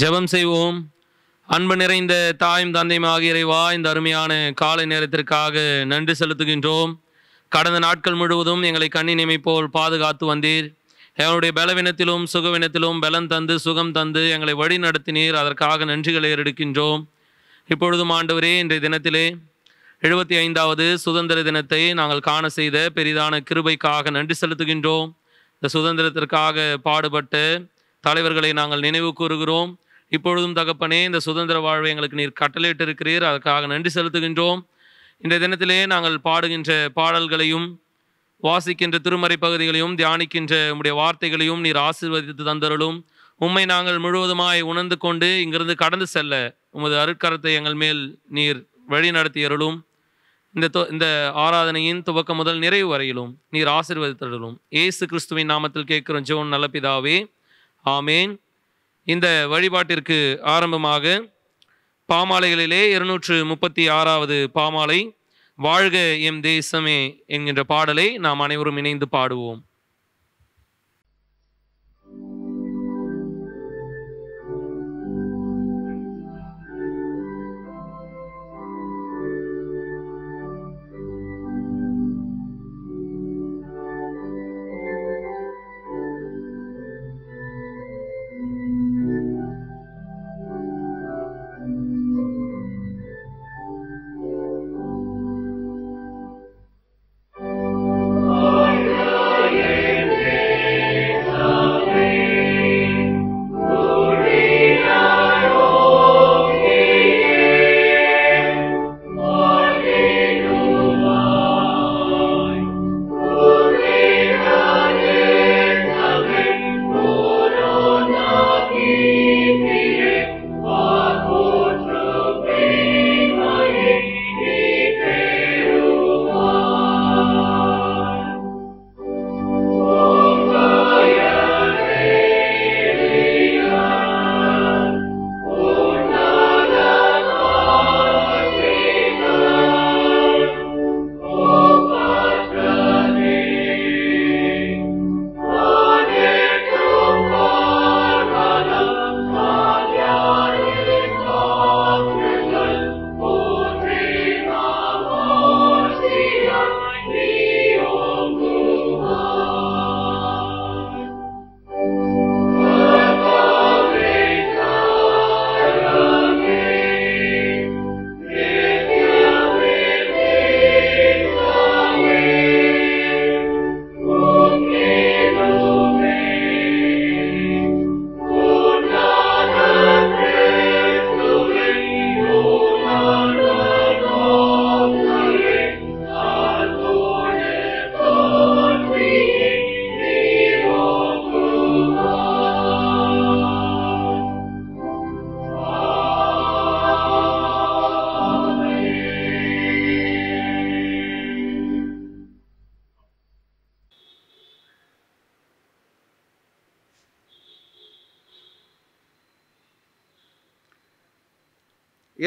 ஜபம் செய்வோம் அன்பு நிறைந்த தாயும் தந்தையும் ஆகியறைவா இந்த அருமையான காலை நேரத்திற்காக நன்றி செலுத்துகின்றோம் கடந்த நாட்கள் முழுவதும் எங்களை கண்ணி நிமைப்போல் பாதுகாத்து வந்தீர் எங்களுடைய பலவீனத்திலும் சுகவினத்திலும் பலம் தந்து சுகம் தந்து எங்களை வழி நடத்தினீர் அதற்காக நன்றிகளை எடுக்கின்றோம் இப்பொழுதும் ஆண்டவரே இன்றைய தினத்திலே எழுபத்தி ஐந்தாவது சுதந்திர தினத்தை நாங்கள் காண செய்த பெரிதான கிருபைக்காக நன்றி செலுத்துகின்றோம் இந்த சுதந்திரத்திற்காக பாடுபட்டு தலைவர்களை நாங்கள் நினைவு கூறுகிறோம் இப்பொழுதும் தகப்பனே இந்த சுதந்திர வாழ்வை எங்களுக்கு நீர் கட்டளையிட்டு இருக்கிறீர் அதற்காக நன்றி செலுத்துகின்றோம் இந்த தினத்திலே நாங்கள் பாடுகின்ற பாடல்களையும் வாசிக்கின்ற திருமறை பகுதிகளையும் தியானிக்கின்ற உம்முடைய வார்த்தைகளையும் நீர் ஆசீர்வதித்து தந்தருளும் உம்மை நாங்கள் முழுவதுமாய் உணர்ந்து கொண்டு இங்கிருந்து கடந்து செல்ல உமது அருட்கரத்தை எங்கள் மேல் நீர் வழி நடத்தி அருளும் இந்த இந்த ஆராதனையின் துவக்கம் முதல் நிறைவு வரையிலும் நீர் ஆசீர்வதித்தருளும் ஏசு கிறிஸ்துவின் நாமத்தில் கேட்கிறோம் ஜோன் நல்ல பிதாவே ஆமேன் இந்த வழிபாட்டிற்கு ஆரம்பமாக பாமாலைகளிலே இருநூற்று முப்பத்தி ஆறாவது பாமாலை வாழ்க எம் தேசமே என்கின்ற பாடலை நாம் அனைவரும் இணைந்து பாடுவோம்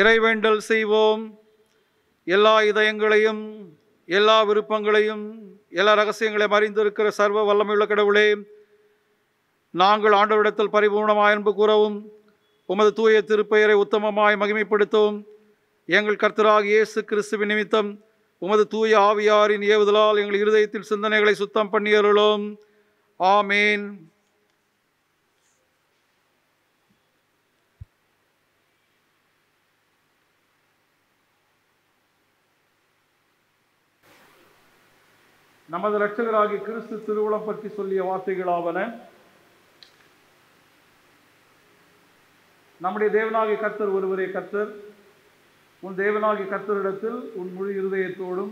இறைவேண்டல் செய்வோம் எல்லா இதயங்களையும் எல்லா விருப்பங்களையும் எல்லா ரகசியங்களையும் அறிந்திருக்கிற சர்வ வல்லமையுள்ள கடவுளே நாங்கள் ஆண்டவரிடத்தில் பரிபூர்ணமாக அன்பு கூறவும் உமது தூய திருப்பெயரை உத்தமமாய் மகிமைப்படுத்தவும் எங்கள் கர்த்தராக இயேசு கிறிஸ்துவின் நிமித்தம் உமது தூய ஆவியாரின் ஏவுதலால் எங்கள் இருதயத்தில் சிந்தனைகளை சுத்தம் பண்ணியருளோம் ஆமேன் நமது லட்சகராகி கிறிஸ்து திருவிழம் பற்றி சொல்லிய வார்த்தைகளாவன நம்முடைய தேவனாகிய கர்த்தர் ஒருவரே கர்த்தர் உன் தேவனாகிய கர்த்தரிடத்தில் உன் முழு இருதயத்தோடும்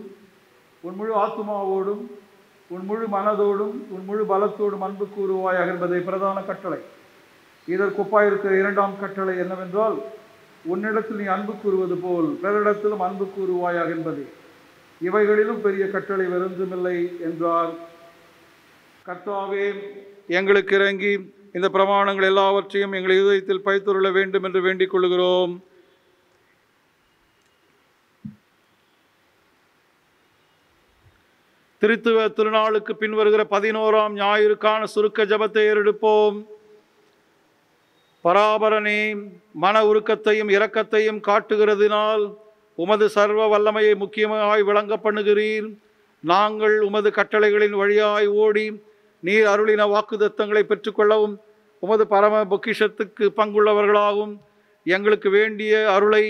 உன் முழு ஆத்மாவோடும் உன் முழு மனதோடும் உன் முழு பலத்தோடும் அன்பு கூறுவாயாக என்பதை பிரதான கட்டளை இருக்கிற இரண்டாம் கட்டளை என்னவென்றால் உன்னிடத்தில் நீ அன்பு கூறுவது போல் பிறரிடத்திலும் அன்பு கூறுவாயாக என்பதே இவைகளிலும் பெரிய கட்டளை வருந்துமில்லை என்றார் கர்த்தாவே எங்களுக்கு இறங்கி இந்த பிரமாணங்கள் எல்லாவற்றையும் எங்கள் இதயத்தில் பைத்துருள வேண்டும் என்று வேண்டிக் கொள்கிறோம் திருத்துவ திருநாளுக்கு பின்வருகிற பதினோராம் ஞாயிறுக்கான சுருக்க ஜபத்தை ஏறெடுப்போம் பராபரனே மன உருக்கத்தையும் இரக்கத்தையும் காட்டுகிறதினால் உமது சர்வ வல்லமையை முக்கியமாய் விளங்க பண்ணுகிறீர் நாங்கள் உமது கட்டளைகளின் வழியாய் ஓடி நீர் அருளின வாக்குதத்தங்களை பெற்றுக்கொள்ளவும் உமது பரம பொக்கிஷத்துக்கு பங்குள்ளவர்களாகவும் எங்களுக்கு வேண்டிய அருளை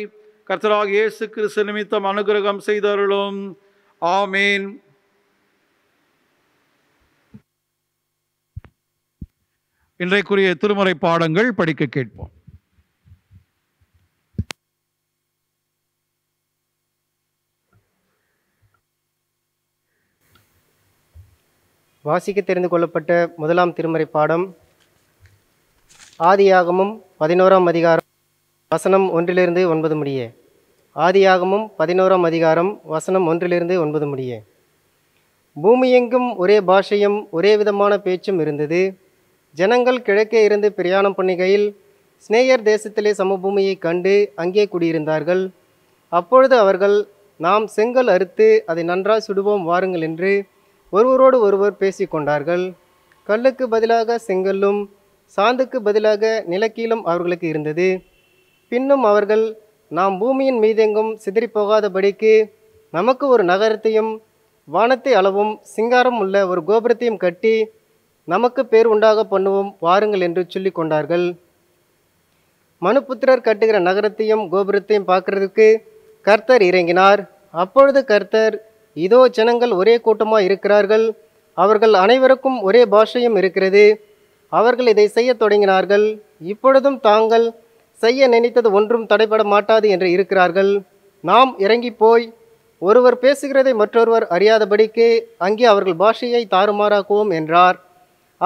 கர்த்தராக இயேசு கிறிஸ்து நிமித்தம் அனுகிரகம் செய்தருளும் ஆமீன் இன்றைக்குரிய திருமுறை பாடங்கள் படிக்க கேட்போம் வாசிக்க தெரிந்து கொள்ளப்பட்ட முதலாம் திருமறை பாடம் ஆதியாகமும் பதினோராம் அதிகாரம் வசனம் ஒன்றிலிருந்து ஒன்பது முடிய ஆதியாகமும் பதினோராம் அதிகாரம் வசனம் ஒன்றிலிருந்து ஒன்பது முடிய பூமியெங்கும் ஒரே பாஷையும் ஒரே விதமான பேச்சும் இருந்தது ஜனங்கள் கிழக்கே இருந்து பிரயாணம் பண்ணுகையில் ஸ்னேயர் தேசத்திலே சமபூமியை கண்டு அங்கே குடியிருந்தார்கள் அப்பொழுது அவர்கள் நாம் செங்கல் அறுத்து அதை நன்றாக சுடுவோம் வாருங்கள் என்று ஒருவரோடு ஒருவர் பேசி கொண்டார்கள் கல்லுக்கு பதிலாக செங்கல்லும் சாந்துக்கு பதிலாக நிலக்கீலும் அவர்களுக்கு இருந்தது பின்னும் அவர்கள் நாம் பூமியின் மீதெங்கும் சிதறிப்போகாதபடிக்கு நமக்கு ஒரு நகரத்தையும் வானத்தை அளவும் சிங்காரம் உள்ள ஒரு கோபுரத்தையும் கட்டி நமக்கு பேர் உண்டாக பண்ணுவோம் வாருங்கள் என்று சொல்லி கொண்டார்கள் மனுப்புத்திரர் கட்டுகிற நகரத்தையும் கோபுரத்தையும் பார்க்கறதுக்கு கர்த்தர் இறங்கினார் அப்பொழுது கர்த்தர் இதோ ஜனங்கள் ஒரே கூட்டமாக இருக்கிறார்கள் அவர்கள் அனைவருக்கும் ஒரே பாஷையும் இருக்கிறது அவர்கள் இதை செய்ய தொடங்கினார்கள் இப்பொழுதும் தாங்கள் செய்ய நினைத்தது ஒன்றும் தடைபட மாட்டாது என்று இருக்கிறார்கள் நாம் இறங்கி போய் ஒருவர் பேசுகிறதை மற்றொருவர் அறியாதபடிக்கு அங்கே அவர்கள் பாஷையை தாறுமாறாக்குவோம் என்றார்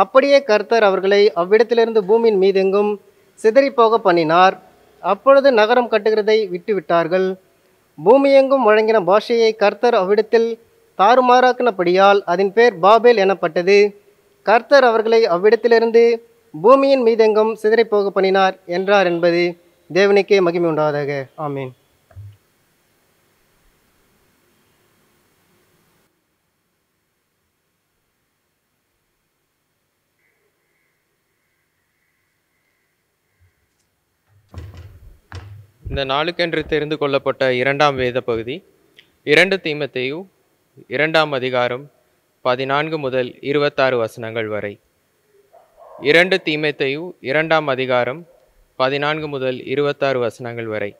அப்படியே கர்த்தர் அவர்களை அவ்விடத்திலிருந்து பூமியின் மீதெங்கும் சிதறிப்போக பண்ணினார் அப்பொழுது நகரம் கட்டுகிறதை விட்டுவிட்டார்கள் பூமியெங்கும் வழங்கின பாஷையை கர்த்தர் அவ்விடத்தில் தாறுமாறாக்கினபடியால் அதன் பேர் பாபேல் எனப்பட்டது கர்த்தர் அவர்களை அவ்விடத்திலிருந்து பூமியின் மீதெங்கும் சிதறிப்போக பண்ணினார் என்றார் என்பது தேவனுக்கே மகிமை உண்டாதாக ஆமீன் இந்த நாளுக்கென்று தெரிந்து கொள்ளப்பட்ட இரண்டாம் வேத பகுதி இரண்டு தீமத்தையு இரண்டாம் அதிகாரம் பதினான்கு முதல் இருபத்தாறு வசனங்கள் வரை இரண்டு தீமத்தையு இரண்டாம் அதிகாரம் பதினான்கு முதல் இருபத்தாறு வசனங்கள் வரை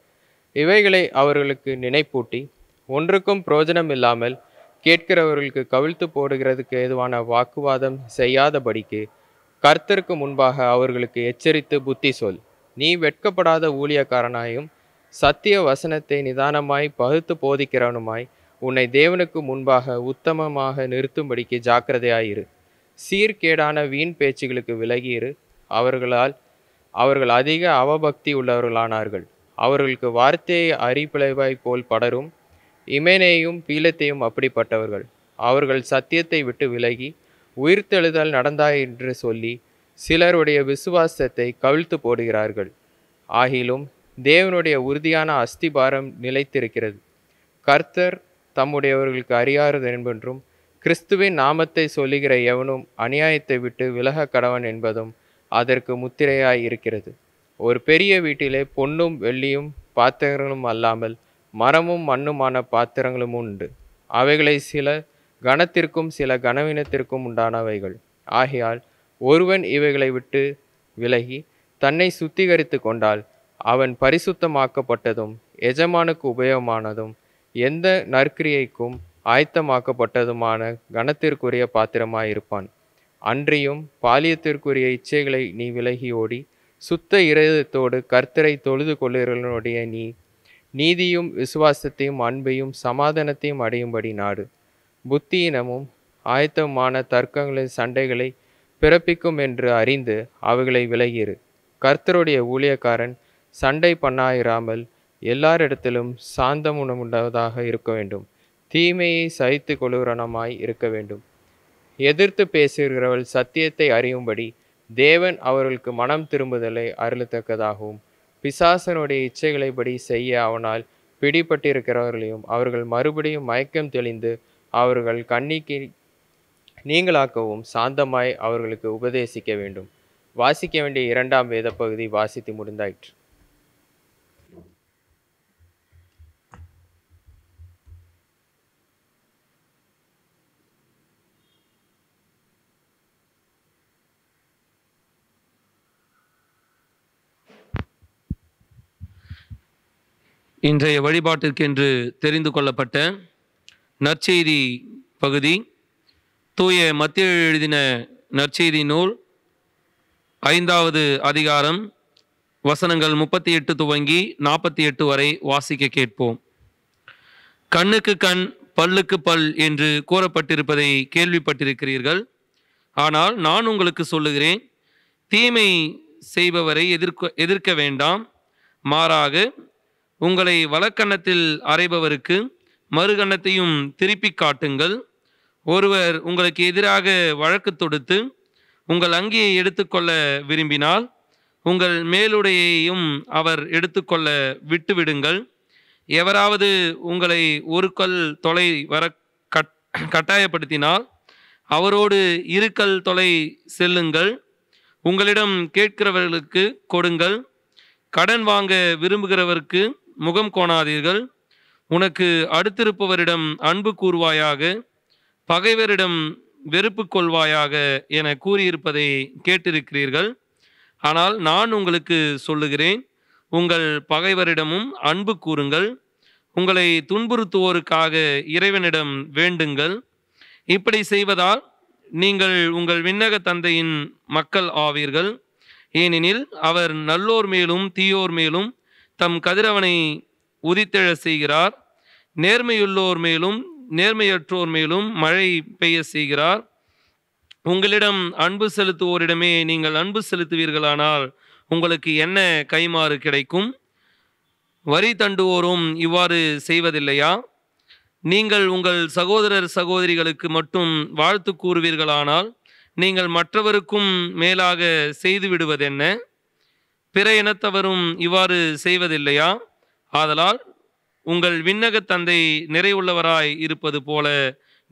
இவைகளை அவர்களுக்கு நினைப்பூட்டி ஒன்றுக்கும் பிரோஜனம் இல்லாமல் கேட்கிறவர்களுக்கு கவிழ்த்து போடுகிறதுக்கு ஏதுவான வாக்குவாதம் செய்யாதபடிக்கு கர்த்தருக்கு முன்பாக அவர்களுக்கு எச்சரித்து புத்தி சொல் நீ வெட்கப்படாத ஊழியக்காரனாயும் சத்திய வசனத்தை நிதானமாய் பகுத்து போதிக்கிறவனுமாய் உன்னை தேவனுக்கு முன்பாக உத்தமமாக நிறுத்தும்படிக்கு ஜாக்கிரதையாயிரு சீர்கேடான வீண் பேச்சுகளுக்கு விலகியிரு அவர்களால் அவர்கள் அதிக அவபக்தி உள்ளவர்களானார்கள் அவர்களுக்கு வார்த்தையை அரிப்பிளைவாய் போல் படரும் இமேனையும் பீலத்தையும் அப்படிப்பட்டவர்கள் அவர்கள் சத்தியத்தை விட்டு விலகி உயிர்த்தெழுதல் நடந்தா என்று சொல்லி சிலருடைய விசுவாசத்தை கவிழ்த்து போடுகிறார்கள் ஆகிலும் தேவனுடைய உறுதியான அஸ்திபாரம் நிலைத்திருக்கிறது கர்த்தர் தம்முடையவர்களுக்கு அறியாரது என்பென்றும் கிறிஸ்துவின் நாமத்தை சொல்லுகிற எவனும் அநியாயத்தை விட்டு விலக கடவன் என்பதும் அதற்கு முத்திரையாய் இருக்கிறது ஒரு பெரிய வீட்டிலே பொன்னும் வெள்ளியும் பாத்திரங்களும் அல்லாமல் மரமும் மண்ணுமான பாத்திரங்களும் உண்டு அவைகளை சில கணத்திற்கும் சில கனவினத்திற்கும் உண்டானவைகள் ஆகையால் ஒருவன் இவைகளை விட்டு விலகி தன்னை சுத்திகரித்து கொண்டால் அவன் பரிசுத்தமாக்கப்பட்டதும் எஜமானுக்கு உபயோகமானதும் எந்த நற்கிரியைக்கும் ஆயத்தமாக்கப்பட்டதுமான கணத்திற்குரிய பாத்திரமாயிருப்பான் அன்றியும் பாலியத்திற்குரிய இச்சைகளை நீ விலகி ஓடி சுத்த இருதயத்தோடு கர்த்தரை தொழுது கொள்ளுகிறனுடைய நீ நீதியும் விசுவாசத்தையும் அன்பையும் சமாதானத்தையும் அடையும்படி நாடு புத்தியினமும் ஆயத்தமான தர்க்கங்களின் சண்டைகளை பிறப்பிக்கும் என்று அறிந்து அவைகளை விலகிரு கர்த்தருடைய ஊழியக்காரன் சண்டை பண்ணாயிராமல் எல்லாரிடத்திலும் சாந்த உள்ளதாக இருக்க வேண்டும் தீமையை சகித்து கொள்கிறனமாய் இருக்க வேண்டும் எதிர்த்து பேசுகிறவள் சத்தியத்தை அறியும்படி தேவன் அவர்களுக்கு மனம் திரும்புதலை அருளத்தக்கதாகவும் பிசாசனுடைய இச்சைகளைப்படி செய்ய அவனால் பிடிபட்டிருக்கிறவர்களையும் அவர்கள் மறுபடியும் மயக்கம் தெளிந்து அவர்கள் கண்ணிக்கு நீங்களாக்கவும் சாந்தமாய் அவர்களுக்கு உபதேசிக்க வேண்டும் வாசிக்க வேண்டிய இரண்டாம் வேத பகுதி வாசித்து முடிந்தாயிற்று இன்றைய வழிபாட்டிற்கென்று தெரிந்து கொள்ளப்பட்ட நற்செய்தி பகுதி தூய மத்திய எழுதின நற்செய்தி நூல் ஐந்தாவது அதிகாரம் வசனங்கள் முப்பத்தி எட்டு துவங்கி நாற்பத்தி எட்டு வரை வாசிக்க கேட்போம் கண்ணுக்கு கண் பல்லுக்கு பல் என்று கூறப்பட்டிருப்பதை கேள்விப்பட்டிருக்கிறீர்கள் ஆனால் நான் உங்களுக்கு சொல்லுகிறேன் தீமை செய்பவரை எதிர்க்க எதிர்க்க வேண்டாம் மாறாக உங்களை வலக்கண்ணத்தில் அறைபவருக்கு மறுகண்ணத்தையும் திருப்பி காட்டுங்கள் ஒருவர் உங்களுக்கு எதிராக வழக்கு தொடுத்து உங்கள் அங்கியை எடுத்துக்கொள்ள விரும்பினால் உங்கள் மேலுடையையும் அவர் எடுத்துக்கொள்ள விட்டுவிடுங்கள் எவராவது உங்களை ஒரு கல் தொலை வர கட் கட்டாயப்படுத்தினால் அவரோடு இரு கல் தொலை செல்லுங்கள் உங்களிடம் கேட்கிறவர்களுக்கு கொடுங்கள் கடன் வாங்க விரும்புகிறவருக்கு முகம் கோணாதீர்கள் உனக்கு அடுத்திருப்பவரிடம் அன்பு கூறுவாயாக பகைவரிடம் வெறுப்பு கொள்வாயாக என கூறியிருப்பதை கேட்டிருக்கிறீர்கள் ஆனால் நான் உங்களுக்கு சொல்லுகிறேன் உங்கள் பகைவரிடமும் அன்பு கூறுங்கள் உங்களை துன்புறுத்துவோருக்காக இறைவனிடம் வேண்டுங்கள் இப்படி செய்வதால் நீங்கள் உங்கள் விண்ணக தந்தையின் மக்கள் ஆவீர்கள் ஏனெனில் அவர் நல்லோர் மேலும் தீயோர் மேலும் தம் கதிரவனை உதித்தெழ செய்கிறார் நேர்மையுள்ளோர் மேலும் நேர்மையற்றோர் மேலும் மழை பெய்ய செய்கிறார் உங்களிடம் அன்பு செலுத்துவோரிடமே நீங்கள் அன்பு செலுத்துவீர்களானால் உங்களுக்கு என்ன கைமாறு கிடைக்கும் வரி தண்டுவோரும் இவ்வாறு செய்வதில்லையா நீங்கள் உங்கள் சகோதரர் சகோதரிகளுக்கு மட்டும் வாழ்த்து கூறுவீர்களானால் நீங்கள் மற்றவருக்கும் மேலாக செய்து விடுவதென்ன பிற இனத்தவரும் இவ்வாறு செய்வதில்லையா ஆதலால் உங்கள் விண்ணக தந்தை நிறைவுள்ளவராய் இருப்பது போல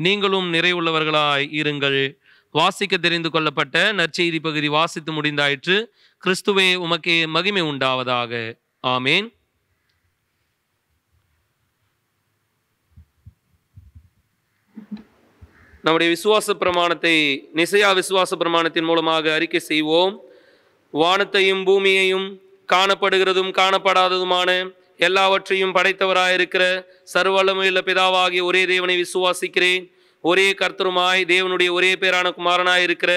நீங்களும் நிறைவுள்ளவர்களாய் இருங்கள் வாசிக்க தெரிந்து கொள்ளப்பட்ட நற்செய்தி பகுதி வாசித்து முடிந்தாயிற்று கிறிஸ்துவே உமக்கே மகிமை உண்டாவதாக ஆமேன் நம்முடைய விசுவாச பிரமாணத்தை நிசையா விசுவாச பிரமாணத்தின் மூலமாக அறிக்கை செய்வோம் வானத்தையும் பூமியையும் காணப்படுகிறதும் காணப்படாததுமான எல்லாவற்றையும் படைத்தவராயிருக்கிற சர்வளமுள்ள பிதாவாகிய ஒரே தேவனை விசுவாசிக்கிறேன் ஒரே கர்த்தருமாய் தேவனுடைய ஒரே பேரான குமாரனாய் இருக்கிற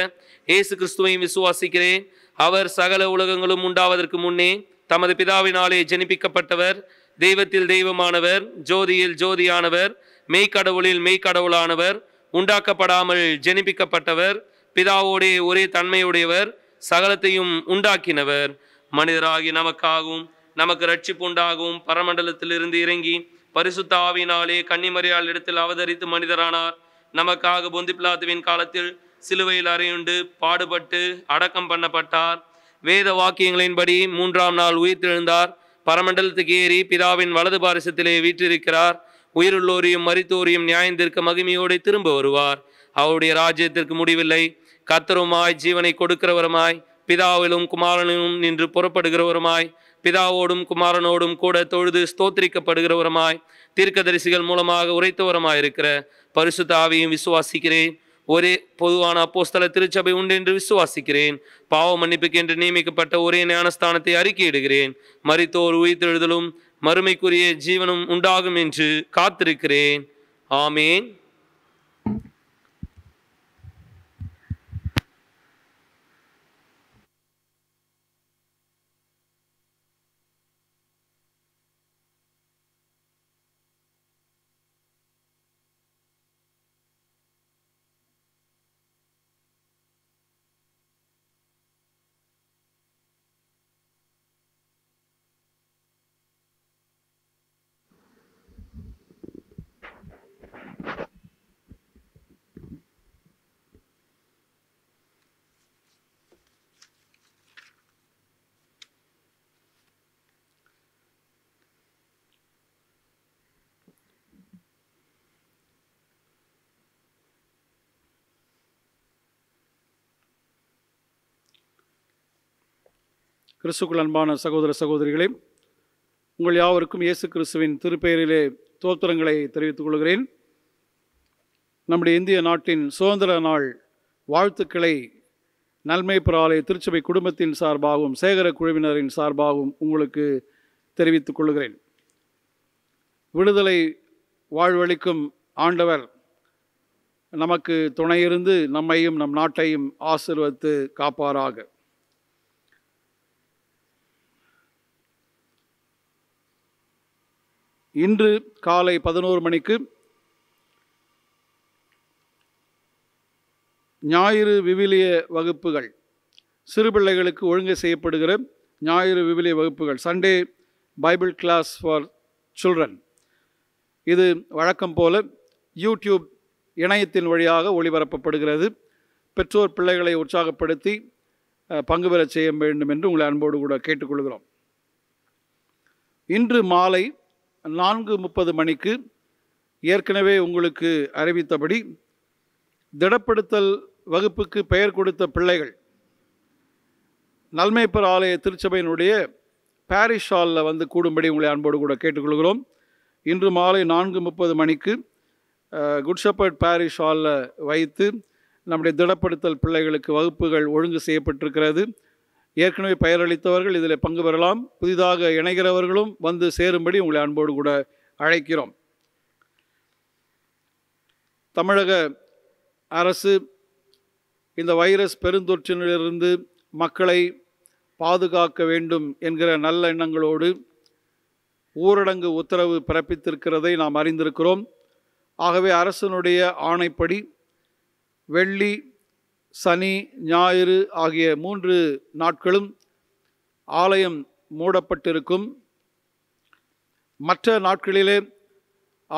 இயேசு கிறிஸ்துவையும் விசுவாசிக்கிறேன் அவர் சகல உலகங்களும் உண்டாவதற்கு முன்னே தமது பிதாவினாலே ஜெனிப்பிக்கப்பட்டவர் தெய்வத்தில் தெய்வமானவர் ஜோதியில் ஜோதியானவர் மெய்க்கடவுளில் மெய்க்கடவுளானவர் உண்டாக்கப்படாமல் ஜெனிப்பிக்கப்பட்டவர் பிதாவோடைய ஒரே தன்மையுடையவர் சகலத்தையும் உண்டாக்கினவர் மனிதராகி நமக்காகவும் நமக்கு ரட்சிப்பு உண்டாகவும் பரமண்டலத்திலிருந்து இறங்கி பரிசுத்த ஆவினாலே கன்னிமறையால் இடத்தில் அவதரித்து மனிதரானார் நமக்காக பொந்திப்லாத்துவின் காலத்தில் சிலுவையில் அறையுண்டு பாடுபட்டு அடக்கம் பண்ணப்பட்டார் வேத வாக்கியங்களின்படி மூன்றாம் நாள் உயிர்த்தெழுந்தார் பரமண்டலத்துக்கு ஏறி பிதாவின் வலது பாரிசத்திலே வீற்றிருக்கிறார் உயிருள்ளோரையும் மறித்தோரையும் நியாயந்திற்கு மகிமையோடு திரும்ப வருவார் அவருடைய ராஜ்யத்திற்கு முடிவில்லை கத்தருமாய் ஜீவனை கொடுக்கிறவருமாய் பிதாவிலும் குமாரனிலும் நின்று புறப்படுகிறவருமாய் பிதாவோடும் குமாரனோடும் கூட தொழுது ஸ்தோத்திரிக்கப்படுகிறவருமாய் தீர்க்கதரிசிகள் மூலமாக உரைத்தவரமாய் இருக்கிற பரிசுத்த விசுவாசிக்கிறேன் ஒரே பொதுவான அப்போஸ்தல திருச்சபை உண்டு என்று விசுவாசிக்கிறேன் பாவ மன்னிப்புக்கு என்று நியமிக்கப்பட்ட ஒரே ஞானஸ்தானத்தை அறிக்கையிடுகிறேன் மறித்தோர் உயிர்த்தெழுதலும் மறுமைக்குரிய ஜீவனும் உண்டாகும் என்று காத்திருக்கிறேன் ஆமேன் கிறிஸ்துக்குள் அன்பான சகோதர சகோதரிகளே உங்கள் யாவருக்கும் இயேசு கிறிஸ்துவின் திருப்பெயரிலே தோத்திரங்களை தெரிவித்துக் கொள்கிறேன் நம்முடைய இந்திய நாட்டின் சுதந்திர நாள் வாழ்த்துக்களை நன்மை பிராலய திருச்சபை குடும்பத்தின் சார்பாகவும் சேகர குழுவினரின் சார்பாகவும் உங்களுக்கு தெரிவித்துக் கொள்கிறேன் விடுதலை வாழ்வளிக்கும் ஆண்டவர் நமக்கு துணையிருந்து நம்மையும் நம் நாட்டையும் ஆசிர்வத்து காப்பாராக இன்று காலை பதினோரு மணிக்கு ஞாயிறு விவிலிய வகுப்புகள் சிறு பிள்ளைகளுக்கு ஒழுங்கு செய்யப்படுகிற ஞாயிறு விவிலிய வகுப்புகள் Sunday Bible class for children இது வழக்கம் போல யூடியூப் இணையத்தின் வழியாக ஒளிபரப்பப்படுகிறது பெற்றோர் பிள்ளைகளை உற்சாகப்படுத்தி பங்கு பெற செய்ய வேண்டும் என்று உங்களை அன்போடு கூட கேட்டுக்கொள்கிறோம் இன்று மாலை நான்கு முப்பது மணிக்கு ஏற்கனவே உங்களுக்கு அறிவித்தபடி திடப்படுத்தல் வகுப்புக்கு பெயர் கொடுத்த பிள்ளைகள் நல்மைப்பர் ஆலய திருச்சபையினுடைய பாரிஷ் ஹாலில் வந்து கூடும்படி உங்களை அன்போடு கூட கேட்டுக்கொள்கிறோம் இன்று மாலை நான்கு முப்பது மணிக்கு குட்ஷப்பர்ட் பாரிஷ் ஹாலில் வைத்து நம்முடைய திடப்படுத்தல் பிள்ளைகளுக்கு வகுப்புகள் ஒழுங்கு செய்யப்பட்டிருக்கிறது ஏற்கனவே பெயரளித்தவர்கள் இதில் பங்கு பெறலாம் புதிதாக இணைகிறவர்களும் வந்து சேரும்படி உங்களை அன்போடு கூட அழைக்கிறோம் தமிழக அரசு இந்த வைரஸ் பெருந்தொற்றினிலிருந்து மக்களை பாதுகாக்க வேண்டும் என்கிற நல்ல எண்ணங்களோடு ஊரடங்கு உத்தரவு பிறப்பித்திருக்கிறதை நாம் அறிந்திருக்கிறோம் ஆகவே அரசனுடைய ஆணைப்படி வெள்ளி சனி ஞாயிறு ஆகிய மூன்று நாட்களும் ஆலயம் மூடப்பட்டிருக்கும் மற்ற நாட்களிலே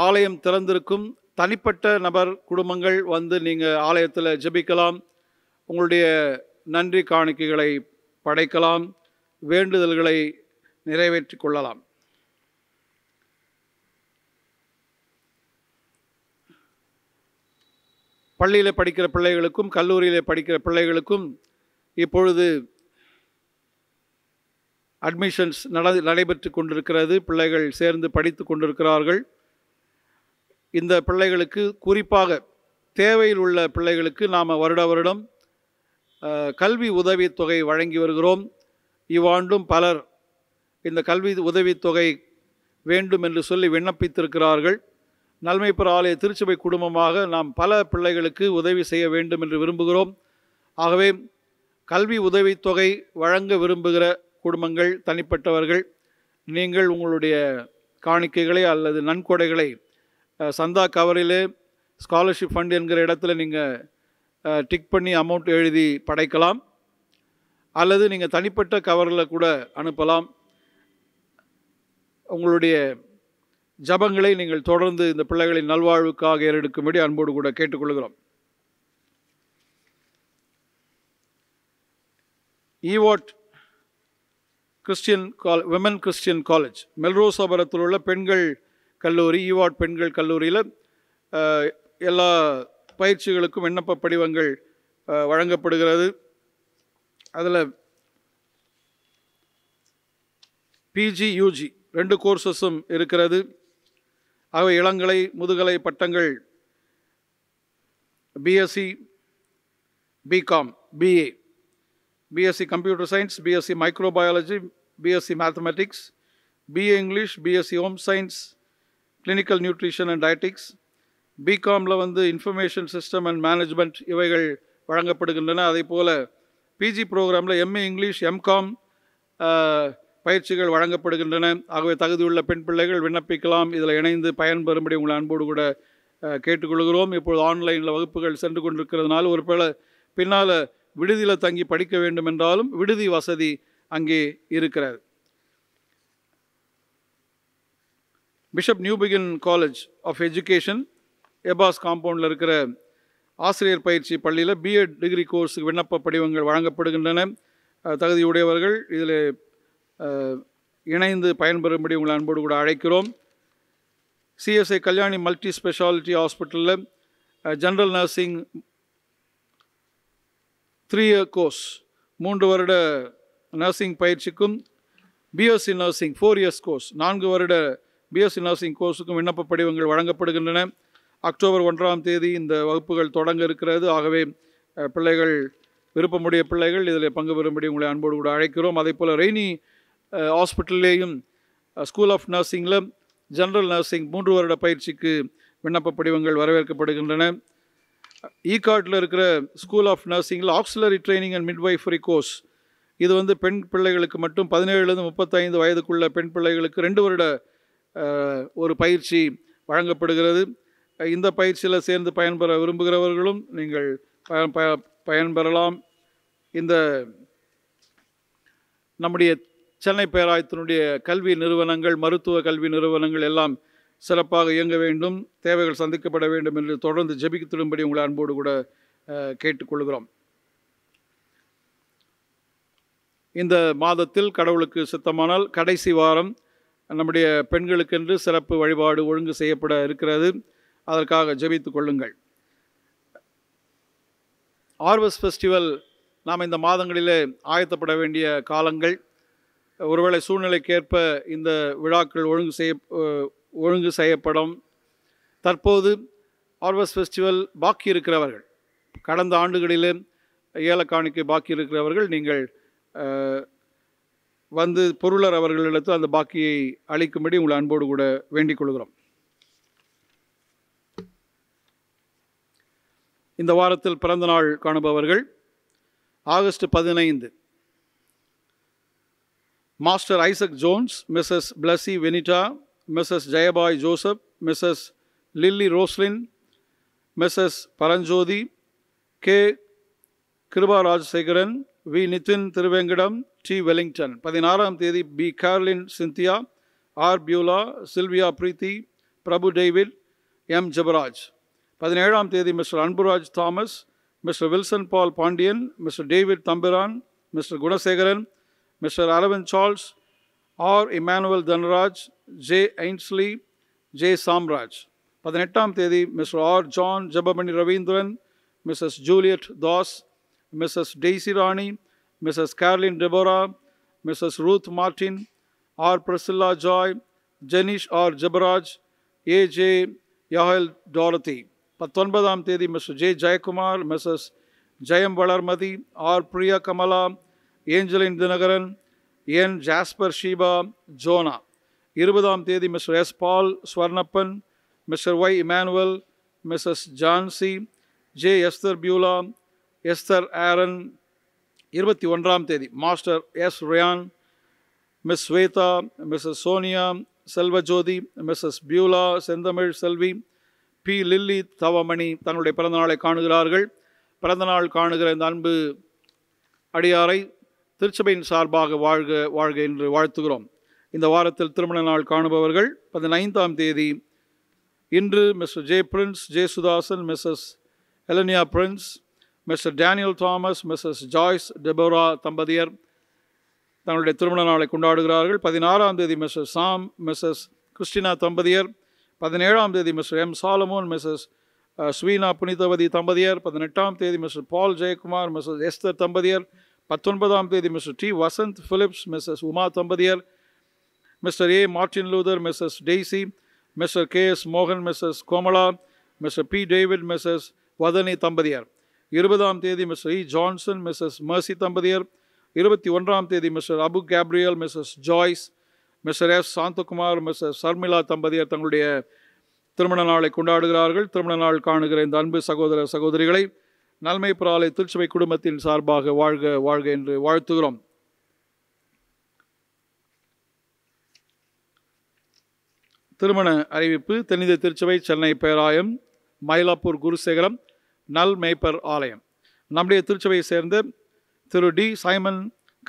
ஆலயம் திறந்திருக்கும் தனிப்பட்ட நபர் குடும்பங்கள் வந்து நீங்கள் ஆலயத்தில் ஜபிக்கலாம் உங்களுடைய நன்றி காணிக்கைகளை படைக்கலாம் வேண்டுதல்களை நிறைவேற்றி கொள்ளலாம் பள்ளியில் படிக்கிற பிள்ளைகளுக்கும் கல்லூரியில் படிக்கிற பிள்ளைகளுக்கும் இப்பொழுது அட்மிஷன்ஸ் நட நடைபெற்று கொண்டிருக்கிறது பிள்ளைகள் சேர்ந்து படித்து கொண்டிருக்கிறார்கள் இந்த பிள்ளைகளுக்கு குறிப்பாக தேவையில் உள்ள பிள்ளைகளுக்கு நாம் வருட வருடம் கல்வி உதவித்தொகை வழங்கி வருகிறோம் இவ்வாண்டும் பலர் இந்த கல்வி உதவித்தொகை வேண்டும் என்று சொல்லி விண்ணப்பித்திருக்கிறார்கள் நல்மைப்புற ஆலய திருச்சபை குடும்பமாக நாம் பல பிள்ளைகளுக்கு உதவி செய்ய வேண்டும் என்று விரும்புகிறோம் ஆகவே கல்வி உதவித்தொகை வழங்க விரும்புகிற குடும்பங்கள் தனிப்பட்டவர்கள் நீங்கள் உங்களுடைய காணிக்கைகளை அல்லது நன்கொடைகளை சந்தா கவரிலே ஸ்காலர்ஷிப் ஃபண்ட் என்கிற இடத்துல நீங்கள் டிக் பண்ணி அமௌண்ட் எழுதி படைக்கலாம் அல்லது நீங்கள் தனிப்பட்ட கவரில் கூட அனுப்பலாம் உங்களுடைய ஜபங்களை நீங்கள் தொடர்ந்து இந்த பிள்ளைகளின் நல்வாழ்வுக்காக ஏறெடுக்கும்படி அன்போடு கூட கேட்டுக்கொள்கிறோம் ஈவோட் கிறிஸ்டியன் கால் விமன் கிறிஸ்டியன் காலேஜ் மெல்ரோசாபுரத்தில் உள்ள பெண்கள் கல்லூரி ஈவாட் பெண்கள் கல்லூரியில் எல்லா பயிற்சிகளுக்கும் விண்ணப்ப படிவங்கள் வழங்கப்படுகிறது அதில் பிஜி யூஜி ரெண்டு கோர்சஸும் இருக்கிறது ஆகவே இளங்கலை முதுகலை பட்டங்கள் BSc BCom BA BSc computer science BSc microbiology BSc mathematics BA English BSc home science clinical nutrition and dietetics பிகாமில் வந்து இன்ஃபர்மேஷன் சிஸ்டம் அண்ட் மேனேஜ்மெண்ட் இவைகள் வழங்கப்படுகின்றன அதே போல் பிஜி ப்ரோக்ராமில் எம்ஏ இங்கிலீஷ் எம்காம் பயிற்சிகள் வழங்கப்படுகின்றன ஆகவே தகுதியுள்ள பெண் பிள்ளைகள் விண்ணப்பிக்கலாம் இதில் இணைந்து பயன்பெறும்படி உங்கள் அன்போடு கூட கேட்டுக்கொள்கிறோம் இப்பொழுது ஆன்லைனில் வகுப்புகள் சென்று கொண்டிருக்கிறதுனால ஒரு பல பின்னால் விடுதியில் தங்கி படிக்க வேண்டும் என்றாலும் விடுதி வசதி அங்கே இருக்கிறது Bishop Newbigin college of education எபாஸ் காம்பவுண்டில் இருக்கிற ஆசிரியர் பயிற்சி பள்ளியில் பிஎட் டிகிரி கோர்ஸுக்கு விண்ணப்ப படிவங்கள் வழங்கப்படுகின்றன தகுதியுடையவர்கள் இதில் இணைந்து பயன்பெறும்படி உங்களை அன்போடு கூட அழைக்கிறோம் சிஎஸ்ஐ கல்யாணி மல்டி ஸ்பெஷாலிட்டி ஹாஸ்பிட்டலில் general nursing three year course மூன்று வருட நர்சிங் பயிற்சிக்கும் BSc nursing four years course நான்கு வருட பிஎஸ்சி நர்சிங் கோர்ஸுக்கும் விண்ணப்ப படிவங்கள் வழங்கப்படுகின்றன அக்டோபர் ஒன்றாம் தேதி இந்த வகுப்புகள் தொடங்க இருக்கிறது ஆகவே பிள்ளைகள் விருப்பமுடைய பிள்ளைகள் இதில் பங்கு பெறும்படி உங்களை அன்போடு கூட அழைக்கிறோம் அதே போல் ரெய்னி ஹாஸ்பிட்டல்லேயும் ஸ்கூல் ஆஃப் நர்சிங்கில் ஜென்ரல் நர்சிங் மூன்று வருட பயிற்சிக்கு விண்ணப்ப படிவங்கள் வரவேற்கப்படுகின்றன ஈகார்டில் இருக்கிற ஸ்கூல் ஆஃப் நர்சிங்கில் auxiliary training and midwifery course இது வந்து பெண் பிள்ளைகளுக்கு மட்டும் பதினேழுலேருந்து முப்பத்தைந்து வயதுக்குள்ள பெண் பிள்ளைகளுக்கு ரெண்டு வருட ஒரு பயிற்சி வழங்கப்படுகிறது இந்த பயிற்சியில் சேர்ந்து பயன்பெற விரும்புகிறவர்களும் நீங்கள் பயன்பெறலாம் இந்த நம்முடைய சென்னை பேராயத்தினுடைய கல்வி நிறுவனங்கள் மருத்துவ கல்வி நிறுவனங்கள் எல்லாம் சிறப்பாக இயங்க வேண்டும் தேவைகள் சந்திக்கப்பட வேண்டும் என்று தொடர்ந்து ஜெபிக்கத்திடும்படி உங்களை அன்போடு கூட கேட்டுக்கொள்கிறோம் இந்த மாதத்தில் கடவுளுக்கு சித்தமானால் கடைசி வாரம் நம்முடைய பெண்களுக்கென்று சிறப்பு வழிபாடு ஒழுங்கு செய்யப்பட இருக்கிறது அதற்காக ஜெபித்து கொள்ளுங்கள் ஆர்வஸ் ஃபெஸ்டிவல் நாம் இந்த மாதங்களிலே ஆயத்தப்பட வேண்டிய காலங்கள் ஒருவேளை சூழ்நிலைக்கேற்ப இந்த விழாக்கள் ஒழுங்கு செய்ய ஒழுங்கு செய்யப்படும் தற்போது ஆர்வஸ் ஃபெஸ்டிவல் பாக்கி இருக்கிறவர்கள் கடந்த ஆண்டுகளிலே ஏலக்காணிக்கு பாக்கி இருக்கிறவர்கள் நீங்கள் வந்து பொருளர் அவர்களிடத்தில் அந்த பாக்கியை அளிக்கும்படி உங்கள் அன்போடு கூட வேண்டிக் கொள்கிறோம் இந்த வாரத்தில் பிறந்தநாள் காணுபவர்கள் ஆகஸ்ட் பதினைந்து master Isaac Jones Mrs Blessy Venitta Mrs Jeyabai Joseph Mrs Lilly Roslin Mrs Paranjothi K Kiruba Rajasekaran V Nithin Thiruvengadam T Wellington பதினாறாம் தேதி P Carlin Cynthia R Beulah Sylvia Preethi Prabhu David M Jabaraj பதினேழாம் தேதி Mr Anburaj Thomas Mr Wilson Paul Pandian Mr David Thambiran Mr Gunasekaran Mr. Alvin Charles, or Emmanuel Dhanaraj, J. Ainsley, J. Samraj. Padanettam Tedi, Mr. Or John Jabamani Ravindran, Mrs. Juliet Doss, Mrs. Daisy Rani, Mrs. Carolyn Deborah, Mrs. Ruth Martin, or Priscilla Joy, Janish or Jabaraj, A. J. Yahil Dorothy. Patonbadam Tedi, Mr. J. Jayakumar, Mrs. Jayam Valarmadi, or Priya Kamala, Angeline Dhinakaran N Jasper Sheba Jona இருபதாம் தேதி Mr S Paul Swarnappan Mr Y Emmanuel Mrs Jansi J Esther Beulah Esther Aaron இருபத்தி ஒன்றாம் தேதி master S Ryan Miss Swetha Mrs Sonia Selvajothi Mrs Beulah Senthamizh Selvi B lily Thavamani தன்னுடைய பிறந்தநாளை காணுகிறார்கள் பிறந்தநாள் காணுகிற இந்த அன்பு அடியாரை திருச்சபையின் சார்பாக வாழ்க வாழ்க என்று வாழ்த்துகிறோம் இந்த வாரத்தில் திருமண நாள் காணுபவர்கள் பதினைந்தாம் தேதி இன்று Mr J Prince J Sudhasan Mrs Elania Prince Mr Daniel Thomas Mrs Joyce Deborah தம்பதியர் தங்களுடைய திருமண நாளை கொண்டாடுகிறார்கள் பதினாறாம் தேதி மிஸ்டர் சாம் மிஸ்ஸஸ் கிறிஸ்டினா தம்பதியர் பதினேழாம் தேதி Mr M Solomon Mrs Sweena Punithavathi தம்பதியர் பதினெட்டாம் தேதி Mr Paul Jayakumar Mrs Esther தம்பதியர் பத்தொன்பதாம் தேதி Mr D Vasanth Phillips Mrs Uma தம்பதியர் Mr A Martin Luther Mrs Daisy Mr K S மோகன் Mrs Komala Mr P David Mrs Vathani தம்பதியர் இருபதாம் தேதி Mr E Johnson Mrs Mercy தம்பதியர் இருபத்தி ஒன்றாம் தேதி Mr Abu Gabriel Mrs Joyce Mr S Santhakumar Mrs Sharmila தம்பதியர் தங்களுடைய திருமண நாளை கொண்டாடுகிறார்கள் திருமண நாள் காணுகிற இந்த அன்பு சகோதர சகோதரிகளை நன்மை புறாலை திருச்சபை குடும்பத்தின் சார்பாக வாழ்க வாழ்க என்று வாழ்த்துகிறோம் திருமண அறிவிப்பு தென்னிந்திய திருச்சபை சென்னை பேராயம் மயிலாப்பூர் குருசேகரம் நல் மேய்ப்பர் ஆலயம் நம்முடைய திருச்சபையை சேர்ந்த திரு டி சைமன்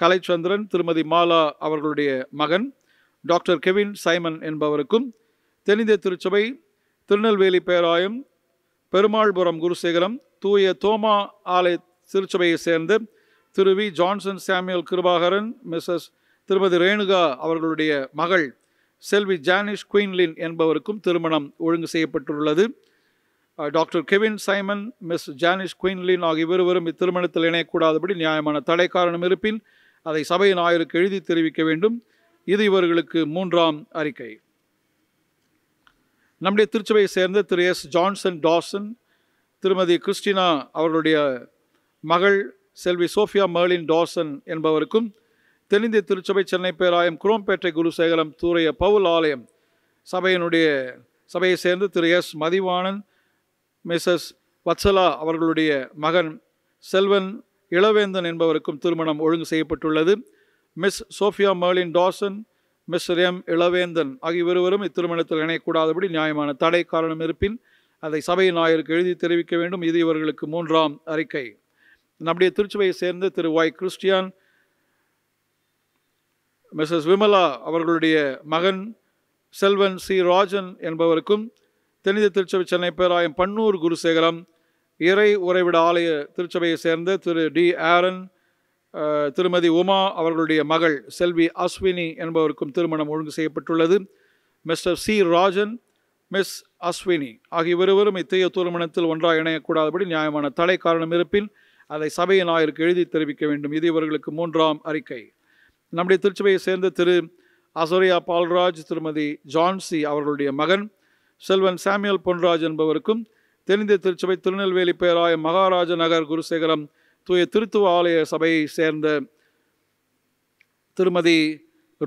கலைச்சந்திரன் திருமதி மாலா அவர்களுடைய மகன் டாக்டர் கெவின் சைமன் என்பவருக்கும் தென்னிந்திய திருச்சபை திருநெல்வேலி பேராயம் பெருமாள்புரம் குருசேகரம் தூய தோமா ஆலய திருச்சபையைச் சேர்ந்து திரு வி ஜான்சன் சாமியல் கிருபாகரன் மிஸ்ஸஸ் திருமதி ரேணுகா அவர்களுடைய மகள் செல்வி ஜானிஷ் குயின்லின் என்பவருக்கும் திருமணம் ஒழுங்கு செய்யப்பட்டுள்ளது doctor Kevin Simon Miss Janish Queenlin ஆகிய இருவரும் இத்திருமணத்தில் இணையக்கூடாதபடி நியாயமான தடை காரணம் இருப்பின் அதை சபையின் ஆயருக்கு எழுதி தெரிவிக்க வேண்டும் இது இவர்களுக்கு மூன்றாம் அறிக்கை நம்முடைய திருச்சபையை சேர்ந்த திரு எஸ் ஜான்சன் டாசன் திருமதி கிறிஸ்டினா அவர்களுடைய மகள் செல்வி சோஃபியா மேர்லின் டாசன் என்பவருக்கும் தென்னிந்திய திருச்சபை சென்னை பேராயம் குரோம்பேட்டை குருசேகரம் தூரைய பவுல் ஆலயம் சபையினுடைய சபையை சேர்ந்து திரு எஸ் மதிவானன் மிஸ்ஸஸ் வத்சலா அவர்களுடைய மகன் செல்வன் இளவேந்தன் என்பவருக்கும் திருமணம் ஒழுங்கு செய்யப்பட்டுள்ளது Miss Sophia Merlin Dawson M Ilavendhan ஆகிய இருவரும் இத்திருமணத்தில் இணையக்கூடாதபடி நியாயமான தடை காரணம் இருப்பின் அதை சபை நாயருக்கு எழுதி தெரிவிக்க வேண்டும் இது இவர்களுக்கு மூன்றாம் அறிக்கை நம்முடைய திருச்சுவையை சேர்ந்த திரு ஒய் கிறிஸ்டியான் மிஸ்ஸஸ் விமலா அவர்களுடைய மகன் செல்வன் சி ராஜன் என்பவருக்கும் தெனித திருச்சபை சென்னை பேராயம் பன்னூர் குருசேகரம் இறை உறைவிட ஆலய திருச்சபையை சேர்ந்த திரு டி ஆரன் திருமதி உமா அவர்களுடைய மகள் செல்வி அஸ்வினி என்பவருக்கும் திருமணம் ஒழுங்கு செய்யப்பட்டுள்ளது Mr C Rajan Miss Ashwini ஆகிய இருவரும் இத்தகைய திருமணத்தில் ஒன்றாக இணையக்கூடாதபடி நியாயமான தடை காரணம் இருப்பின் அதை சபையை ஞாயிற்கு எழுதி தெரிவிக்க வேண்டும் இது இவர்களுக்கு மூன்றாம் அறிக்கை நம்முடைய திருச்சபையை சேர்ந்த திரு அசோரியா பால்ராஜ் திருமதி ஜான்சி அவர்களுடைய மகன் செல்வன் சாமியல் பொன்ராஜ் என்பவருக்கும் தெரிந்த திருச்சபை திருநெல்வேலி பேராய மகாராஜ நகர் குருசேகரம் தூய திருத்துவ ஆலய சபையை சேர்ந்த திருமதி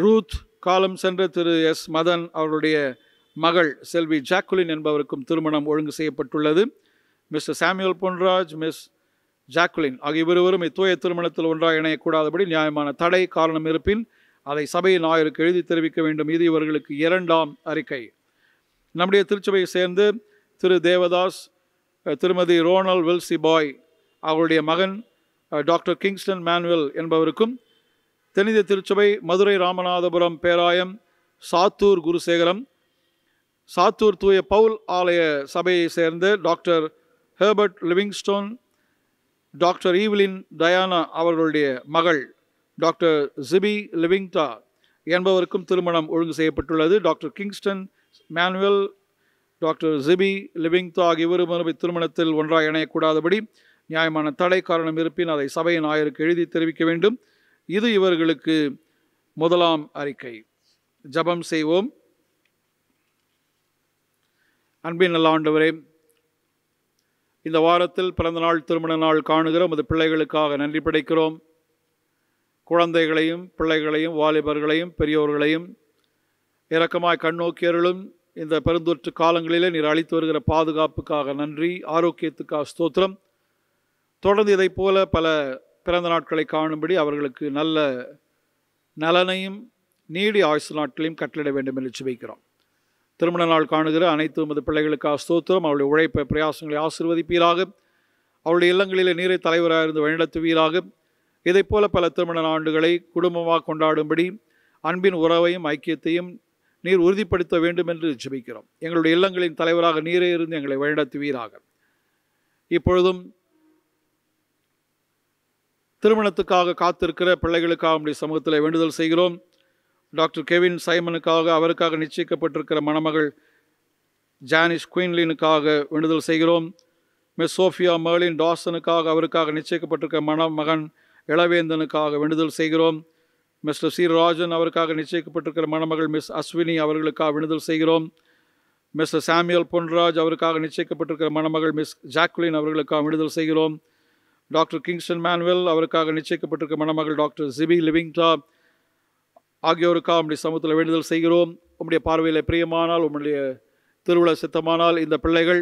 ரூத் காலம் சென்ற திரு எஸ் மதன் அவருடைய மகள் செல்வி ஜாக்குலின் என்பவருக்கும் திருமணம் ஒழுங்கு செய்யப்பட்டுள்ளது மிஸ்டர் சாமியல் பொன்ராஜ் மிஸ் ஜாக்குலின் ஆகிய இருவரும் இத்தூய திருமணத்தில் ஒன்றாக இணையக்கூடாதபடி நியாயமான தடை காரணம் இருப்பின் அதை சபையின் ஆயருக்கு எழுதி தெரிவிக்க வேண்டும் இது இவர்களுக்கு இரண்டாம் அறிக்கை நம்முடைய திருச்சபையை சேர்ந்து திரு தேவதாஸ் திருமதி ரோனல் வில்சி பாய் அவருடைய மகன் டாக்டர் கிங்ஸ்டன் மேனுவல் என்பவருக்கும் தெனித திருச்சபை மதுரை ராமநாதபுரம் பேராயம் சாத்தூர் குருசேகரம் சாத்தூர் தூய பவுல் ஆலய சபையை சேர்ந்த doctor Herbert Livingstone doctor Evelyn Diana அவர்களுடைய மகள் டாக்டர் ஜிபி லிவிங்டா என்பவருக்கும் திருமணம் ஒழுங்கு செய்யப்பட்டுள்ளது doctor Kingston Manuel doctor GB லிவிங்தா ஆகிய திருமணத்தில் ஒன்றாக இணையக்கூடாதபடி நியாயமான தடை காரணம் இருப்பின் அதை சபையின் ஆயருக்கு எழுதி தெரிவிக்க வேண்டும் இது இவர்களுக்கு முதலாம் அறிக்கை ஜபம் செய்வோம் அன்பின் நல்ல ஆண்டவரே இந்த வாரத்தில் பிறந்த நாள் திருமண நாள் காணுகிற அது பிள்ளைகளுக்காக நன்றி படைக்கிறோம் குழந்தைகளையும் பிள்ளைகளையும் வாலிபர்களையும் பெரியோர்களையும் இரக்கமாய் கண்ணோக்கியர்களும் இந்த பெருந்தொற்று காலங்களிலே நீர் அளித்து வருகிற பாதுகாப்புக்காக நன்றி ஆரோக்கியத்துக்காக ஸ்தோத்திரம் தொடர்ந்து இதை போல பல பிறந்த நாட்களை காணும்படி அவர்களுக்கு நல்ல நலனையும் நீடி ஆயுசு நாட்களையும் கட்டளிட வேண்டும் என்று சுபிக்கிறோம் திருமண நாள் காணுகிற அனைத்து உமது பிள்ளைகளுக்காக ஸ்தோத்திரம் அவளுடைய உழைப்பை பிரயாசங்களை ஆசிர்வதிப்பீராக அவளுடைய இல்லங்களிலே நீரை தலைவராக இருந்து வழிநடத்துவீராக இதை போல பல திருமண ஆண்டுகளை குடும்பமாக கொண்டாடும்படி அன்பின் உறவையும் ஐக்கியத்தையும் நீர் உறுதிப்படுத்த வேண்டும் என்று ஜெபிக்கிறோம் எங்களுடைய இல்லங்களின் தலைவராக நீரே இருந்து எங்களை வழிநடத்துவீராக இப்பொழுதும் திருமணத்துக்காக காத்திருக்கிற பிள்ளைகளுக்காக நம்முடைய சமூகத்தில் வேண்டுதல் செய்கிறோம் டாக்டர் கெவின் சைமனுக்காக அவருக்காக நிச்சயிக்கப்பட்டிருக்கிற மணமகள் ஜானிஷ் குயின்லினுக்காக வேண்டுதல் செய்கிறோம் மிஸ் சோஃபியா மேலின் டாசனுக்காக அவருக்காக நிச்சயிக்கப்பட்டிருக்கிற மணமகன் இளவேந்தனுக்காக வேண்டுதல் செய்கிறோம் மிஸ்டர் சி ராஜன் அவருக்காக நிச்சயிக்கப்பட்டிருக்கிற மணமகள் மிஸ் அஸ்வினி அவர்களுக்காக விடுதல் செய்கிறோம் மிஸ்டர் சாமியல் பொன்ராஜ் அவருக்காக நிச்சயிக்கப்பட்டிருக்கிற மணமகள் மிஸ் ஜாக்லின் அவர்களுக்காக விடுதல் செய்கிறோம் டாக்டர் கிங்ஸ்டன் மேனுவல் அவருக்காக நிச்சயிக்கப்பட்டிருக்க மணமகள் டாக்டர் ஜிபி லிவிங்டா ஆகியோருக்காக நம்முடைய சமூகத்தில் வேண்டுதல் செய்கிறோம் உம்முடைய பார்வையில் பிரியமானால் உம்முடைய திருவிழா சித்தமானால் இந்த பிள்ளைகள்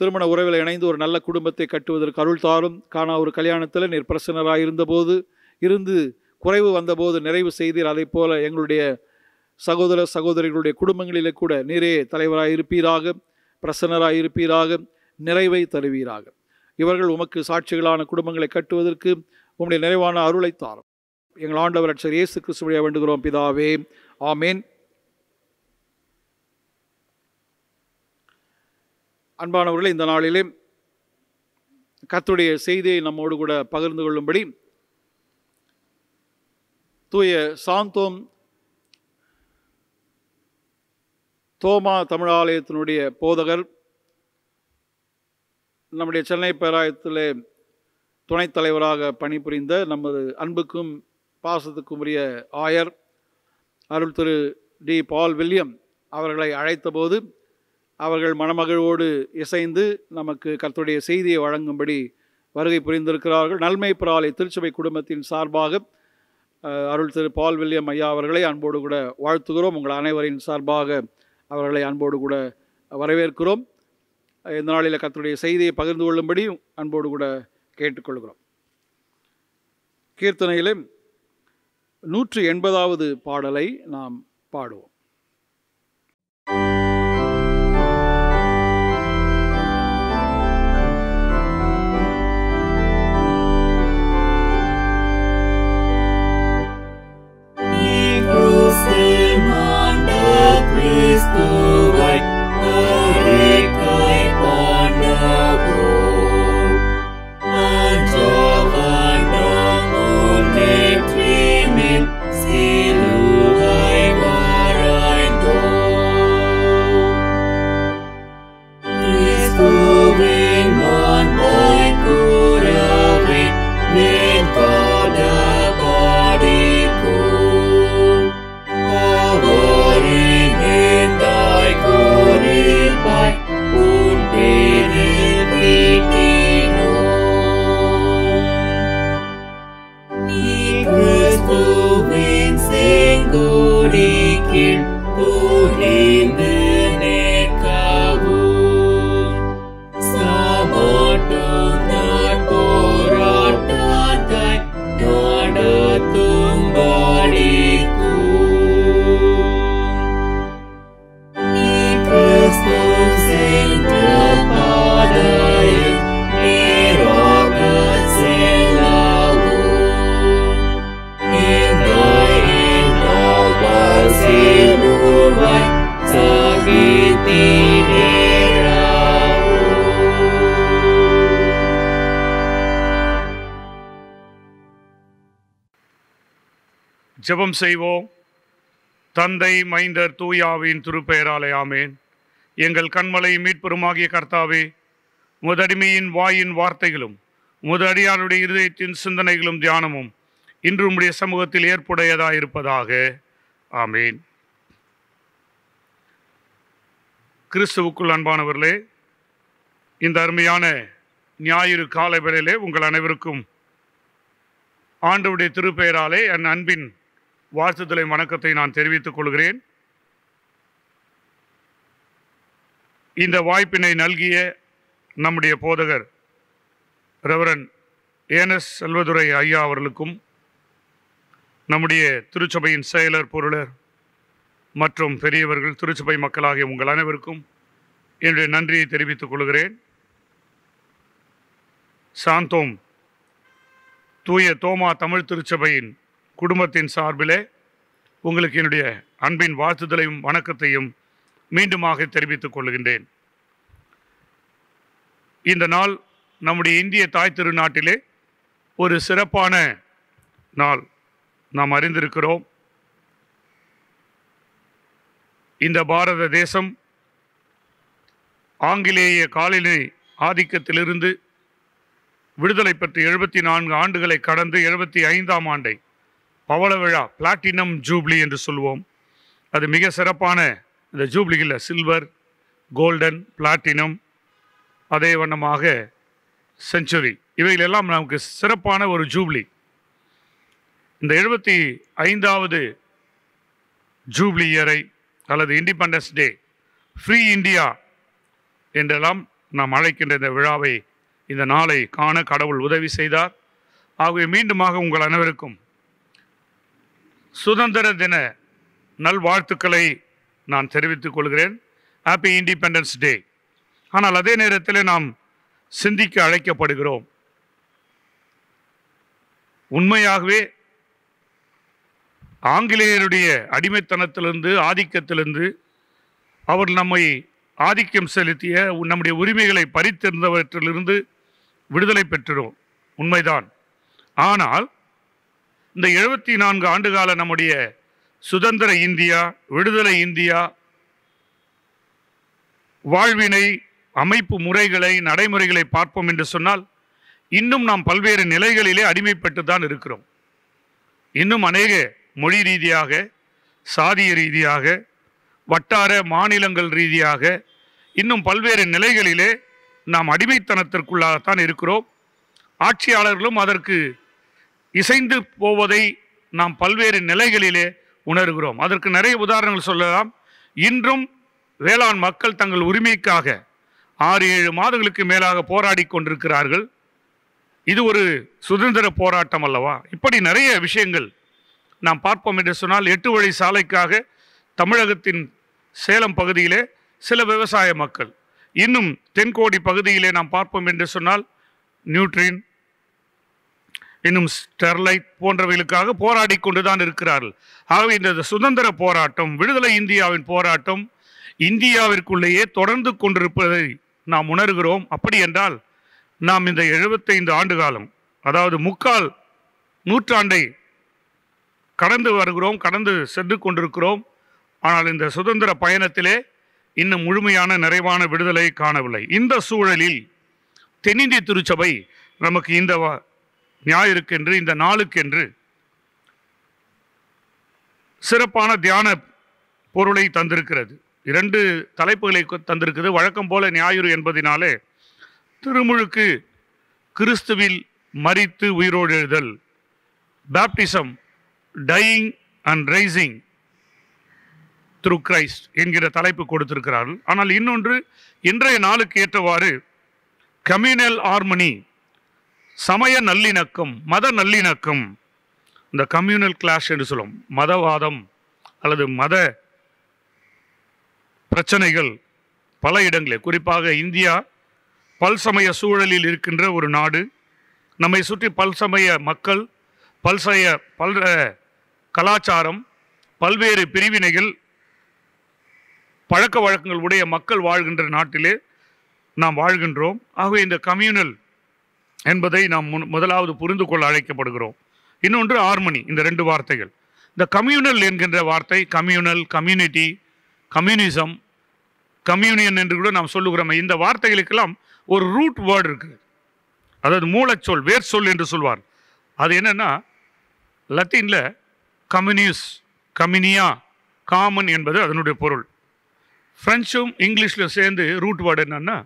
திருமண உறவில் இணைந்து ஒரு நல்ல குடும்பத்தை கட்டுவதற்கு அருள் தாரும் காணா ஒரு கல்யாணத்தில் நீர் பிரசனராக இருந்தபோது இருந்து குறைவு வந்தபோது நிறைவு செய்தீர் அதை போல எங்களுடைய சகோதர சகோதரிகளுடைய குடும்பங்களிலே கூட நீரே தலைவராக இருப்பீராக பிரசன்னராக இருப்பீராக நிறைவை தருவீராக இவர்கள் உமக்கு சாட்சிகளான குடும்பங்களை கட்டுவதற்கு உம்முடைய நிறைவான அருளை தாரும் எங்கள் ஆண்டவர் அட்சர் இயேசு கிறிஸ்துடைய வேண்டுகிறோம் பிதாவே ஆமேன் அன்பானவர்களே இந்த நாளிலே கத்துடைய செய்தியை நம்மோடு கூட பகிர்ந்து கொள்ளும்படி தூய சாந்தோம் தோமா தமிழாலயத்தினுடைய போதகர் நம்முடைய சென்னை பேராயத்திலே துணைத் தலைவராக பணிபுரிந்த நமது அன்புக்கும் பாசத்துக்கும் உரிய ஆயர் அருள் திரு டி பால் வில்லியம் அவர்களை அழைத்தபோது அவர்கள் மணமகளோடு இசைந்து நமக்கு கத்துடைய செய்தியை வழங்கும்படி வருகை புரிந்திருக்கிறார்கள் நல்மை பிராலை திருச்சபை குடும்பத்தின் சார்பாக அருள் திரு பால் வில்லியம் ஐயா அவர்களை அன்போடு கூட வாழ்த்துகிறோம் உங்கள் அனைவரின் சார்பாக அவர்களை அன்போடு கூட வரவேற்கிறோம் இந்த நாளில் கத்தனுடைய செய்தியை பகிர்ந்து கொள்ளும்படியும் அன்போடு கூட கேட்டுக்கொள்கிறோம் கீர்த்தனையிலே நூற்று எண்பதாவது பாடலை நாம் பாடுவோம் Cristo. ஜெபம் செய்வோம் தந்தை மைந்தர் தூயாவின் திருப்பெயராலே ஆமேன் எங்கள் கண்மலை மீட்பெருமாகிய கர்த்தாவே முதடிமையின் வாயின் வார்த்தைகளும் முதடியாருடைய இருதயத்தின் சிந்தனைகளும் தியானமும் இன்று உம்முடைய சமூகத்தில் ஏற்புடையதாக இருப்பதாக ஆமேன் கிறிஸ்துவுக்குள் அன்பானவர்களே இந்த அருமையான ஞாயிறு காலை வேளையிலே உங்கள் அனைவருக்கும் ஆண்டுடைய திருப்பெயராலே என் அன்பின் வாழ்த்துதலை வணக்கத்தை நான் தெரிவித்துக் கொள்கிறேன் இந்த வாய்ப்பினை நல்கிய நம்முடைய போதகர் ரெவரன் ஏனஸ் செல்வதுரை ஐயா அவர்களுக்கும் நம்முடைய திருச்சபையின் செயலர் பொருளர் மற்றும் பெரியவர்கள் திருச்சபை மக்களாகிய உங்கள் அனைவருக்கும் என்னுடைய நன்றியை தெரிவித்துக் கொள்கிறேன் சாந்தோம் தூய தோமா தமிழ் திருச்சபையின் குடும்பத்தின் சார்பிலே உங்களுக்கு என்னுடைய அன்பின் வாழ்த்துதலையும் வணக்கத்தையும் மீண்டுமாக தெரிவித்துக் கொள்கின்றேன் இந்த நாள் நம்முடைய இந்திய தாய் திருநாட்டிலே ஒரு சிறப்பான நாள் நாம் அறிந்திருக்கிறோம் இந்த பாரத தேசம் ஆங்கிலேய காலனி ஆதிக்கத்திலிருந்து விடுதலை பெற்று எழுபத்தி நான்கு ஆண்டுகளை கடந்து எழுபத்தி ஐந்தாம் ஆண்டை பவள விழா பிளாட்டினம் ஜூப்ளி என்று சொல்லுவோம் அது மிக சிறப்பான இந்த ஜூப்ளிகளில் சில்வர் கோல்டன் பிளாட்டினம் அதே வண்ணமாக செஞ்சுரி இவைகளெல்லாம் நமக்கு சிறப்பான ஒரு ஜூப்ளி இந்த எழுபத்தி ஐந்தாவது ஜூப்ளி இயரை அல்லது இண்டிபெண்டன்ஸ் டே ஃப்ரீ இந்தியா என்றெல்லாம் நாம் அழைக்கின்ற இந்த விழாவை இந்த நாளை காண கடவுள் உதவி செய்தார் ஆகவே மீண்டுமாக உங்கள் அனைவருக்கும் சுதந்திர தின நல்வாழ்த்துக்களை நான் தெரிவித்துக் கொள்கிறேன் ஹாப்பி இண்டிபெண்டன்ஸ் டே ஆனால் அதே நேரத்தில் நாம் சிந்திக்க அழைக்கப்படுகிறோம் உண்மையாகவே ஆங்கிலேயருடைய அடிமைத்தனத்திலிருந்து ஆதிக்கத்திலிருந்து அவர் நம்மை ஆதிக்கம் செலுத்திய நம்முடைய உரிமைகளை பறித்திருந்தவற்றிலிருந்து விடுதலை பெற்றிடும் உண்மைதான் ஆனால் இந்த எழுபத்தி நான்கு ஆண்டு கால நம்முடைய சுதந்திர இந்தியா விடுதலை இந்தியா வாழ்வினை அமைப்பு முறைகளை நடைமுறைகளை பார்ப்போம் என்று சொன்னால் இன்னும் நாம் பல்வேறு நிலைகளிலே அடிமைப்பட்டு தான் இருக்கிறோம் இன்னும் அநேக மொழி ரீதியாக சாதிய ரீதியாக வட்டார மாநிலங்கள் ரீதியாக இன்னும் பல்வேறு நிலைகளிலே நாம் அடிமைத்தனத்திற்குள்ளாகத்தான் இருக்கிறோம் ஆட்சியாளர்களும் அதற்கு இசைந்து போவதை நாம் பல்வேறு நிலைகளிலே உணர்கிறோம் அதற்கு நிறைய உதாரணங்கள் சொல்லலாம் இன்றும் வேளாண் மக்கள் தங்கள் உரிமைக்காக ஆறு ஏழு மாதங்களுக்கு மேலாக போராடி கொண்டிருக்கிறார்கள் இது ஒரு சுதந்திர போராட்டம் அல்லவா இப்படி நிறைய விஷயங்கள் நாம் பார்ப்போம் என்று சொன்னால் எட்டு வழி சாலைக்காக தமிழகத்தின் சேலம் பகுதியிலே சில விவசாய மக்கள் இன்னும் தென்கோடி பகுதியிலே நாம் பார்ப்போம் என்று சொன்னால் நியூட்ரின் இன்னும் ஸ்டெர்லைட் போன்றவைகளுக்காக போராடி கொண்டுதான் இருக்கிறார்கள் ஆகவே இந்த சுதந்திர போராட்டம் விடுதலை இந்தியாவின் போராட்டம் இந்தியாவிற்குள்ளேயே தொடர்ந்து கொண்டிருப்பதை நாம் உணர்கிறோம் அப்படி என்றால் நாம் இந்த எழுபத்தைந்து ஆண்டு காலம் அதாவது முக்கால் நூற்றாண்டை கடந்து வருகிறோம் கடந்து சென்று கொண்டிருக்கிறோம் ஆனால் இந்த சுதந்திர பயணத்திலே இன்னும் முழுமையான நிறைவான விடுதலை காணவில்லை இந்த சூழலில் தென்னிந்திய திருச்சபை நமக்கு இந்த ஞாயிறுக்கென்று இந்த நாளுக்கென்று சிறப்பான தியான பொருளை தந்திருக்கிறது இரண்டு தலைப்புகளை தந்திருக்கிறது வழக்கம் போல ஞாயிறு என்பதினாலே திருமுழுக்கு கிறிஸ்துவில் மறித்து உயிரோழுதல் baptism dying and rising through Christ என்கிற தலைப்பு கொடுத்திருக்கிறார்கள் ஆனால் இன்னொன்று இன்றைய நாளுக்கு ஏற்றவாறு கம்யூனல் ஆர்மனி சமய நல்லிணக்கம் மத நல்லிணக்கம் இந்த கம்யூனல் கிளாஷ் என்று சொல்லும் மதவாதம் அல்லது மத பிரச்சனைகள் பல இடங்களில் குறிப்பாக இந்தியா பல்சமய சூழலில் இருக்கின்ற ஒரு நாடு நம்மை சுற்றி பல்சமய மக்கள் பல்சய பல் கலாச்சாரம் பல்வேறு பிரிவினைகள் பழக்க வழக்கங்கள் உடைய மக்கள் வாழ்கின்ற நாட்டிலே நாம் வாழ்கின்றோம் ஆகவே இந்த கம்யூனல் என்பதை நாம் முதலாவது புரிந்து கொள்ள அழைக்கப்படுகிறோம் இன்னொன்று ஹார்மனி இந்த ரெண்டு வார்த்தைகள் இந்த கம்யூனல் என்கின்ற வார்த்தை கம்யூனல் கம்யூனிட்டி கம்யூனிசம் கம்யூனியன் என்று கூட நாம் சொல்லுகிறோம் இந்த வார்த்தைகளுக்கெல்லாம் ஒரு ரூட் வேர்டு இருக்குது அதாவது மூலச்சொல் வேர் சொல் என்று சொல்வார் அது என்னென்னா லத்தீனில் கம்யூனிஸ் கம்யூனியா காமன் என்பது அதனுடைய பொருள் ஃப்ரெஞ்சும் இங்கிலீஷில் சேர்ந்து ரூட் வேர்டு என்னென்னா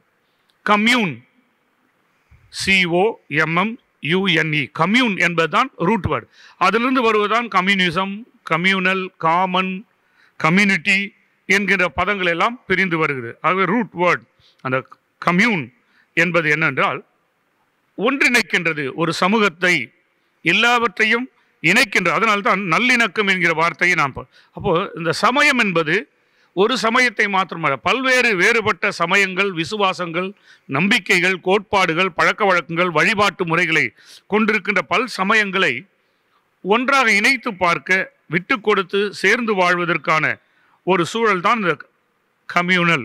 commune C O M M U N E commune என்பதுதான் ரூட் வேர்டு அதிலிருந்து வருவதுதான் கம்யூனிசம் கம்யூனல் காமன் கம்யூனிட்டி என்கின்ற பதங்கள் எல்லாம் பிரிந்து வருகிறது ஆகவே ரூட் வேர்ட் அந்த கம்யூன் என்பது என்னென்றால் ஒன்றிணைக்கின்றது ஒரு சமூகத்தை எல்லாவற்றையும் இணைக்கின்ற அதனால்தான் நல்லிணக்கம் என்கிற வார்த்தையை நாம் அப்போது இந்த சமயம் என்பது ஒரு சமயத்தை மாத்திரமல்ல பல்வேறு வேறுபட்ட சமயங்கள் விசுவாசங்கள் நம்பிக்கைகள் கோட்பாடுகள் பழக்க வழக்கங்கள் வழிபாட்டு முறைகளை கொண்டிருக்கின்ற பல் சமயங்களை ஒன்றாக இணைத்து பார்க்க விட்டு கொடுத்து சேர்ந்து வாழ்வதற்கான ஒரு சூழல் தான் இந்த கம்யூனல்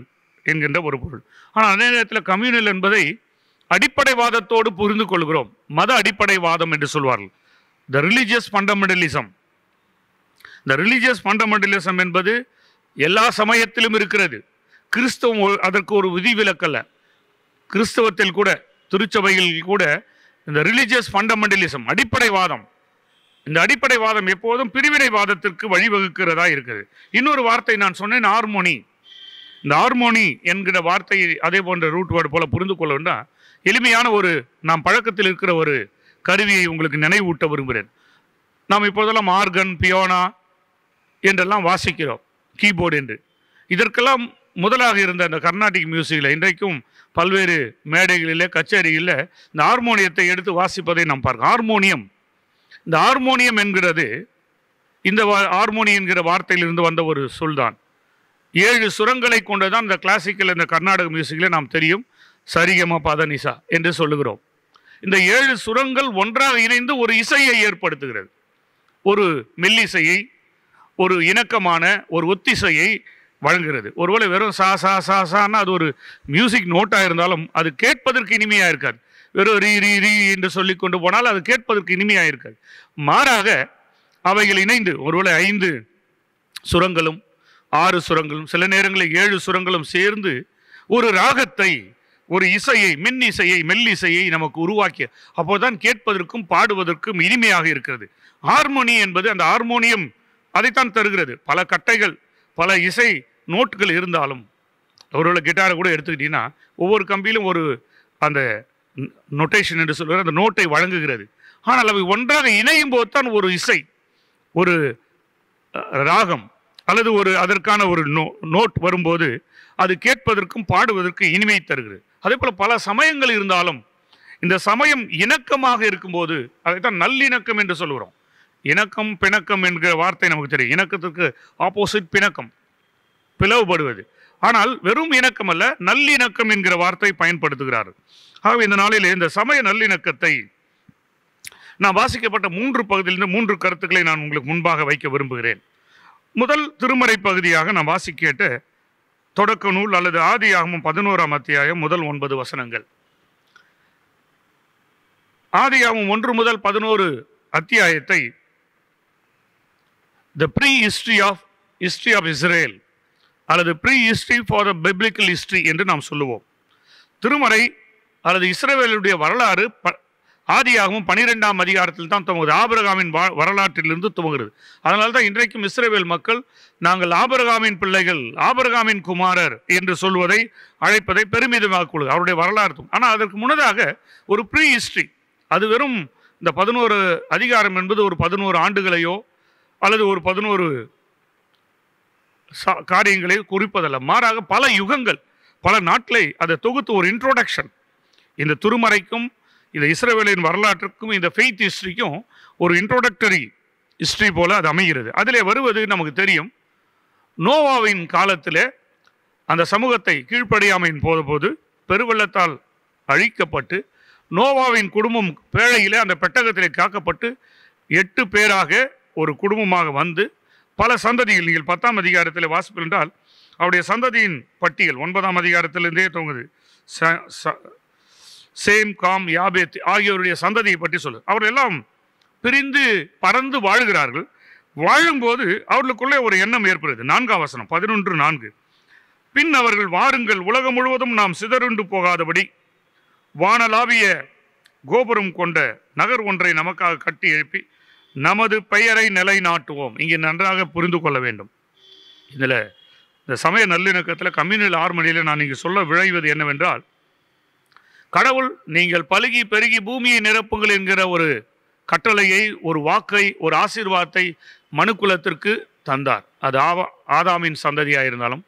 என்கின்ற ஒரு பொருள் ஆனால் அதே நேரத்தில் கம்யூனல் என்பதை அடிப்படைவாதத்தோடு புரிந்து கொள்கிறோம் மத அடிப்படைவாதம் என்று சொல்வார்கள் த ரிலீஜியஸ் ஃபண்டமெண்டலிசம் இந்த ரிலீஜியஸ் ஃபண்டமெண்டலிசம் என்பது எல்லா சமயத்திலும் இருக்கிறது கிறிஸ்தவம் அதற்கு ஒரு விதிவிலக்கல்ல கிறிஸ்தவத்தில் கூட திருச்சபையில் கூட இந்த ரிலீஜியஸ் ஃபண்டமெண்டலிசம் அடிப்படைவாதம் இந்த அடிப்படைவாதம் எப்போதும் பிரிவினைவாதத்திற்கு வழிவகுக்கிறதா இருக்குது இன்னொரு வார்த்தை நான் சொன்னேன் ஹார்மோனி இந்த ஹார்மோனி என்கிற வார்த்தையை அதே போன்ற ரூட் வேர்டு போல புரிந்து கொள்ளா எளிமையான ஒரு நாம் பழக்கத்தில் இருக்கிற ஒரு கருவியை உங்களுக்கு நினைவூட்ட விரும்புகிறேன் நாம் இப்போதெல்லாம் ஆர்கன் பியோனா என்றெல்லாம் வாசிக்கிறோம் கீபோர்டு என்று இதற்கெல்லாம் முதலாக இருந்த அந்த கர்நாடிக் மியூசிக்கில் இன்றைக்கும் பல்வேறு மேடைகளில் கச்சேரிகளில் இந்த ஹார்மோனியத்தை எடுத்து வாசிப்பதை நாம் பார்க்க ஹார்மோனியம் இந்த ஹார்மோனியம் என்கிறது இந்த ஹார்மோனியம் என்கிற வார்த்தையிலிருந்து வந்த ஒரு சொல் தான் ஏழு சுரங்களை தான் இந்த கிளாசிக்கல் இந்த கர்நாடக மியூசிக்கில் நாம் தெரியும் சரிகம பதனிசா என்று சொல்லுகிறோம் இந்த ஏழு சுரங்கள் ஒன்றாக இணைந்து ஒரு இசையை ஏற்படுத்துகிறது ஒரு மெல்லிசையை ஒரு இணக்கமான ஒரு ஒத்திசையை வழங்குகிறது ஒருவேளை வெறும் சா சா சா சான்னா அது ஒரு மியூசிக் நோட்டாக இருந்தாலும் அது கேட்பதற்கு இனிமையாக இருக்காது வெறும் ரீ ரீ ரீ என்று சொல்லி கொண்டு போனால் அது கேட்பதற்கு இனிமையாக இருக்காது மாறாக அவைகள் இணைந்து ஒருவேளை ஐந்து சுரங்களும் ஆறு சுரங்களும் சில நேரங்களில் ஏழு சுரங்களும் சேர்ந்து ஒரு ராகத்தை ஒரு இசையை மின் இசையை மெல்லிசையை நமக்கு உருவாக்கிய அப்போதான் கேட்பதற்கும் பாடுவதற்கும் இனிமையாக இருக்கிறது ஹார்மோனி என்பது அந்த ஹார்மோனியம் அதைத்தான் தருகிறது பல கட்டைகள் பல இசை நோட்டுகள் இருந்தாலும் ஒருவேளை கிட்டாரை கூட எடுத்துக்கிட்டிங்கன்னா ஒவ்வொரு கம்பியிலும் ஒரு அந்த நொட்டேஷன் என்று சொல்கிற அந்த நோட்டை வழங்குகிறது ஆனால் அவை ஒன்றாக இணையும் போது தான் ஒரு இசை ஒரு ராகம் அல்லது ஒரு அதற்கான ஒரு நோ நோட் வரும்போது அது கேட்பதற்கும் பாடுவதற்கும் இனிமை தருகிறது அதே போல் பல சமயங்கள் இருந்தாலும் இந்த சமயம் இணக்கமாக இருக்கும்போது அதைத்தான் நல்லிணக்கம் என்று சொல்கிறோம் இணக்கம் பிணக்கம் என்கிற வார்த்தை நமக்கு தெரியும் இணக்கத்துக்கு ஆப்போசிட் பிணக்கம் பிளவுபடுவது ஆனால் வெறும் இணக்கம் அல்ல நல்லிணக்கம் என்கிற வார்த்தை பயன்படுத்துகிறார் ஆகவே இந்த நாளில் இந்த சமய நல்லிணக்கத்தை நான் வாசிக்கப்பட்ட மூன்று பகுதியிலிருந்து மூன்று கருத்துக்களை நான் உங்களுக்கு முன்பாக வைக்க விரும்புகிறேன் முதல் திருமறை பகுதியாக நான் வாசிக்கேட்ட தொடக்க நூல் அல்லது ஆதி ஆகமும் பதினோராம் அத்தியாயம் முதல் ஒன்பது வசனங்கள் ஆகமும் ஒன்று முதல் பதினோரு அத்தியாயத்தை the pre history of history of Israel அல்லது pre history for the biblical history என்று நாம் சொல்லுவோம் திருமறை அல்லது இஸ்ரேவேலுடைய வரலாறு ப ஆதியாகவும் பனிரெண்டாம் அதிகாரத்தில் தான் துவங்குது ஆபரகாமின் வ வரலாற்றிலிருந்து துவங்குறது அதனால தான் இன்றைக்கும் இஸ்ரேவேல் மக்கள் நாங்கள் ஆபரகாமின் பிள்ளைகள் ஆபரகாமின் குமாரர் என்று சொல்வதை அழைப்பதை பெருமிதமாக கொள்ளுது அவருடைய வரலாறு ஆனால் அதற்கு முன்னதாக ஒரு ப்ரீ ஹிஸ்ட்ரி அது வெறும் இந்த பதினோரு அதிகாரம் என்பது ஒரு பதினோரு ஆண்டுகளையோ அல்லது ஒரு பதினோரு காரியங்களை குறிப்பதல்ல மாறாக பல யுகங்கள் பல நாட்களை அதை தொகுத்து ஒரு இன்ட்ரோடக்ஷன் இந்த திருமறைக்கும் இந்த இஸ்ரேவேலின் வரலாற்றுக்கும் இந்த ஃபெய்த் ஹிஸ்ட்ரிக்கும் ஒரு இன்ட்ரோடக்டரி ஹிஸ்ட்ரி போல் அது அமைகிறது அதில் வருவது நமக்கு தெரியும் நோவாவின் காலத்தில் அந்த சமூகத்தை கீழ்ப்படியாமையின் போது பெருவெள்ளத்தால் அழிக்கப்பட்டு நோவாவின் குடும்பம் பேழையில் அந்த பெட்டகத்தில் காக்கப்பட்டு எட்டு பேராக ஒரு குடும்பமாக வந்து பல சந்ததிகள் நீங்கள் பத்தாம் அதிகாரத்தில் வாசிப்பு என்றால் அவருடைய சந்ததியின் பட்டியல் ஒன்பதாம் அதிகாரத்திலிருந்தே தோங்குது சேம் காம் யாபேத் ஆகியோருடைய சந்ததியை பற்றி சொல்லு அவர்கள் எல்லாம் பிரிந்து பறந்து வாழ்கிறார்கள் வாழும்போது அவர்களுக்குள்ளே ஒரு எண்ணம் ஏற்படுது நான்காம் வசனம் பதினொன்று நான்கு பின் அவர்கள் வாருங்கள் உலகம் முழுவதும் நாம் சிதறுண்டு போகாதபடி வானலாவிய கோபுரம் கொண்ட நகர் ஒன்றை நமக்காக கட்டி எழுப்பி நமது பெயரை நிலைநாட்டுவோம் இங்கே நன்றாக புரிந்து கொள்ள வேண்டும் இதில் இந்த சமய நல்லிணக்கத்தில் கம்யூனல் ஆர்மனியில் நான் இங்கே சொல்ல விழைவது என்னவென்றால் கடவுள் நீங்கள் பழுகி பெருகி பூமியை நிரப்புங்கள் என்கிற ஒரு கட்டளையை ஒரு வாக்கை ஒரு ஆசீர்வாதத்தை மனுக்குலத்திற்கு தந்தார் அது ஆவா ஆதாமின் சந்ததியாக இருந்தாலும்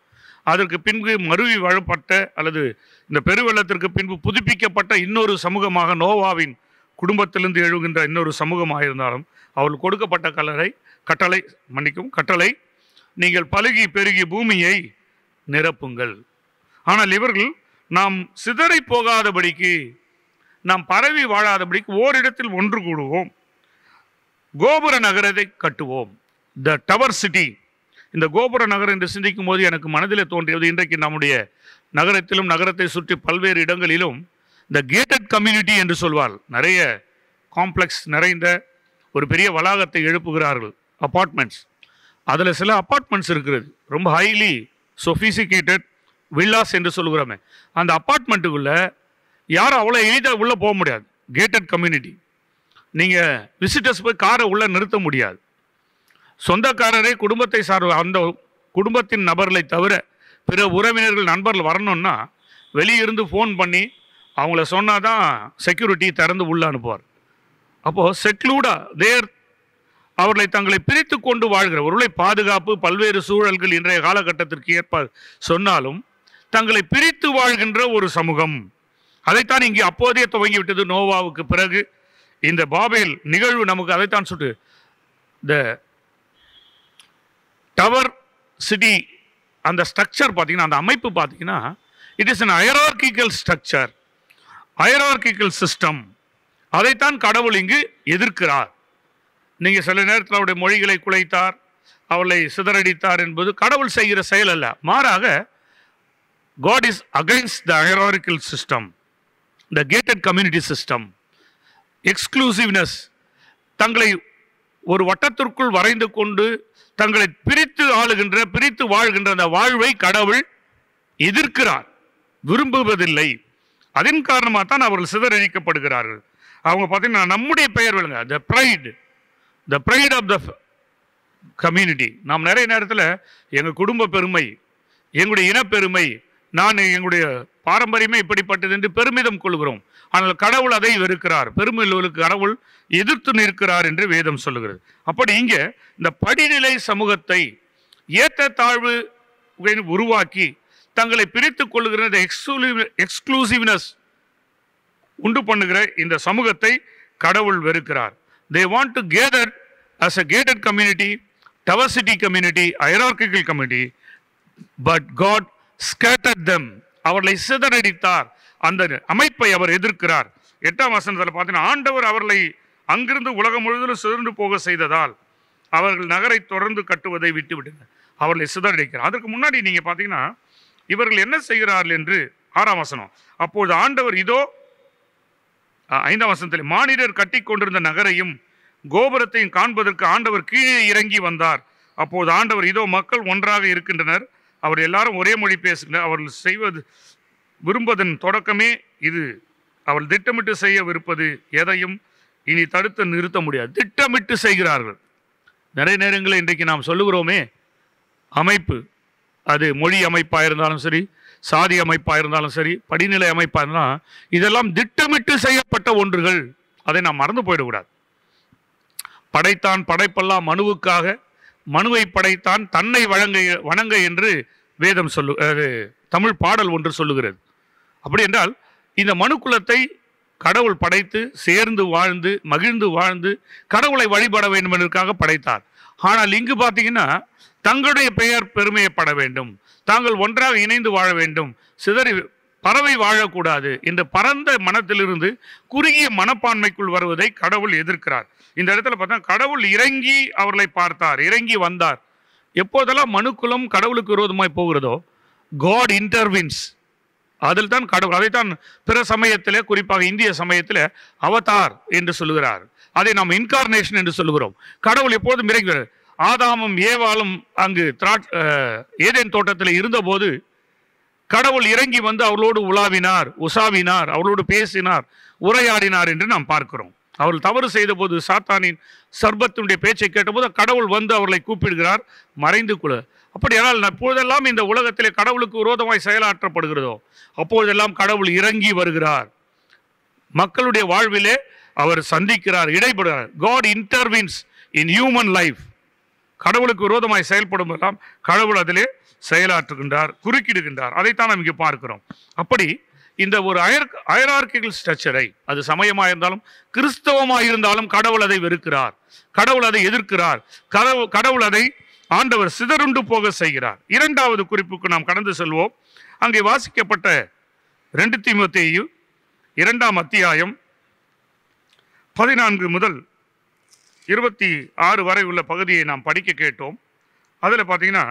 அதற்கு பின்பு மருவி வழப்பட்ட அல்லது இந்த பெருவெள்ளத்திற்கு பின்பு புதுப்பிக்கப்பட்ட இன்னொரு சமூகமாக நோவாவின் குடும்பத்திலிருந்து எழுகின்ற இன்னொரு சமூகமாக இருந்தாலும் அவள் கொடுக்கப்பட்ட கலரை கட்டளை மன்னிக்கும் கட்டளை நீங்கள் பழுகி பெருகி பூமியை நிரப்புங்கள் ஆனால் இவர்கள் நாம் சிதறி போகாதபடிக்கு நாம் பரவி வாழாதபடிக்கு ஓரிடத்தில் ஒன்று கூடுவோம் கோபுர நகரத்தை கட்டுவோம் த டவர் சிட்டி இந்த கோபுர நகரம் என்று சிந்திக்கும் போது எனக்கு மனதில் தோன்றியது இன்றைக்கு நம்முடைய நகரத்திலும் நகரத்தை சுற்றி பல்வேறு இடங்களிலும் இந்த கேட்டட் கம்யூனிட்டி என்று சொல்வார் நிறைய காம்ப்ளெக்ஸ் நிறைந்த ஒரு பெரிய வளாகத்தை எழுப்புகிறார்கள் அப்பார்ட்மெண்ட்ஸ் அதில் சில அப்பார்ட்மெண்ட்ஸ் இருக்கிறது ரொம்ப ஹைலி சொஃபிசிகேட்டட் வில்லாஸ் என்று சொல்கிறோமே அந்த அப்பார்ட்மெண்ட்டுக்குள்ளே யாரும் அவ்வளோ எளிதாக உள்ளே போக முடியாது கேட்டட் கம்யூனிட்டி நீங்கள் விசிட்டர்ஸ் போய் காரை உள்ளே நிறுத்த முடியாது சொந்தக்காரரே குடும்பத்தை சார்ந்த அந்த குடும்பத்தின் நபர்களை தவிர பிற உறவினர்கள் நண்பர்கள் வரணும்னா வெளியிருந்து ஃபோன் பண்ணி அவங்கள சொன்னால் தான் செக்யூரிட்டி திறந்து உள்ளே அனுப்புவார் அப்போ செக்லூடா தேர் அவர்களை தங்களை பிரித்து கொண்டு வாழ்கிற வாழ்கிறவர்களை பாதுகாப்பு பல்வேறு சூழல்கள் இன்றைய காலகட்டத்திற்கு ஏற்ப சொன்னாலும் தங்களை பிரித்து வாழ்கின்ற ஒரு சமூகம் அதைத்தான் இங்கே அப்போதே துவங்கிவிட்டது நோவாவுக்கு பிறகு இந்த பாபேல் நிகழ்வு நமக்கு அதைத்தான் சொல்லிட்டு இந்த டவர் சிட்டி அந்த ஸ்ட்ரக்சர் பார்த்தீங்கன்னா அந்த அமைப்பு பார்த்தீங்கன்னா it is an hierarchical structure hierarchical system அதைத்தான் கடவுள் இங்கு எதிர்க்கிறார் நீங்கள் சில நேரத்தில் அவருடைய மொழிகளை குலைத்தார் அவளை சிதறடித்தார் என்பது கடவுள் செய்கிற செயல் அல்ல மாறாக God is against the system the gated community system exclusiveness தங்களை ஒரு வட்டத்திற்குள் வரைந்து கொண்டு தங்களை பிரித்து ஆளுகின்ற பிரித்து வாழ்கின்ற அந்த வாழ்வை கடவுள் எதிர்க்கிறார் விரும்புவதில்லை அதன் காரணமாக தான் அவர்கள் சிதறடிக்கப்படுகிறார்கள் அவங்க பார்த்தீங்கன்னா நம்முடைய பெயர் விழுங்க the pride the pride of the community நாம் நிறைய நேரத்தில் எங்கள் குடும்ப பெருமை எங்களுடைய இனப்பெருமை நான் எங்களுடைய பாரம்பரியமே இப்படிப்பட்டது என்று பெருமிதம் கொள்கிறோம் ஆனால் கடவுள் அதை வெறுக்கிறார் பெருமையுள்ளவர்களுக்கு கடவுள் எதிர்த்து நிற்கிறார் என்று வேதம் சொல்லுகிறது அப்படி இங்கே இந்த படிநிலை சமூகத்தை ஏற்ற தாழ்வு உருவாக்கி தங்களை பிரித்து கொள்கிற எக்ஸ்க்ளூசிவ்னஸ் உண்டு பண்ணுகிற இந்த சமூகத்தை கடவுள் வெறுக்கிறார் they want to gather us a gated community tower city community hierarchical community but God scatter them அவர்களை சிதறடித்தார் அந்த அமைப்பை அவர் எதிர்க்கிறார் எட்டாம் வசனத்தில் பார்த்தீங்கன்னா ஆண்டவர் அவர்களை அங்கிருந்து உலகம் முழுவதும் சிதறந்து போக செய்ததால் அவர்கள் நகரை தொடர்ந்து கட்டுவதை விட்டு விடுங்க அவர்களை சிதறடிக்கிறார் அதற்கு முன்னாடி நீங்கள் பார்த்தீங்கன்னா இவர்கள் என்ன செய்கிறார்கள் என்று ஆறாம் வசனம் அப்போது ஆண்டவர் இதோ ஐந்தாம் வசனத்தில் மானிடர் கட்டி கொண்டிருந்த நகரையும் கோபுரத்தையும் காண்பதற்கு ஆண்டவர் கீழே இறங்கி வந்தார் அப்போது ஆண்டவர் இதோ மக்கள் ஒன்றாக இருக்கின்றனர் அவர் எல்லாரும் ஒரே மொழி பேசுகின்றனர் அவர்கள் செய்வது விரும்பதன் தொடக்கமே இது அவள் திட்டமிட்டு செய்யவிருப்பது எதையும் இனி தடுத்து நிறுத்த முடியாது திட்டமிட்டு செய்கிறார்கள் நிறைய நேரங்களில் இன்றைக்கு நாம் சொல்லுகிறோமே அமைப்பு அது மொழி அமைப்பாக இருந்தாலும் சரி சாதி அமைப்பாக இருந்தாலும் சரி படிநிலை அமைப்பாக இருந்தால் இதெல்லாம் திட்டமிட்டு செய்யப்பட்ட ஒன்றுகள் அதை நாம் மறந்து போயிடக்கூடாது படைத்தான் படைப்பெல்லாம் மனுவுக்காக மனுவை படைத்தான் தன்னை வழங்க வணங்க என்று வேதம் சொல்லு அது தமிழ் பாடல் ஒன்று சொல்லுகிறது அப்படி என்றால் இந்த மனுக்குலத்தை கடவுள் படைத்து சேர்ந்து வாழ்ந்து மகிழ்ந்து வாழ்ந்து கடவுளை வழிபட வேண்டும் என்பதற்காக படைத்தார் ஆனால் இங்கு பார்த்தீங்கன்னா தங்களுடைய பெயர் பெருமையப்பட வேண்டும் தாங்கள் ஒன்றாக இணைந்து வாழ வேண்டும் சிதறி பறவை வாழக்கூடாது இந்த பரந்த மனத்திலிருந்து குறுகிய மனப்பான்மைக்குள் வருவதை கடவுள் எதிர்க்கிறார் இந்த இடத்துல பார்த்தா கடவுள் இறங்கி அவர்களை பார்த்தார் இறங்கி வந்தார் எப்போதெல்லாம் மனுக்குலம் கடவுளுக்கு விரோதமாய் போகிறதோ காட் இன்டர்வின்ஸ் அதில் தான் கடவுள் அதைத்தான் பிற சமயத்தில் குறிப்பாக இந்திய சமயத்தில் அவதார் என்று சொல்லுகிறார் அதை நாம் இன்கார்னேஷன் என்று சொல்லுகிறோம் கடவுள் எப்போதும் இறங்கி ஆதாமும் ஏவாலும் அங்கு ஏதேன் தோட்டத்தில் இருந்தபோது கடவுள் இறங்கி வந்து அவளோடு உலாவினார் உசாவினார் அவளோடு பேசினார் உரையாடினார் என்று நாம் பார்க்கிறோம் அவர்கள் தவறு செய்தபோது சாத்தானின் சர்பத்தினுடைய பேச்சை கேட்டபோது கடவுள் வந்து அவர்களை கூப்பிடுகிறார் மறைந்து கொள்ள அப்படியானால் இப்பொழுதெல்லாம் இந்த உலகத்திலே கடவுளுக்கு விரோதமாய் செயலாற்றப்படுகிறதோ அப்பொழுதெல்லாம் கடவுள் இறங்கி வருகிறார் மக்களுடைய வாழ்விலே அவர் சந்திக்கிறார் இடைபடுகிறார் God intervenes in human life கடவுளுக்கு விரோதமாய் செயல்படும் எல்லாம் கடவுள் அதிலே செயலாற்றுகின்றார் குறுக்கிடுகின்றார் அதைத்தான் நாம் இங்கே பார்க்கிறோம் அப்படி இந்த ஒரு அயர் அயரார்கிகள் ஸ்ட்ரக்சரை அது சமயமாக இருந்தாலும் கிறிஸ்தவமாக இருந்தாலும் கடவுள் அதை வெறுக்கிறார் கடவுள் அதை எதிர்க்கிறார் கடவுள் கடவுள் அதை ஆண்டவர் சிதறுண்டு போக செய்கிறார் இரண்டாவது குறிப்புக்கு நாம் கடந்து செல்வோம் அங்கே வாசிக்கப்பட்ட ரெண்டு திமுத்தையும் இரண்டாம் அத்தியாயம் பதினான்கு முதல் இருபத்தி ஆறு வரை உள்ள பகுதியை நாம் படிக்க கேட்டோம் அதில் பார்த்தீங்கன்னா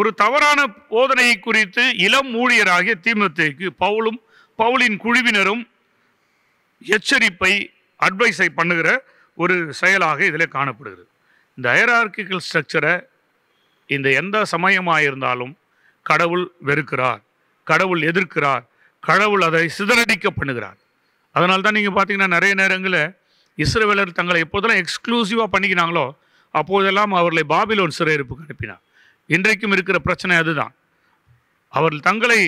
ஒரு தவறான போதனை குறித்து இளம் ஊழியராகிய தீமத்தேக்கு பவுலும் பவுலின் குழுவினரும் எச்சரிப்பை அட்வைஸை பண்ணுகிற ஒரு செயலாக இதில் காணப்படுகிறது இந்த ஐரார்கிக்கல் ஸ்ட்ரக்சரை இந்த எந்த சமயமாக இருந்தாலும் கடவுள் வெறுக்கிறார் கடவுள் எதிர்க்கிறார் கடவுள் அதை சிதறடிக்க பண்ணுகிறார் அதனால்தான் தான் நீங்கள் பார்த்தீங்கன்னா நிறைய நேரங்களில் இஸ்ரேவேலர் தங்களை எப்போதெல்லாம் எக்ஸ்க்ளூசிவாக பண்ணிக்கினாங்களோ அப்போதெல்லாம் அவர்களை பாபிலோன் சிறையிருப்புக்கு அனுப்பினார் இன்றைக்கும் இருக்கிற பிரச்சனை அதுதான் அவர்கள் தங்களை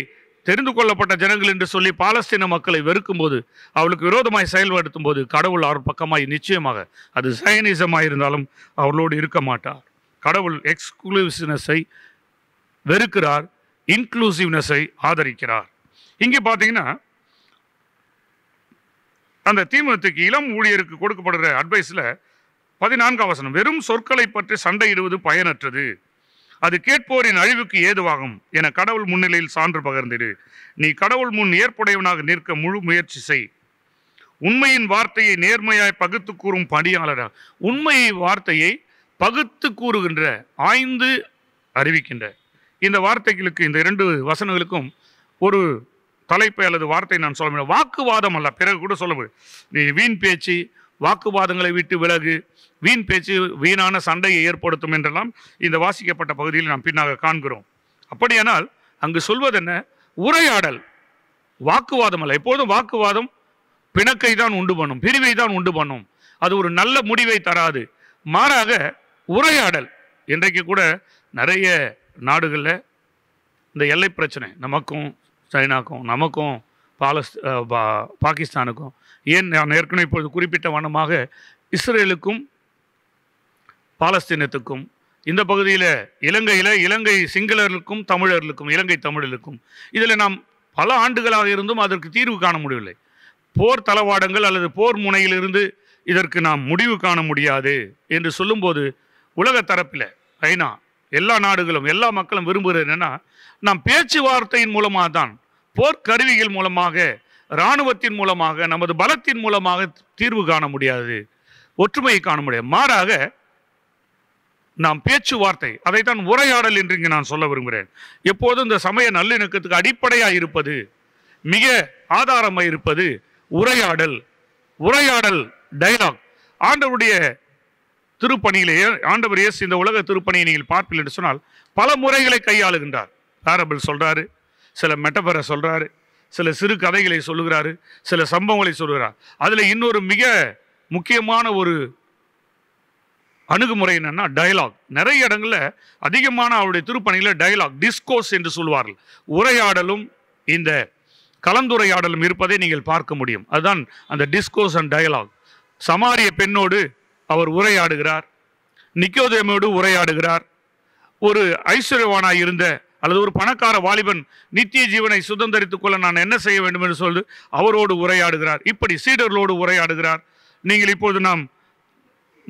தெரிந்து கொள்ளப்பட்ட ஜனங்கள் என்று சொல்லி பாலஸ்தீன மக்களை வெறுக்கும் போது அவளுக்கு விரோதமாய் செயல்படுத்தும் போது கடவுள் அவர் பக்கமாய் நிச்சயமாக அது சயனிசமாக இருந்தாலும் அவர்களோடு இருக்க மாட்டார் கடவுள் எக்ஸ்க்ளூசிவ்னஸை வெறுக்கிறார் இன்க்ளூசிவ்னஸை ஆதரிக்கிறார் இங்கே பார்த்தீங்கன்னா அந்த தீமத்துக்கு இளம் ஊழியருக்கு கொடுக்கப்படுகிற அட்வைஸில் பதினான்காம் வசனம் வெறும் சொற்களை பற்றி சண்டையிடுவது பயனற்றது அது கேட்போரின் அழிவுக்கு ஏதுவாகும் என கடவுள் முன்னிலையில் சான்று பகிர்ந்திடு நீ கடவுள் முன் ஏற்புடையவனாக நிற்க முழு முயற்சி செய் உண்மையின் வார்த்தையை நேர்மையாய் பகுத்து கூறும் பணியாளராக உண்மையை வார்த்தையை பகுத்து கூறுகின்ற ஆய்ந்து அறிவிக்கின்ற இந்த வார்த்தைகளுக்கு இந்த இரண்டு வசனங்களுக்கும் ஒரு தலைப்பை அல்லது வார்த்தை நான் சொல்ல முடியும் வாக்குவாதம் அல்ல பிறகு கூட சொல்ல முடியும் நீ வீண் பேச்சு வாக்குவாதங்களை விட்டு விலகு வீண் பேச்சு வீணான சண்டையை ஏற்படுத்தும் என்றெல்லாம் இந்த வாசிக்கப்பட்ட பகுதியில் நாம் பின்னாக காண்கிறோம் அப்படியானால் அங்கு சொல்வதென்ன உரையாடல் வாக்குவாதம் அல்ல எப்போதும் வாக்குவாதம் பிணக்கை தான் உண்டு பண்ணும் பிரிவை தான் உண்டு பண்ணும் அது ஒரு நல்ல முடிவை தராது மாறாக உரையாடல் இன்றைக்கு கூட நிறைய நாடுகளில் இந்த எல்லை பிரச்சனை நமக்கும் சைனாக்கும் நமக்கும் பாலஸ் பாகிஸ்தானுக்கும் ஏன் நான் ஏற்கனவே இப்பொழுது குறிப்பிட்ட வண்ணமாக இஸ்ரேலுக்கும் பாலஸ்தீனத்துக்கும் இந்த பகுதியில் இலங்கையில் இலங்கை சிங்களர்களுக்கும் தமிழர்களுக்கும் இலங்கை தமிழர்களுக்கும் இதில் நாம் பல ஆண்டுகளாக இருந்தும் அதற்கு தீர்வு காண முடியவில்லை போர் தளவாடங்கள் அல்லது போர் முனையிலிருந்து இதற்கு நாம் முடிவு காண முடியாது என்று சொல்லும்போது உலக தரப்பில் ஐநா எல்லா நாடுகளும் எல்லா மக்களும் விரும்புகிறது என்னென்னா நாம் பேச்சுவார்த்தையின் மூலமாக தான் போர்க்கருவிகள் மூலமாக இராணுவத்தின் மூலமாக நமது பலத்தின் மூலமாக தீர்வு காண முடியாது ஒற்றுமையை காண முடியாது மாறாக நாம் பேச்சுவார்த்தை அதைத்தான் உரையாடல் என்று இங்கு நான் சொல்ல விரும்புகிறேன் எப்போதும் இந்த சமய நல்லிணக்கத்துக்கு அடிப்படையாக இருப்பது மிக ஆதாரமாக இருப்பது உரையாடல் உரையாடல் டைலாக் ஆண்டவருடைய திருப்பணியிலே ஆண்டவர் இயேசு இந்த உலக திருப்பணியை நீங்கள் பார்ப்பீர்கள் என்று சொன்னால் பல முறைகளை கையாளுகின்றார் பேரபிள் சொல்கிறாரு சில மெட்டபரை சொல்கிறாரு சில சிறு கதைகளை சொல்லுகிறாரு சில சம்பவங்களை சொல்கிறார் அதில் இன்னொரு மிக முக்கியமான ஒரு அணுகுமுறை என்னென்னா டயலாக் நிறைய இடங்களில் அதிகமான அவருடைய திருப்பணியில் டயலாக் டிஸ்கோஸ் என்று சொல்வார்கள் உரையாடலும் இந்த கலந்துரையாடலும் இருப்பதை நீங்கள் பார்க்க முடியும் அதுதான் அந்த டிஸ்கோஸ் அண்ட் டயலாக் சமாரிய பெண்ணோடு அவர் உரையாடுகிறார் நிக்கோதேமோடு உரையாடுகிறார் ஒரு ஐஸ்வர்யவானாய் இருந்த அல்லது ஒரு பணக்கார வாலிபன் நித்திய ஜீவனை சுதந்திரித்துக் கொள்ள நான் என்ன செய்ய வேண்டும் என்று சொல்லி அவரோடு உரையாடுகிறார் இப்படி சீடர்களோடு உரையாடுகிறார் நீங்கள் இப்போது நாம்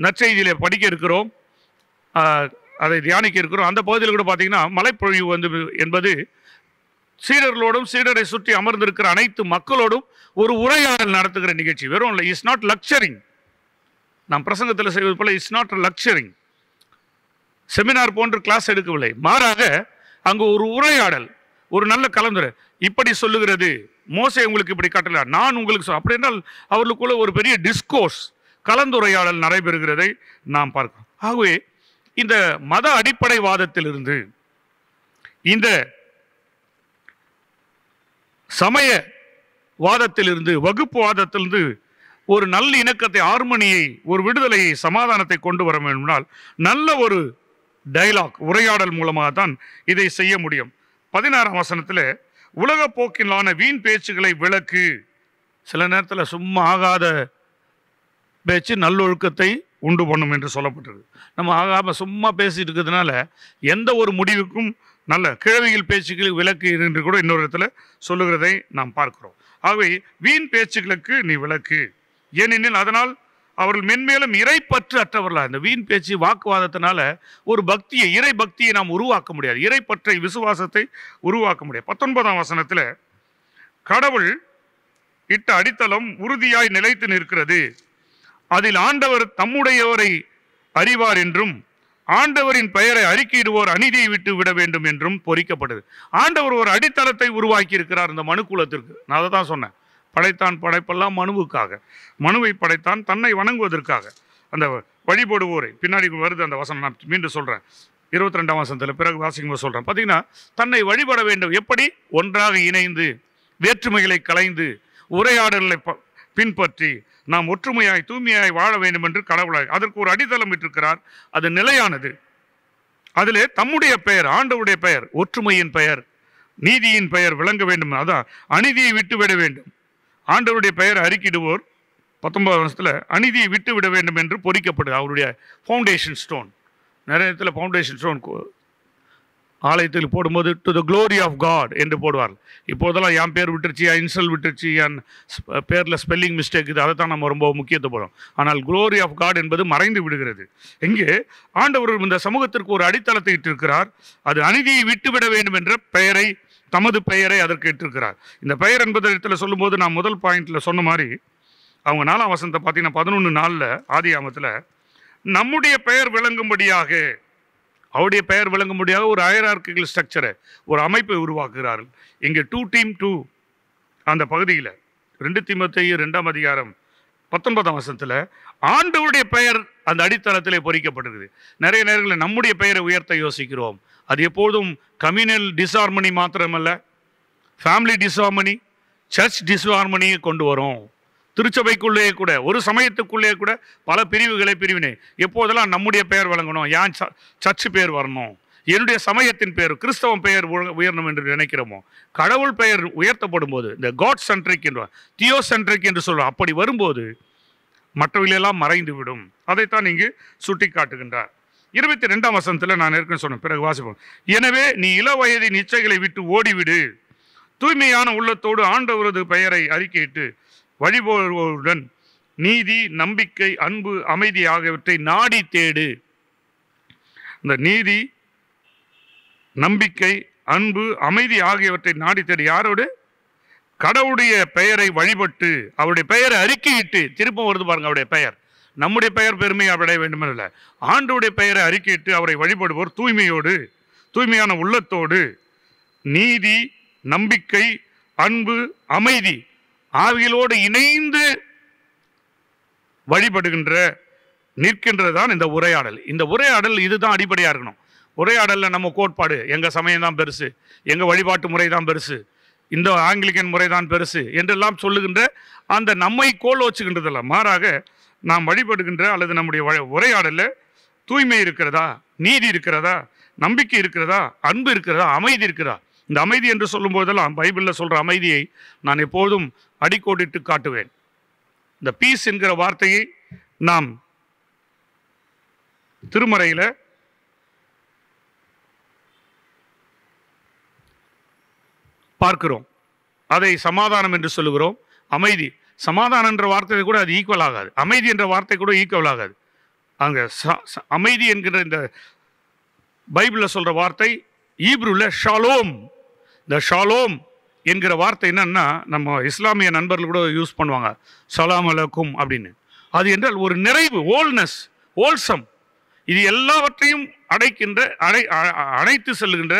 நற்செய்தியிலே படிக்க இருக்கிறோம் அதை தியானிக்க இருக்கிறோம் அந்த பகுதியில் கூட பார்த்தீங்கன்னா மலைப்பொழிவு வந்து என்பது சீடர்களோடும் சீடரை சுற்றி அமர்ந்திருக்கிற அனைத்து மக்களோடும் ஒரு உரையாடல் நடத்துகிற நிகழ்ச்சி வெறும் இல்லை இஸ் நாட் லக்சரிங் நாம் பிரசங்கத்தில் செய்வது போல் இட்ஸ் நாட் லக்ஷரிங் செமினார் போன்று கிளாஸ் எடுக்கவில்லை மாறாக அங்கு ஒரு உரையாடல் ஒரு நல்ல கலந்துரை இப்படி சொல்லுகிறது மோசை உங்களுக்கு இப்படி காட்டல நான் உங்களுக்கு சொல் அப்படி என்றால் அவர்களுக்குள்ள ஒரு பெரிய டிஸ்கோர்ஸ் கலந்துரையாடல் நடைபெறுகிறதை நாம் பார்க்கிறோம் ஆகவே இந்த மத அடிப்படைவாதத்திலிருந்து இந்த சமய வாதத்திலிருந்து வகுப்பு வாதத்திலிருந்து ஒரு நல்ல இணக்கத்தை ஆர்மணியை ஒரு விடுதலையை சமாதானத்தை கொண்டு வர வேண்டுமானால் நல்ல ஒரு டைலாக் உரையாடல் மூலமாக தான் இதை செய்ய முடியும் பதினாறாம் வசனத்தில் உலக போக்கிலான வீண் பேச்சுகளை விளக்கு சில நேரத்தில் சும்மா ஆகாத பேச்சு நல்லொழுக்கத்தை உண்டு பண்ணும் என்று சொல்லப்பட்டது நம்ம ஆகாமல் சும்மா பேசிட்டு இருக்கிறதுனால எந்த ஒரு முடிவுக்கும் நல்ல கிழவியில் பேச்சுக்களுக்கு விளக்கு என்று கூட இன்னொரு இடத்துல சொல்லுகிறதை நாம் பார்க்கிறோம் ஆகவே வீண் பேச்சுகளுக்கு நீ விளக்கு ஏனெனில் அதனால் அவர்கள் மென்மேலும் இறைப்பற்று அற்றவர்களா இந்த வீண் பேச்சு வாக்குவாதத்தினால ஒரு பக்தியை இறை பக்தியை நாம் உருவாக்க முடியாது இறைப்பற்றை விசுவாசத்தை உருவாக்க முடியாது பத்தொன்பதாம் வசனத்தில் கடவுள் இட்ட அடித்தளம் உறுதியாய் நிலைத்து நிற்கிறது அதில் ஆண்டவர் தம்முடையவரை அறிவார் என்றும் ஆண்டவரின் பெயரை அறிக்கையிடுவோர் அநீதியை விட்டு விட வேண்டும் என்றும் பொறிக்கப்பட்டது ஆண்டவர் ஒரு அடித்தளத்தை உருவாக்கி இருக்கிறார் இந்த மனுக்குலத்திற்கு நான் அதை தான் சொன்னேன் படைத்தான் படைப்பெல்லாம் மனுவுக்காக மனுவை படைத்தான் தன்னை வணங்குவதற்காக அந்த வழிபடுவோரை பின்னாடி வருது அந்த வசனம் நான் மீண்டும் சொல்கிறேன் இருபத்தி ரெண்டாம் வசனத்தில் பிறகு போது சொல்கிறேன் பார்த்தீங்கன்னா தன்னை வழிபட வேண்டும் எப்படி ஒன்றாக இணைந்து வேற்றுமைகளை கலைந்து உரையாடல்களை பின்பற்றி நாம் ஒற்றுமையாய் தூய்மையாய் வாழ வேண்டும் என்று கடவுளாய் அதற்கு ஒரு அடித்தளம் விட்டிருக்கிறார் அது நிலையானது அதிலே தம்முடைய பெயர் ஆண்டவுடைய பெயர் ஒற்றுமையின் பெயர் நீதியின் பெயர் விளங்க வேண்டும் அதான் அநீதியை விட்டுவிட வேண்டும் ஆண்டவருடைய பெயர் அறிக்கிடுவோர் பத்தொன்பது வருஷத்தில் அநீதியை விட்டு விட வேண்டும் என்று பொறிக்கப்படுது அவருடைய ஃபவுண்டேஷன் ஸ்டோன் நிறைய இடத்துல ஃபவுண்டேஷன் ஸ்டோன் ஆலயத்தில் போடும்போது to the glory of God என்று போடுவார் இப்போதெல்லாம் என் பேர் விட்டுருச்சு என் இன்சல் விட்டுருச்சு என் பேரில் ஸ்பெல்லிங் மிஸ்டேக் இது அதை தான் நம்ம ரொம்ப முக்கியத்துவப்படும் ஆனால் க்ளோரி ஆஃப் காட் என்பது மறைந்து விடுகிறது இங்கே ஆண்டவர் இந்த சமூகத்திற்கு ஒரு அடித்தளத்தை இட்டிருக்கிறார் அது அநீதியை விட்டுவிட வேண்டும் என்ற பெயரை தமது பெயரை அதற்கு இட்டிருக்கிறார் இந்த பெயர் என்பது இடத்துல சொல்லும்போது நான் முதல் பாயிண்டில் சொன்ன மாதிரி அவங்க நாலாம் வசந்தத்தை பார்த்தீங்கன்னா பதினொன்று நாளில் ஆதி ஆமத்தில் நம்முடைய பெயர் விளங்கும்படியாக அவருடைய பெயர் விளங்கும்படியாக ஒரு அயரார்க்கிகள் ஸ்ட்ரக்சரை ஒரு அமைப்பை உருவாக்குகிறார்கள் இங்கே டூ டீம் டூ அந்த பகுதியில் ரெண்டு தீமத்தையும் ரெண்டாம் அதிகாரம் பத்தொன்பதாம் வசத்தில் ஆண்டவருடைய பெயர் அந்த அடித்தளத்திலே பொறிக்கப்படுகிறது நிறைய நேரங்களில் நம்முடைய பெயரை உயர்த்த யோசிக்கிறோம் அது எப்போதும் கம்யூனல் டிஸ்ஹார்மனி மாத்திரமல்ல ஃபேமிலி டிஸ்ஹார்மனி சர்ச் டிஸ்ஹார்மனியை கொண்டு வரும் திருச்சபைக்குள்ளேயே கூட ஒரு சமயத்துக்குள்ளேயே கூட பல பிரிவுகளை பிரிவினை எப்போதெல்லாம் நம்முடைய பெயர் வழங்கணும் ஏன் சர்ச்சு பேர் வரணும் என்னுடைய சமயத்தின் பெயர் கிறிஸ்தவம் பெயர் உயரணும் என்று நினைக்கிறோமோ கடவுள் பெயர் உயர்த்தப்படும் போது இந்த காட் சென்ட்ரிக் என்ற தியோ சென்ட்ரிக் என்று சொல்கிறோம் அப்படி வரும்போது மற்றவையிலெல்லாம் மறைந்துவிடும் அதைத்தான் இங்கு சுட்டி காட்டுகின்றார் இருபத்தி ரெண்டாம் வசனத்தில் நான் இருக்குன்னு சொன்னேன் பிறகு வாசிப்போம் எனவே நீ இள வயதின் இச்சைகளை விட்டு ஓடிவிடு தூய்மையான உள்ளத்தோடு ஆண்டவரது பெயரை அறிக்கையிட்டு வழிபோடுவோருடன் நீதி நம்பிக்கை அன்பு அமைதி ஆகியவற்றை நாடி தேடு இந்த நீதி நம்பிக்கை அன்பு அமைதி ஆகியவற்றை நாடி தேடு யாரோடு கடவுளுடைய பெயரை வழிபட்டு அவருடைய பெயரை அறிக்கையிட்டு திருப்பம் வருது பாருங்க அவருடைய பெயர் நம்முடைய பெயர் பெருமை அடைய இல்லை ஆண்டுடைய பெயரை அறிக்கையிட்டு அவரை வழிபடுவோர் தூய்மையோடு தூய்மையான உள்ளத்தோடு நீதி நம்பிக்கை அன்பு அமைதி ஆவியலோடு இணைந்து வழிபடுகின்ற நிற்கின்றது தான் இந்த உரையாடல் இந்த உரையாடல் இதுதான் அடிப்படையாக இருக்கணும் உரையாடலில் நம்ம கோட்பாடு எங்கள் சமயம் தான் பெருசு எங்கள் வழிபாட்டு முறை தான் பெருசு இந்த ஆங்கிலிக்கன் முறை தான் பெருசு என்றெல்லாம் சொல்லுகின்ற அந்த நம்மை கோல் வச்சுக்கின்றதில்ல மாறாக நாம் வழிபடுகின்ற அல்லது நம்முடைய உரையாடலில் தூய்மை இருக்கிறதா நீதி இருக்கிறதா நம்பிக்கை இருக்கிறதா அன்பு இருக்கிறதா அமைதி இருக்கிறதா இந்த அமைதி என்று சொல்லும் போதெல்லாம் பைபிளில் சொல்கிற அமைதியை நான் எப்போதும் அடிக்கோடிட்டு காட்டுவேன் இந்த பீஸ் என்கிற வார்த்தையை நாம் திருமறையில் பார்க்கிறோம் அதை சமாதானம் என்று சொல்லுகிறோம் அமைதி சமாதானம் என்ற வார்த்தை கூட அது ஈக்குவல் ஆகாது அமைதி என்ற வார்த்தை கூட ஈக்குவல் ஆகாது அங்கே அமைதி என்கிற இந்த பைபிளில் சொல்கிற வார்த்தை ஈப்ருவில் ஷாலோம் இந்த ஷாலோம் என்கிற வார்த்தை என்னன்னா நம்ம இஸ்லாமிய நண்பர்கள் கூட யூஸ் பண்ணுவாங்க சலாம் அலக்கும் அப்படின்னு அது என்றால் ஒரு நிறைவு ஓல்னஸ் ஓல்சம் இது எல்லாவற்றையும் அடைக்கின்ற அடை அணைத்து செல்கின்ற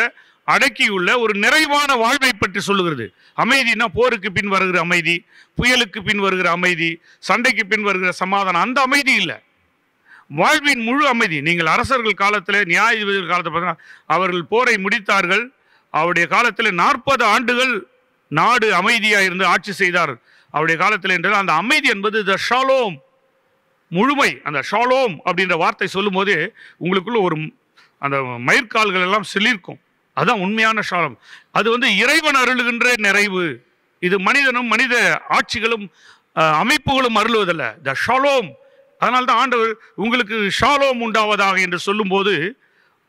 அடக்கியுள்ள ஒரு நிறைவான வாழ்வை பற்றி சொல்லுகிறது அமைதினா போருக்கு பின் வருகிற அமைதி புயலுக்கு பின் வருகிற அமைதி சண்டைக்கு பின் வருகிற சமாதானம் அந்த அமைதி இல்லை வாழ்வின் முழு அமைதி நீங்கள் அரசர்கள் காலத்தில் நியாயாதிபதிகள் காலத்தில் பார்த்தீங்கன்னா அவர்கள் போரை முடித்தார்கள் அவருடைய காலத்தில் நாற்பது ஆண்டுகள் நாடு அமைதியாக இருந்து ஆட்சி செய்தார் அவருடைய காலத்தில் என்றால் அந்த அமைதி என்பது த ஷாலோம் முழுமை அந்த ஷாலோம் அப்படின்ற வார்த்தை சொல்லும் உங்களுக்குள்ள ஒரு அந்த மயிர்கால்கள் எல்லாம் சிலிர்க்கும் அதுதான் உண்மையான சாலம் அது வந்து இறைவன் அருளுகின்ற நிறைவு இது மனிதனும் மனித ஆட்சிகளும் அமைப்புகளும் அருள்வதல்ல த ஷாலோம் அதனால தான் ஆண்டவர் உங்களுக்கு ஷாலோம் உண்டாவதாக என்று சொல்லும்போது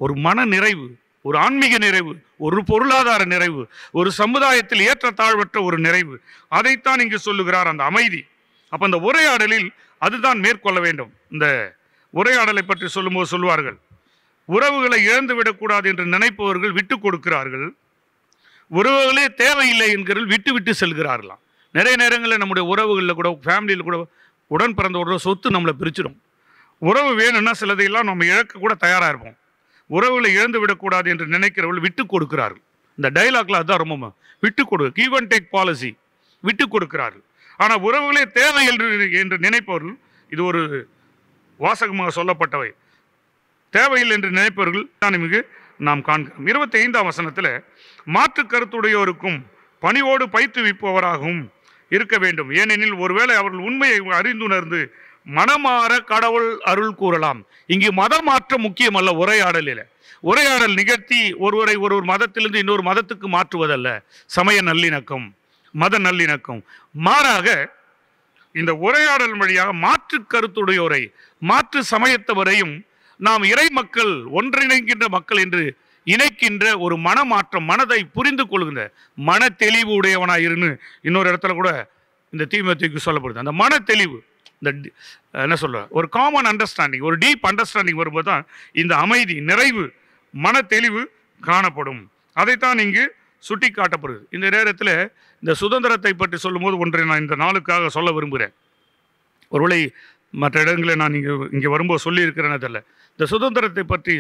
ஒரு மன நிறைவு ஒரு ஆன்மீக நிறைவு ஒரு பொருளாதார நிறைவு ஒரு சமுதாயத்தில் ஏற்றத்தாழ்வற்ற ஒரு நிறைவு அதைத்தான் இங்கு சொல்லுகிறார் அந்த அமைதி அப்போ அந்த உரையாடலில் அதுதான் மேற்கொள்ள வேண்டும் இந்த உரையாடலை பற்றி சொல்லும்போது சொல்வார்கள் உறவுகளை இழந்துவிடக்கூடாது என்று நினைப்பவர்கள் விட்டு கொடுக்கிறார்கள் உறவுகளே தேவையில்லை என்கிற விட்டு விட்டு செல்கிறார்களாம் நிறைய நேரங்களில் நம்முடைய உறவுகளில் கூட ஃபேமிலியில் கூட உடன் பிறந்தவரோட சொத்து நம்மளை பிரிச்சிடும் உறவு வேணும்னா சிலதையெல்லாம் நம்ம இழக்க கூட தயாராக இருப்போம் உறவுகளை இழந்து விடக்கூடாது என்று நினைக்கிறவர்கள் விட்டு கொடுக்கிறார்கள் இந்த டைலாக்ல அதுதான் ரொம்ப விட்டு கொடு கீவ் அண்ட் டேக் பாலிசி விட்டு கொடுக்கிறார்கள் ஆனால் உறவுகளே தேவை என்று என்று நினைப்பவர்கள் இது ஒரு வாசகமாக சொல்லப்பட்டவை தேவையில்லை என்று நினைப்பவர்கள் தான் மிகு நாம் காண்கிறோம் இருபத்தி ஐந்தாம் வசனத்தில் மாற்று கருத்துடையோருக்கும் பணிவோடு பயிற்றுவிப்பவராகவும் இருக்க வேண்டும் ஏனெனில் ஒருவேளை அவர்கள் உண்மையை அறிந்துணர்ந்து மனமாற கடவுள் அருள் கூறலாம் இங்கு மத மாற்றம் முக்கியம் அல்ல உரையாடலில் உரையாடல் நிகழ்த்தி ஒருவரை ஒரு ஒரு மதத்திலிருந்து இன்னொரு மதத்துக்கு மாற்றுவதல்ல சமய நல்லிணக்கம் மத நல்லிணக்கம் மாறாக இந்த உரையாடல் வழியாக மாற்று கருத்துடையோரை மாற்று சமயத்தவரையும் நாம் இறை மக்கள் ஒன்றிணைக்கின்ற மக்கள் என்று இணைக்கின்ற ஒரு மனமாற்றம் மனதை புரிந்து கொள்கின்ற மன தெளிவு உடையவனாக இருந்து இன்னொரு இடத்துல கூட இந்த தீமத்திக்கு சொல்லப்படுது அந்த மன தெளிவு இந்த என்ன சொல்ற ஒரு காமன் அண்டர்ஸ்டாண்டிங் ஒரு டீப் அண்டர்ஸ்டாண்டிங் வரும்போது தான் இந்த அமைதி நிறைவு மன தெளிவு காணப்படும் அதைத்தான் இங்கு சுட்டி காட்டப்படுது இந்த நேரத்தில் இந்த சுதந்திரத்தை பற்றி சொல்லும்போது ஒன்றை நான் இந்த நாளுக்காக சொல்ல விரும்புகிறேன் ஒருவேளை மற்ற இடங்களில் நான் இங்கே இங்கே வரும்போது சொல்லியிருக்கிறேன் தெரியல இந்த சுதந்திரத்தை பற்றி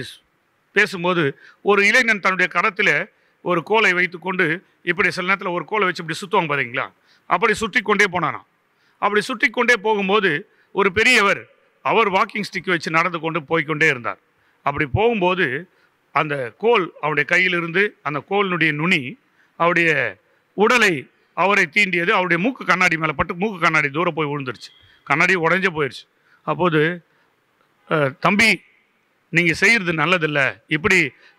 பேசும்போது ஒரு இளைஞன் தன்னுடைய கரத்தில் ஒரு கோலை வைத்துக்கொண்டு இப்படி சில நேரத்தில் ஒரு கோலை வச்சு இப்படி சுற்றுவாங்க பார்த்தீங்களா அப்படி சுற்றி கொண்டே போனாராம் அப்படி சுற்றி கொண்டே போகும்போது ஒரு பெரியவர் அவர் வாக்கிங் ஸ்டிக் வச்சு நடந்து கொண்டு போய்கொண்டே இருந்தார் அப்படி போகும்போது அந்த கோல் அவருடைய கையிலிருந்து அந்த கோலினுடைய நுனி அவருடைய உடலை அவரை தீண்டியது அவருடைய மூக்கு கண்ணாடி மேலே பட்டு மூக்கு கண்ணாடி தூரம் போய் விழுந்துருச்சு கண்ணாடி உடஞ்சே போயிடுச்சு அப்போது தம்பி நீங்கள் செய்கிறது நல்லதில்லை இப்படி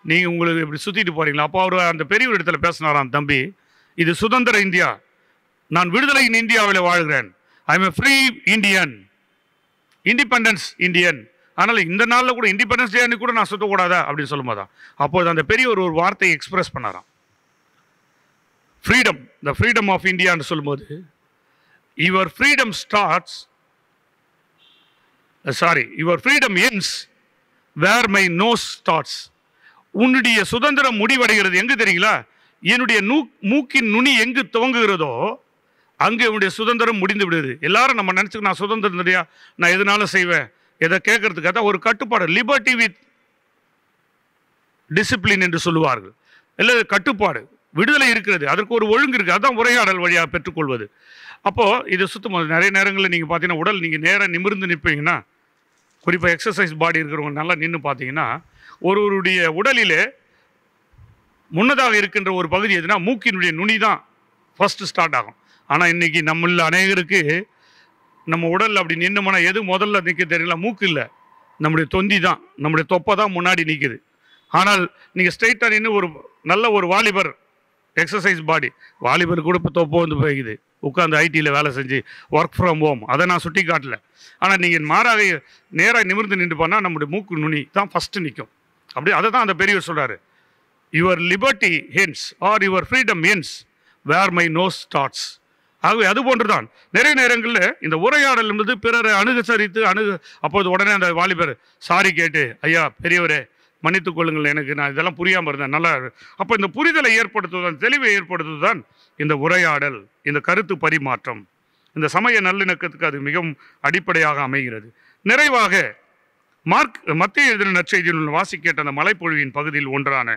நீங்கள் உங்களுக்கு இப்படி சுற்றிட்டு போகிறீங்களா அப்போ அவர் அந்த பெரிய இடத்துல பேசினாராம் தம்பி இது சுதந்திர இந்தியா நான் விடுதலையின் இந்தியாவில் வாழ்கிறேன் I am a free Indian independence Indian அதனால் இந்த நாளில் கூட இண்டிபெண்டன்ஸ் டே கூட நான் சுற்றக்கூடாதா அப்படின்னு சொல்லும் போதான் அப்போது அந்த பெரியவர் ஒரு வார்த்தையை எக்ஸ்பிரஸ் பண்ணாராம் ஃப்ரீடம் த ஃப்ரீடம் ஆஃப் இந்தியான்னு சொல்லும்போது your freedom starts sorry your freedom ends where my nose starts உன்னுடைய சுதந்திரம் முடிவடைகிறது எங்கு தெரியுங்களா என்னுடைய நூ மூக்கின் நுனி எங்கு துவங்குகிறதோ அங்கே என்னுடைய சுதந்திரம் முடிந்து விடுது எல்லாரும் நம்ம நினச்சிக்க நான் சுதந்திரம் தெரியா நான் எதனால செய்வேன் எதை கேட்கறதுக்காக தான் ஒரு கட்டுப்பாடு லிபர்ட்டி வித் டிசிப்ளின் என்று சொல்லுவார்கள் இல்லை கட்டுப்பாடு விடுதலை இருக்கிறது அதற்கு ஒரு ஒழுங்கு இருக்குது அதுதான் உரையாடல் வழியாக பெற்றுக்கொள்வது அப்போது இது சுத்தமாக நிறைய நேரங்களில் நீங்கள் பார்த்தீங்கன்னா உடல் நீங்கள் நேராக நிமிர்ந்து நிற்பீங்கன்னா குறிப்பாக எக்ஸசைஸ் பாடி இருக்கிறவங்க நல்லா நின்று பார்த்தீங்கன்னா ஒருவருடைய உடலிலே முன்னதாக இருக்கின்ற ஒரு பகுதி எதுனா மூக்கினுடைய நுனி தான் ஃபஸ்ட்டு ஸ்டார்ட் ஆகும் ஆனால் இன்றைக்கி நம்மள அநேகருக்கு நம்ம உடல் அப்படி நின்றுமோனா எது முதல்ல நிற்க தெரியல மூக்கு இல்லை நம்முடைய தொந்தி தான் நம்முடைய தொப்பை தான் முன்னாடி நிற்குது ஆனால் நீங்கள் ஸ்ட்ரைட்டாக நின்று ஒரு நல்ல ஒரு வாலிபர் எக்ஸசைஸ் பாடி வாலிபர் கூட இப்போ தொப்பை வந்து போய்க்குது உட்காந்து ஐடியில் வேலை செஞ்சு ஒர்க் ஃப்ரம் ஹோம் அதை நான் சுட்டி காட்டல ஆனால் நீங்கள் மாறாக நேராக நிமிர்ந்து நின்று போனால் நம்முடைய மூக்கு நுனி தான் ஃபஸ்ட்டு நிற்கும் அப்படி அதை தான் அந்த பெரியவர் சொல்கிறார் your liberty ends or your freedom ends where my nose starts ஆகவே அது போன்றுதான் நிறைய நேரங்களில் இந்த உரையாடல் என்பது பிறரை அணுகசரித்து அணுகு அப்போது உடனே அந்த வாலிபர் சாரி கேட்டு ஐயா பெரியவரே மன்னித்துக் கொள்ளுங்கள் எனக்கு நான் இதெல்லாம் புரியாமல் இருந்தேன் நல்லா அப்போ இந்த புரிதலை ஏற்படுத்துவதுதான் தெளிவை ஏற்படுத்துவதுதான் இந்த உரையாடல் இந்த கருத்து பரிமாற்றம் இந்த சமய நல்லிணக்கத்துக்கு அது மிகவும் அடிப்படையாக அமைகிறது நிறைவாக மார்க் மத்திய எதிர நற்செய்தியில் வாசி கேட்ட அந்த மலைப்பொழிவின் பகுதியில் ஒன்றான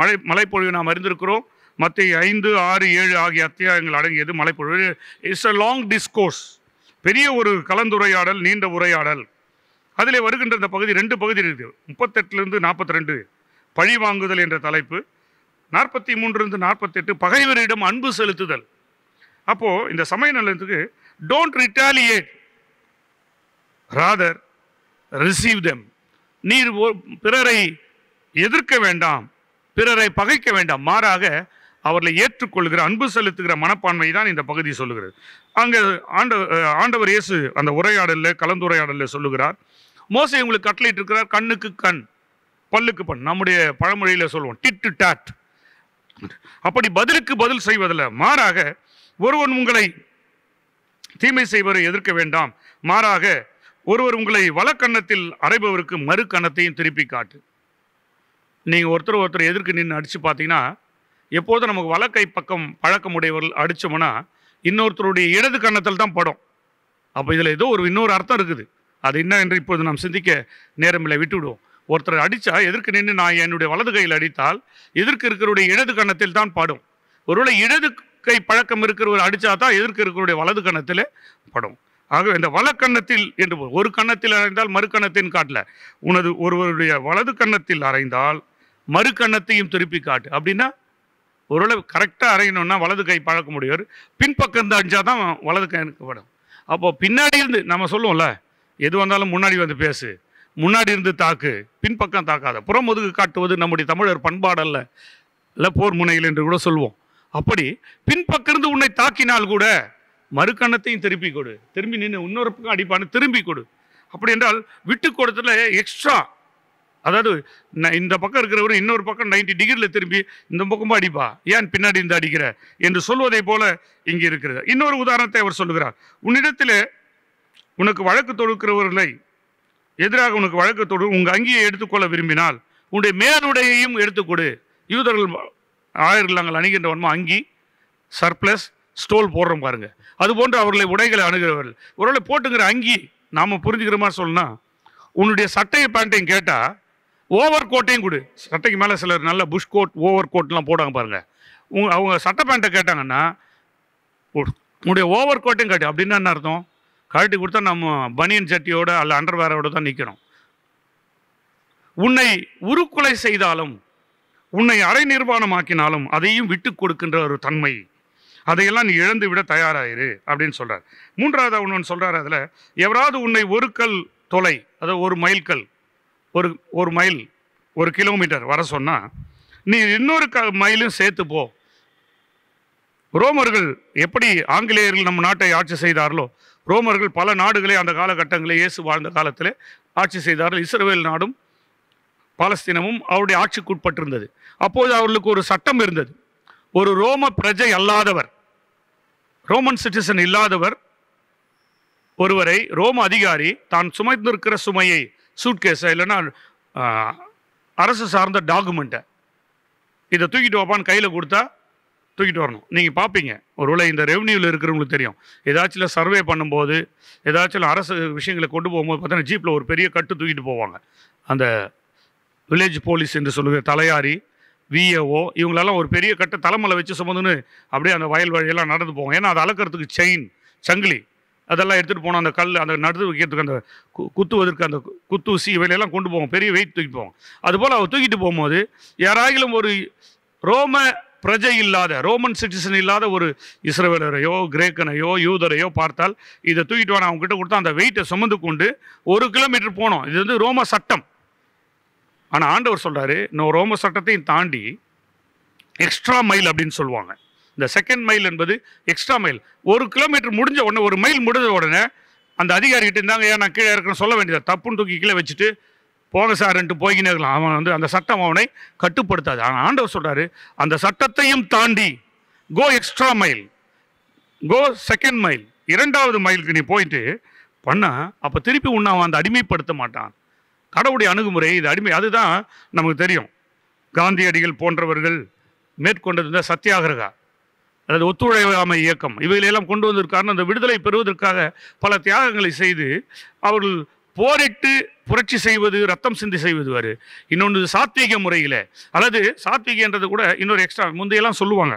மலை மலைப்பொழிவு நாம் அறிந்திருக்கிறோம் மத்திய ஐந்து ஆறு ஏழு ஆகிய அத்தியாயங்கள் அடங்கியது மலைப்பொழிவு இட்ஸ் அ லாங் டிஸ்கோர்ஸ் பெரிய ஒரு கலந்துரையாடல் நீண்ட உரையாடல் அதிலே வருகின்ற இந்த பகுதி ரெண்டு பகுதி இருக்குது முப்பத்தெட்டுலேருந்து நாற்பத்தி ரெண்டு பழி வாங்குதல் என்ற தலைப்பு நாற்பத்தி மூன்றுலேருந்து நாற்பத்தெட்டு பகைவரிடம் அன்பு செலுத்துதல் அப்போது இந்த சமய நலத்துக்கு don't retaliate rather receive them நீர் பிறரை எதிர்க்க வேண்டாம் பிறரை பகைக்க வேண்டாம் மாறாக அவர்களை ஏற்றுக்கொள்கிற அன்பு செலுத்துகிற மனப்பான்மை தான் இந்த பகுதி சொல்லுகிறது அங்கே ஆண்ட ஆண்டவர் இயேசு அந்த உரையாடலில் கலந்துரையாடலில் சொல்லுகிறார் மோசை உங்களுக்கு இருக்கிறார் கண்ணுக்கு கண் பல்லுக்கு பண் நம்முடைய பழமொழியில் சொல்லுவோம் டிட்டு டாட் அப்படி பதிலுக்கு பதில் செய்வதில் மாறாக ஒருவன் உங்களை தீமை செய்வரை எதிர்க்க வேண்டாம் மாறாக ஒருவர் உங்களை வலக்கண்ணத்தில் அரைபவருக்கு மறு கன்னத்தையும் திருப்பி காட்டு நீங்கள் ஒருத்தர் ஒருத்தர் எதிர்க்கு நின்று அடித்து பார்த்தீங்கன்னா எப்போதும் நமக்கு வழக்கை பக்கம் பழக்கமுடையவர்கள் அடித்தோம்னா இன்னொருத்தருடைய இடது கன்னத்தில் தான் படம் அப்போ இதில் ஏதோ ஒரு இன்னொரு அர்த்தம் இருக்குது அது என்ன என்று இப்போது நாம் சிந்திக்க நேரமில்லை விட்டுவிடுவோம் ஒருத்தர் அடித்தா எதிர்க்கு நின்று நான் என்னுடைய வலது கையில் அடித்தால் எதிர்க்கு இருக்கிறவருடைய இடது கணத்தில் தான் படும் ஒருவேளை இடது கை பழக்கம் இருக்கிறவர் அடித்தா தான் எதிர்க்கு இருக்கிறவருடைய வலது கணத்தில் படும் ஆக இந்த வல கன்னத்தில் என்று ஒரு கண்ணத்தில் அறைந்தால் மறு கண்ணத்தின் காட்டல உனது ஒருவருடைய வலது கண்ணத்தில் அறைந்தால் மறு கண்ணத்தையும் திருப்பி காட்டு அப்படின்னா ஒருவேளை கரெக்டாக அறையணும்னா வலது கை பழக்க முடியவர் பின்பக்கம் இருந்து அடித்தால் தான் வலது கை எனக்கு படும் அப்போது பின்னாடி இருந்து நம்ம சொல்லுவோம்ல எது வந்தாலும் முன்னாடி வந்து பேசு முன்னாடி இருந்து தாக்கு பின்பக்கம் தாக்காத புறமுதுகு காட்டுவது நம்முடைய தமிழர் பண்பாடல்ல இல்லை போர் முனையில் என்று கூட சொல்லுவோம் அப்படி பின்பக்கிருந்து உன்னை தாக்கினால் கூட மறுக்கணத்தையும் திருப்பி கொடு திரும்பி நின்று இன்னொரு பக்கம் அடிப்பான திரும்பி கொடு அப்படி என்றால் விட்டு கொடுத்துல எக்ஸ்ட்ரா அதாவது இந்த பக்கம் இருக்கிறவர் இன்னொரு பக்கம் நைன்டி டிகிரியில் திரும்பி இந்த பக்கமும் அடிப்பா ஏன் பின்னாடி இருந்து அடிக்கிற என்று சொல்வதை போல இங்கே இருக்கிறது இன்னொரு உதாரணத்தை அவர் சொல்லுகிறார் உன்னிடத்தில் உனக்கு வழக்கு தொடுக்கிறவர்களை எதிராக உனக்கு வழக்கு தொடு உங்கள் அங்கியை எடுத்துக்கொள்ள விரும்பினால் உன்னுடைய மேலுடையையும் எடுத்துக்கொடு யூதர்கள் ஆயர்கள் நாங்கள் அணுகின்ற அங்கி சர்ப்ளஸ் ஸ்டோல் போடுறோம் பாருங்க அதுபோன்று அவர்களை உடைகளை அணுகிறவர்கள் ஒருவேளை போட்டுங்கிற அங்கி நாம புரிஞ்சுக்கிற மாதிரி சொல்லணும் உன்னுடைய சட்டையை பேண்ட்டையும் கேட்டால் ஓவர் கோட்டையும் கொடு சட்டைக்கு மேலே சிலர் நல்ல புஷ் கோட் ஓவர் கோட்லாம் போடுவாங்க பாருங்க உங்க அவங்க சட்டை பேண்ட்டை கேட்டாங்கன்னா உன்னுடைய ஓவர் கோட்டையும் கேட்டு அப்படின்னா என்ன அர்த்தம் கழட்டி கொடுத்தா நம்ம பனியன் சட்டியோட அல்ல அண்டர்வேரோட தான் நிற்கணும் உன்னை உருக்குலை செய்தாலும் உன்னை அரை நிர்வாணமாக்கினாலும் அதையும் விட்டு கொடுக்கின்ற ஒரு தன்மை அதையெல்லாம் நீ இழந்து விட தயாராயிரு அப்படின்னு சொல்கிறார் மூன்றாவது ஒன்று சொல்கிறார் அதில் எவராவது உன்னை ஒரு கல் தொலை அதாவது ஒரு மைல் கல் ஒரு ஒரு மைல் ஒரு கிலோமீட்டர் வர சொன்னால் நீ இன்னொரு க மைலும் சேர்த்து போ ரோமர்கள் எப்படி ஆங்கிலேயர்கள் நம்ம நாட்டை ஆட்சி செய்தார்களோ ரோமர்கள் பல நாடுகளை அந்த காலகட்டங்களில் இயேசு வாழ்ந்த காலத்தில் ஆட்சி செய்தார்கள் இஸ்ரேல் நாடும் பாலஸ்தீனமும் அவருடைய ஆட்சிக்கு உட்பட்டிருந்தது அப்போது அவர்களுக்கு ஒரு சட்டம் இருந்தது ஒரு ரோம பிரஜை அல்லாதவர் ரோமன் சிட்டிசன் இல்லாதவர் ஒருவரை ரோம அதிகாரி தான் சுமந்திருக்கிற சுமையை சூட்கேஸை இல்லைன்னா அரசு சார்ந்த டாக்குமெண்ட்டை இதை தூக்கிட்டு வைப்பான்னு கையில் கொடுத்தா தூக்கிட்டு வரணும் நீங்கள் பார்ப்பீங்க ஒருவேளை இந்த ரெவன்யூவில் இருக்கிறவங்களுக்கு தெரியும் ஏதாச்சும் சர்வே பண்ணும்போது ஏதாச்சும் அரசு விஷயங்களை கொண்டு போகும்போது பார்த்தீங்கன்னா ஜீப்பில் ஒரு பெரிய கட்டு தூக்கிட்டு போவாங்க அந்த வில்லேஜ் போலீஸ் என்று சொல்லுகிற தலையாரி விஏஓ இவங்களெல்லாம் ஒரு பெரிய கட்டை தலைமலை வச்சு சுமந்துன்னு அப்படியே அந்த வயல் வழியெல்லாம் நடந்து போவாங்க ஏன்னா அதை அளக்கிறதுக்கு செயின் சங்கிலி அதெல்லாம் எடுத்துகிட்டு போனோம் அந்த கல் அந்த நடுது வைக்கிறதுக்கு அந்த குத்துவதற்கு அந்த குத்து ஊசி இவையிலெல்லாம் கொண்டு போவோம் பெரிய வெயிட் தூக்கிட்டு போவோம் அதுபோல் அவர் தூக்கிட்டு போகும்போது யாராகிலும் ஒரு ரோம பிரஜை இல்லாத ரோமன் சிட்டிசன் இல்லாத ஒரு இஸ்ரவேலரையோ கிரேக்கனையோ யூதரையோ பார்த்தால் இதை தூக்கிட்டு வர அவங்ககிட்ட கொடுத்தா அந்த வெயிட்டை சுமந்து கொண்டு ஒரு கிலோமீட்டர் போனோம் இது வந்து ரோம சட்டம் ஆனால் ஆண்டவர் சொல்கிறாரு நோ ரோம சட்டத்தையும் தாண்டி எக்ஸ்ட்ரா மைல் அப்படின்னு சொல்லுவாங்க இந்த செகண்ட் மைல் என்பது எக்ஸ்ட்ரா மைல் ஒரு கிலோமீட்டர் முடிஞ்ச உடனே ஒரு மைல் முடிஞ்ச உடனே அந்த அதிகாரிகிட்ட இருந்தாங்க ஏன் நான் கீழே இருக்கிறேன்னு சொல்ல வேண்டியதா தப்புன்னு தூக்கி கீழே வச்சுட்டு போக சார்ன்ட்டு போய்கினே இருக்கலாம் அவன் வந்து அந்த சட்டம் அவனை கட்டுப்படுத்தாது ஆனால் ஆண்டவர் சொல்கிறாரு அந்த சட்டத்தையும் தாண்டி go extra mile go second mile இரண்டாவது மைலுக்கு நீ போயிட்டு பண்ணால் அப்போ திருப்பி உன்னை அவன் அந்த அடிமைப்படுத்த மாட்டான் கடவுடைய அணுகுமுறை இது அடிமை அதுதான் நமக்கு தெரியும் காந்தியடிகள் போன்றவர்கள் மேற்கொண்டது இந்த சத்தியாகிரகா அல்லது ஒத்துழையாமை இயக்கம் இவைகளையெல்லாம் கொண்டு வந்திருக்காருன்னு அந்த விடுதலை பெறுவதற்காக பல தியாகங்களை செய்து அவர்கள் போரிட்டு புரட்சி செய்வது ரத்தம் சிந்தி செய்வது வேறு இன்னொன்று சாத்வீக முறையில் அல்லது சாத்வீகன்றது கூட இன்னொரு எக்ஸ்ட்ரா முந்தையெல்லாம் சொல்லுவாங்க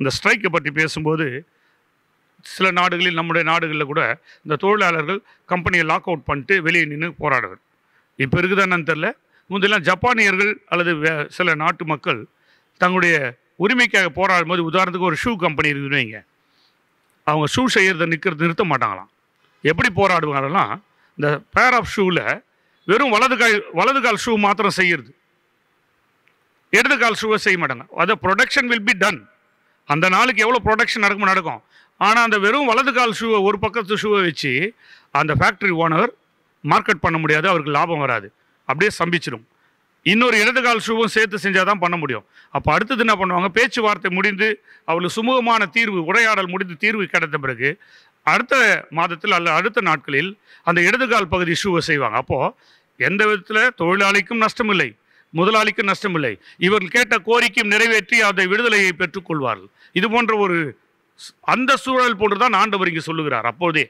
இந்த ஸ்ட்ரைக்கை பற்றி பேசும்போது சில நாடுகளில் நம்முடைய நாடுகளில் கூட இந்த தொழிலாளர்கள் கம்பெனியை லாக் அவுட் பண்ணிட்டு வெளியே நின்று போராடுவார் இப்போ இருக்குதானு தெரில முந்தையெல்லாம் ஜப்பானியர்கள் அல்லது வே சில நாட்டு மக்கள் தங்களுடைய உரிமைக்காக போராடும் போது உதாரணத்துக்கு ஒரு ஷூ கம்பெனி வைங்க அவங்க ஷூ செய்கிறத நிற்கிறது நிறுத்த மாட்டாங்களாம் எப்படி போராடுவாங்கன்னா இந்த பேர் ஆஃப் ஷூவில் வெறும் வலது கால் வலது கால் ஷூ மாத்திரம் செய்யறது இடது கால் ஷூவை செய்ய மாட்டாங்க அதை ப்ரொடக்ஷன் வில் பி டன் அந்த நாளுக்கு எவ்வளோ ப்ரொடக்ஷன் நடக்கும் நடக்கும் ஆனால் அந்த வெறும் வலது கால் ஷூவை ஒரு பக்கத்து ஷூவை வச்சு அந்த ஃபேக்ட்ரி ஓனர் மார்க்கெட் பண்ண முடியாது அவருக்கு லாபம் வராது அப்படியே சம்பிச்சிடும் இன்னொரு இடது கால் ஷூவும் சேர்த்து செஞ்சால் தான் பண்ண முடியும் அப்போ அடுத்தது என்ன பண்ணுவாங்க பேச்சுவார்த்தை முடிந்து அவளுக்கு சுமூகமான தீர்வு உரையாடல் முடிந்து தீர்வு கிடைத்த பிறகு அடுத்த மாதத்தில் அல்ல அடுத்த நாட்களில் அந்த இடதுகால் பகுதி ஷூவை செய்வாங்க அப்போது எந்த விதத்தில் தொழிலாளிக்கும் நஷ்டமில்லை நஷ்டம் நஷ்டமில்லை இவர்கள் கேட்ட கோரிக்கையும் நிறைவேற்றி அதை விடுதலையை பெற்றுக்கொள்வார்கள் இது போன்ற ஒரு அந்த சூழல் போன்று தான் ஆண்டவர் இங்கே சொல்லுகிறார் அப்போதே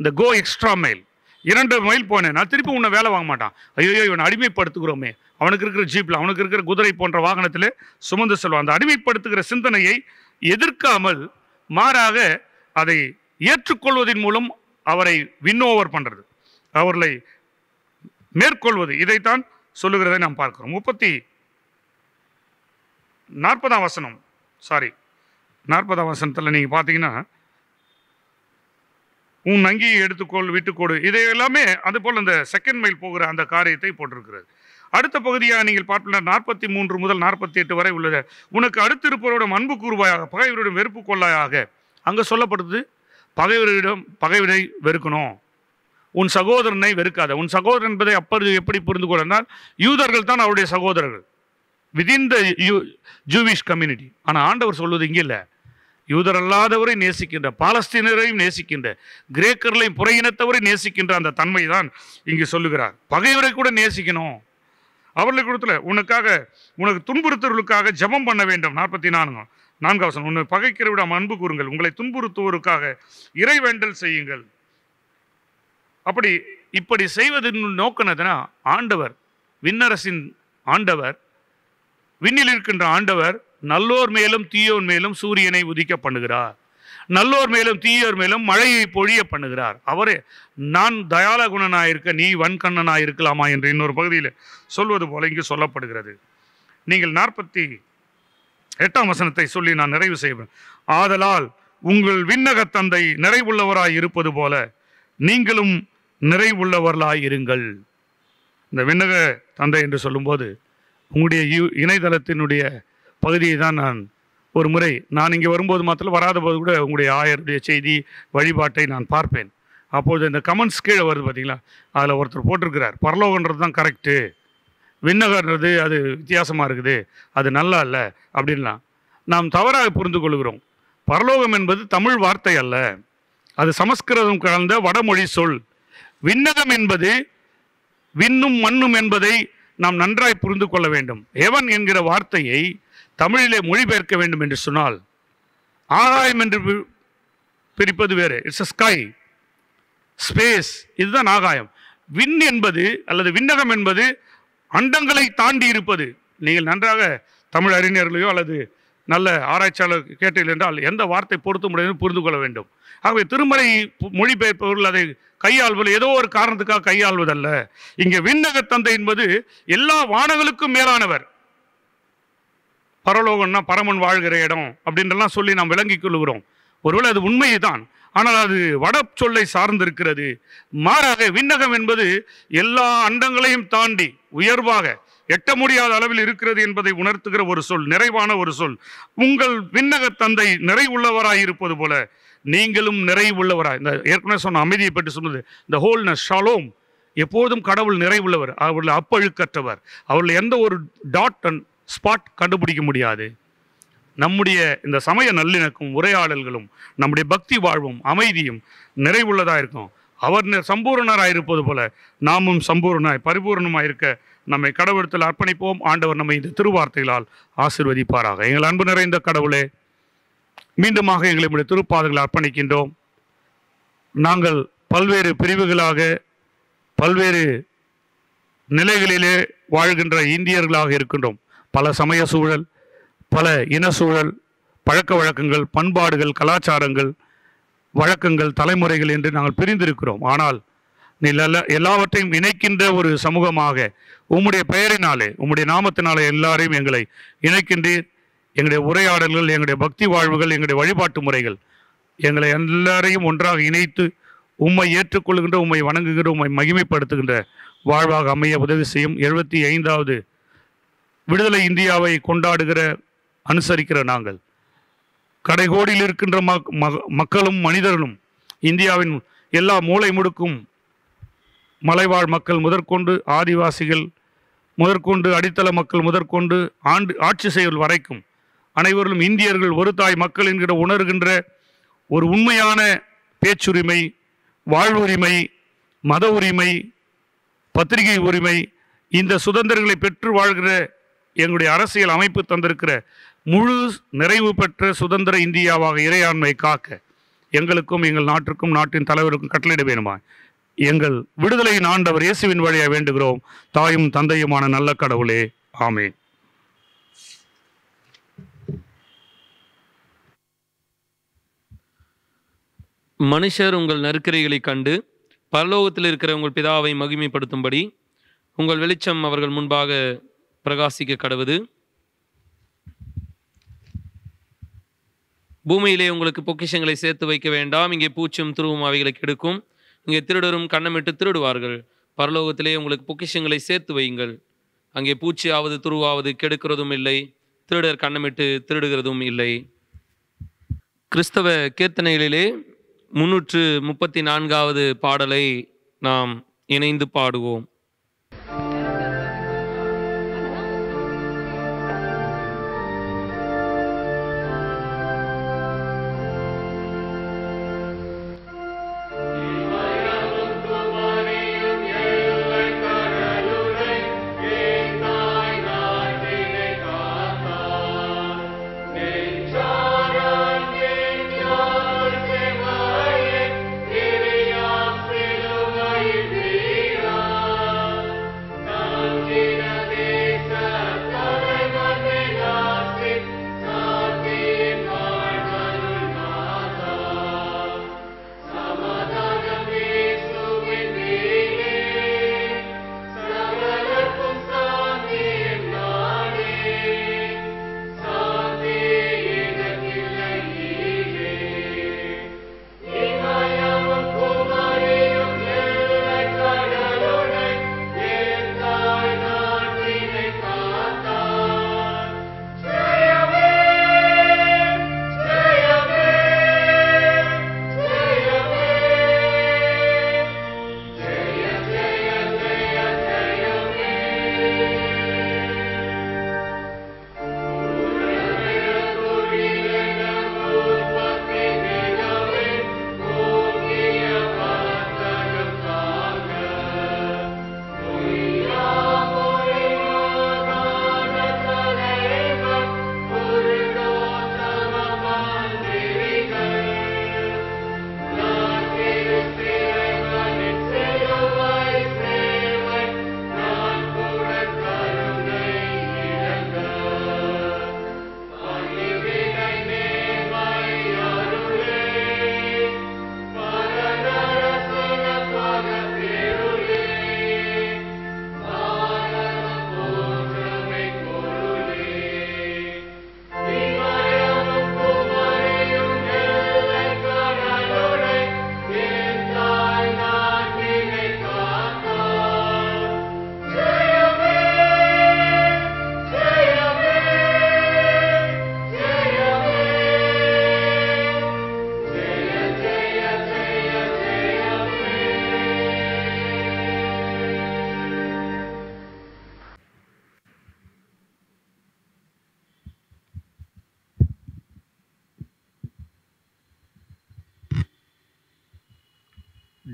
இந்த கோ எக்ஸ்ட்ரா மைல் இரண்டு மைல் போனேன் நான் திருப்பி உன்னை வேலை வாங்க மாட்டான் ஐயோ இவன் அடிமைப்படுத்துகிறோமே அவனுக்கு இருக்கிற ஜீப்பில் அவனுக்கு இருக்கிற குதிரை போன்ற வாகனத்தில் சுமந்து செல்வான் அந்த அடிமைப்படுத்துகிற சிந்தனையை எதிர்க்காமல் மாறாக அதை ஏற்றுக்கொள்வதன் மூலம் அவரை வின் ஓவர் பண்ணுறது அவர்களை மேற்கொள்வது இதைத்தான் சொல்லுகிறதை நாம் பார்க்கிறோம் முப்பத்தி நாற்பதாம் வசனம் சாரி நாற்பதாம் வசனத்தில் நீங்கள் பார்த்தீங்கன்னா உன் நங்கியை எடுத்துக்கொள் விட்டுக்கொடு இதை எல்லாமே அதுபோல் அந்த செகண்ட் மைல் போகிற அந்த காரியத்தை போட்டிருக்கிறது அடுத்த பகுதியாக நீங்கள் பார்ப்பீங்க நாற்பத்தி மூன்று முதல் நாற்பத்தி எட்டு வரை உள்ளது உனக்கு அடுத்திருப்பவரோட அன்பு கூறுவாயாக பகைவரிடம் வெறுப்பு கொள்ளாயாக அங்கே சொல்லப்படுது பகைவரிடம் பகைவரை வெறுக்கணும் உன் சகோதரனை வெறுக்காத உன் சகோதரன் என்பதை அப்பொழுது எப்படி புரிந்து கொள்ளனால் யூதர்கள் தான் அவருடைய சகோதரர்கள் within the Jew Jewish community ஆனால் ஆண்டவர் சொல்வது இங்கே இல்லை யூதர் அல்லாதவரை நேசிக்கின்ற பாலஸ்தீனரையும் நேசிக்கின்ற கிரேக்கர்களையும் இனத்தவரை நேசிக்கின்ற அந்த தன்மை தான் இங்கு சொல்லுகிறார் பகைவரை கூட நேசிக்கணும் அவர்களை கொடுத்துல உனக்காக உனக்கு துன்புறுத்தவர்களுக்காக ஜபம் பண்ண வேண்டும் நாற்பத்தி நான்கு நான்காவசன் உன்னை பகைக்கிற விட அன்பு கூறுங்கள் உங்களை துன்புறுத்துவோருக்காக இறைவேண்டல் செய்யுங்கள் அப்படி இப்படி செய்வதன் நோக்கினதுனா ஆண்டவர் விண்ணரசின் ஆண்டவர் விண்ணில் இருக்கின்ற ஆண்டவர் நல்லோர் மேலும் தீயோர் மேலும் சூரியனை உதிக்க பண்ணுகிறார் நல்லோர் மேலும் தீயோர் மேலும் மழையை பொழிய பண்ணுகிறார் அவரே நான் தயாலகுணனாயிருக்க நீ வன்கண்ணனாக இருக்கலாமா என்று இன்னொரு பகுதியில் சொல்வது போல இங்கு சொல்லப்படுகிறது நீங்கள் நாற்பத்தி எட்டாம் வசனத்தை சொல்லி நான் நிறைவு செய்வேன் ஆதலால் உங்கள் விண்ணக தந்தை நிறைவுள்ளவராய் இருப்பது போல நீங்களும் நிறைவுள்ளவர்களாயிருங்கள் இருங்கள் இந்த விண்ணக தந்தை என்று சொல்லும்போது உங்களுடைய இணையதளத்தினுடைய பகுதியை தான் நான் ஒரு முறை நான் இங்கே வரும்போது மாத்திரம் வராத போது கூட உங்களுடைய ஆயருடைய செய்தி வழிபாட்டை நான் பார்ப்பேன் அப்போது இந்த கமெண்ட்ஸ் கீழே வருது பார்த்தீங்களா அதில் ஒருத்தர் போட்டிருக்கிறார் பரலோகன்றது தான் கரெக்டு விண்ணகன்றது அது வித்தியாசமாக இருக்குது அது நல்லா இல்லை அப்படின்லாம் நாம் தவறாக புரிந்து கொள்கிறோம் பரலோகம் என்பது தமிழ் வார்த்தை அல்ல அது சமஸ்கிருதம் கலந்த வடமொழி சொல் விண்ணகம் என்பது விண்ணும் மண்ணும் என்பதை நாம் நன்றாய் புரிந்து கொள்ள வேண்டும் எவன் என்கிற வார்த்தையை தமிழிலே மொழிபெயர்க்க வேண்டும் என்று சொன்னால் ஆகாயம் என்று பிரிப்பது வேறு இட்ஸ் அ ஸ்கை ஸ்பேஸ் இதுதான் ஆகாயம் விண் என்பது அல்லது விண்ணகம் என்பது அண்டங்களை தாண்டி இருப்பது நீங்கள் நன்றாக தமிழ் அறிஞர்களையோ அல்லது நல்ல ஆராய்ச்சியாளர் கேட்டீர்கள் என்றால் எந்த வார்த்தை பொருத்த முடியும் புரிந்து கொள்ள வேண்டும் ஆகவே திருமலை மொழிபெயர்ப்பவர்கள் அதை கையாள்வது ஏதோ ஒரு காரணத்துக்காக கையாள்வதல்ல இங்கே விண்ணக தந்தை என்பது எல்லா வானங்களுக்கும் மேலானவர் பரலோகம்னா பரமன் வாழ்கிற இடம் அப்படின்றலாம் சொல்லி நாம் விளங்கிக் கொள்ளுகிறோம் ஒருவேளை அது உண்மையை தான் ஆனால் அது வட சொல்லை சார்ந்திருக்கிறது மாறாக விண்ணகம் என்பது எல்லா அண்டங்களையும் தாண்டி உயர்வாக எட்ட முடியாத அளவில் இருக்கிறது என்பதை உணர்த்துகிற ஒரு சொல் நிறைவான ஒரு சொல் உங்கள் விண்ணக தந்தை நிறைவுள்ளவராய் இருப்பது போல நீங்களும் நிறைவுள்ளவராய் இந்த ஏற்கனவே சொன்ன அமைதியை பற்றி சொன்னது இந்த ஹோல்னஸ் ஷாலோம் எப்போதும் கடவுள் நிறைவுள்ளவர் அவர்கள் அப்பழுக்கற்றவர் அவர்கள் எந்த ஒரு டாட் அண்ட் ஸ்பாட் கண்டுபிடிக்க முடியாது நம்முடைய இந்த சமய நல்லிணக்கும் உரையாடல்களும் நம்முடைய பக்தி வாழ்வும் அமைதியும் நிறைவுள்ளதாக இருக்கும் அவர் சம்பூர்ணராக இருப்பது போல நாமும் சம்பூரணாய் பரிபூர்ணமாக இருக்க நம்மை கடவுளத்தில் அர்ப்பணிப்போம் ஆண்டவர் நம்மை இந்த திருவார்த்தைகளால் ஆசிர்வதிப்பாராக எங்கள் அன்பு நிறைந்த கடவுளே மீண்டுமாக எங்களை நம்முடைய திருப்பாதைகளை அர்ப்பணிக்கின்றோம் நாங்கள் பல்வேறு பிரிவுகளாக பல்வேறு நிலைகளிலே வாழ்கின்ற இந்தியர்களாக இருக்கின்றோம் பல சமய சூழல் பல இன சூழல் பழக்க வழக்கங்கள் பண்பாடுகள் கலாச்சாரங்கள் வழக்கங்கள் தலைமுறைகள் என்று நாங்கள் பிரிந்திருக்கிறோம் ஆனால் எல்லாவற்றையும் இணைக்கின்ற ஒரு சமூகமாக உம்முடைய பெயரினாலே உம்முடைய நாமத்தினாலே எல்லாரையும் எங்களை இணைக்கின்றீர் எங்களுடைய உரையாடல்கள் எங்களுடைய பக்தி வாழ்வுகள் எங்களுடைய வழிபாட்டு முறைகள் எங்களை எல்லாரையும் ஒன்றாக இணைத்து உம்மை ஏற்றுக்கொள்கின்ற உம்மை வணங்குகின்ற உம்மை மகிமைப்படுத்துகின்ற வாழ்வாக அமைய உதவி செய்யும் எழுபத்தி ஐந்தாவது விடுதலை இந்தியாவை கொண்டாடுகிற அனுசரிக்கிற நாங்கள் கடைகோடியில் இருக்கின்ற மக்களும் மனிதர்களும் இந்தியாவின் எல்லா மூளை முடுக்கும் மலைவாழ் மக்கள் முதற்கொண்டு ஆதிவாசிகள் முதற்கொண்டு அடித்தள மக்கள் முதற்கொண்டு ஆண்டு ஆட்சி செயல் வரைக்கும் அனைவரும் இந்தியர்கள் ஒரு தாய் மக்கள் என்கிற உணர்கின்ற ஒரு உண்மையான பேச்சுரிமை வாழ்வுரிமை மத உரிமை பத்திரிகை உரிமை இந்த சுதந்திரங்களை பெற்று வாழ்கிற எங்களுடைய அரசியல் அமைப்பு தந்திருக்கிற முழு நிறைவு பெற்ற சுதந்திர இந்தியாவாக இறையாண்மை காக்க எங்களுக்கும் எங்கள் நாட்டிற்கும் நாட்டின் தலைவருக்கும் கட்டளையிட வேணுமா எங்கள் விடுதலையின் ஆண்டவர் இயேசுவின் வழியாக வேண்டுகிறோம் தாயும் தந்தையுமான நல்ல கடவுளே ஆமே மனுஷர் உங்கள் நற்கிரைகளை கண்டு பரலோகத்தில் இருக்கிற உங்கள் பிதாவை மகிமைப்படுத்தும்படி உங்கள் வெளிச்சம் அவர்கள் முன்பாக பிரகாசிக்க கடவுது பூமியிலே உங்களுக்கு பொக்கிஷங்களை சேர்த்து வைக்க வேண்டாம் இங்கே பூச்சும் துருவும் அவைகளை கெடுக்கும் இங்கே திருடரும் கண்ணமிட்டு திருடுவார்கள் பரலோகத்திலே உங்களுக்கு பொக்கிஷங்களை சேர்த்து வையுங்கள் அங்கே பூச்சியாவது துருவாவது கெடுக்கிறதும் இல்லை திருடர் கண்ணமிட்டு திருடுகிறதும் இல்லை கிறிஸ்தவ கீர்த்தனைகளிலே முன்னூற்று முப்பத்தி நான்காவது பாடலை நாம் இணைந்து பாடுவோம்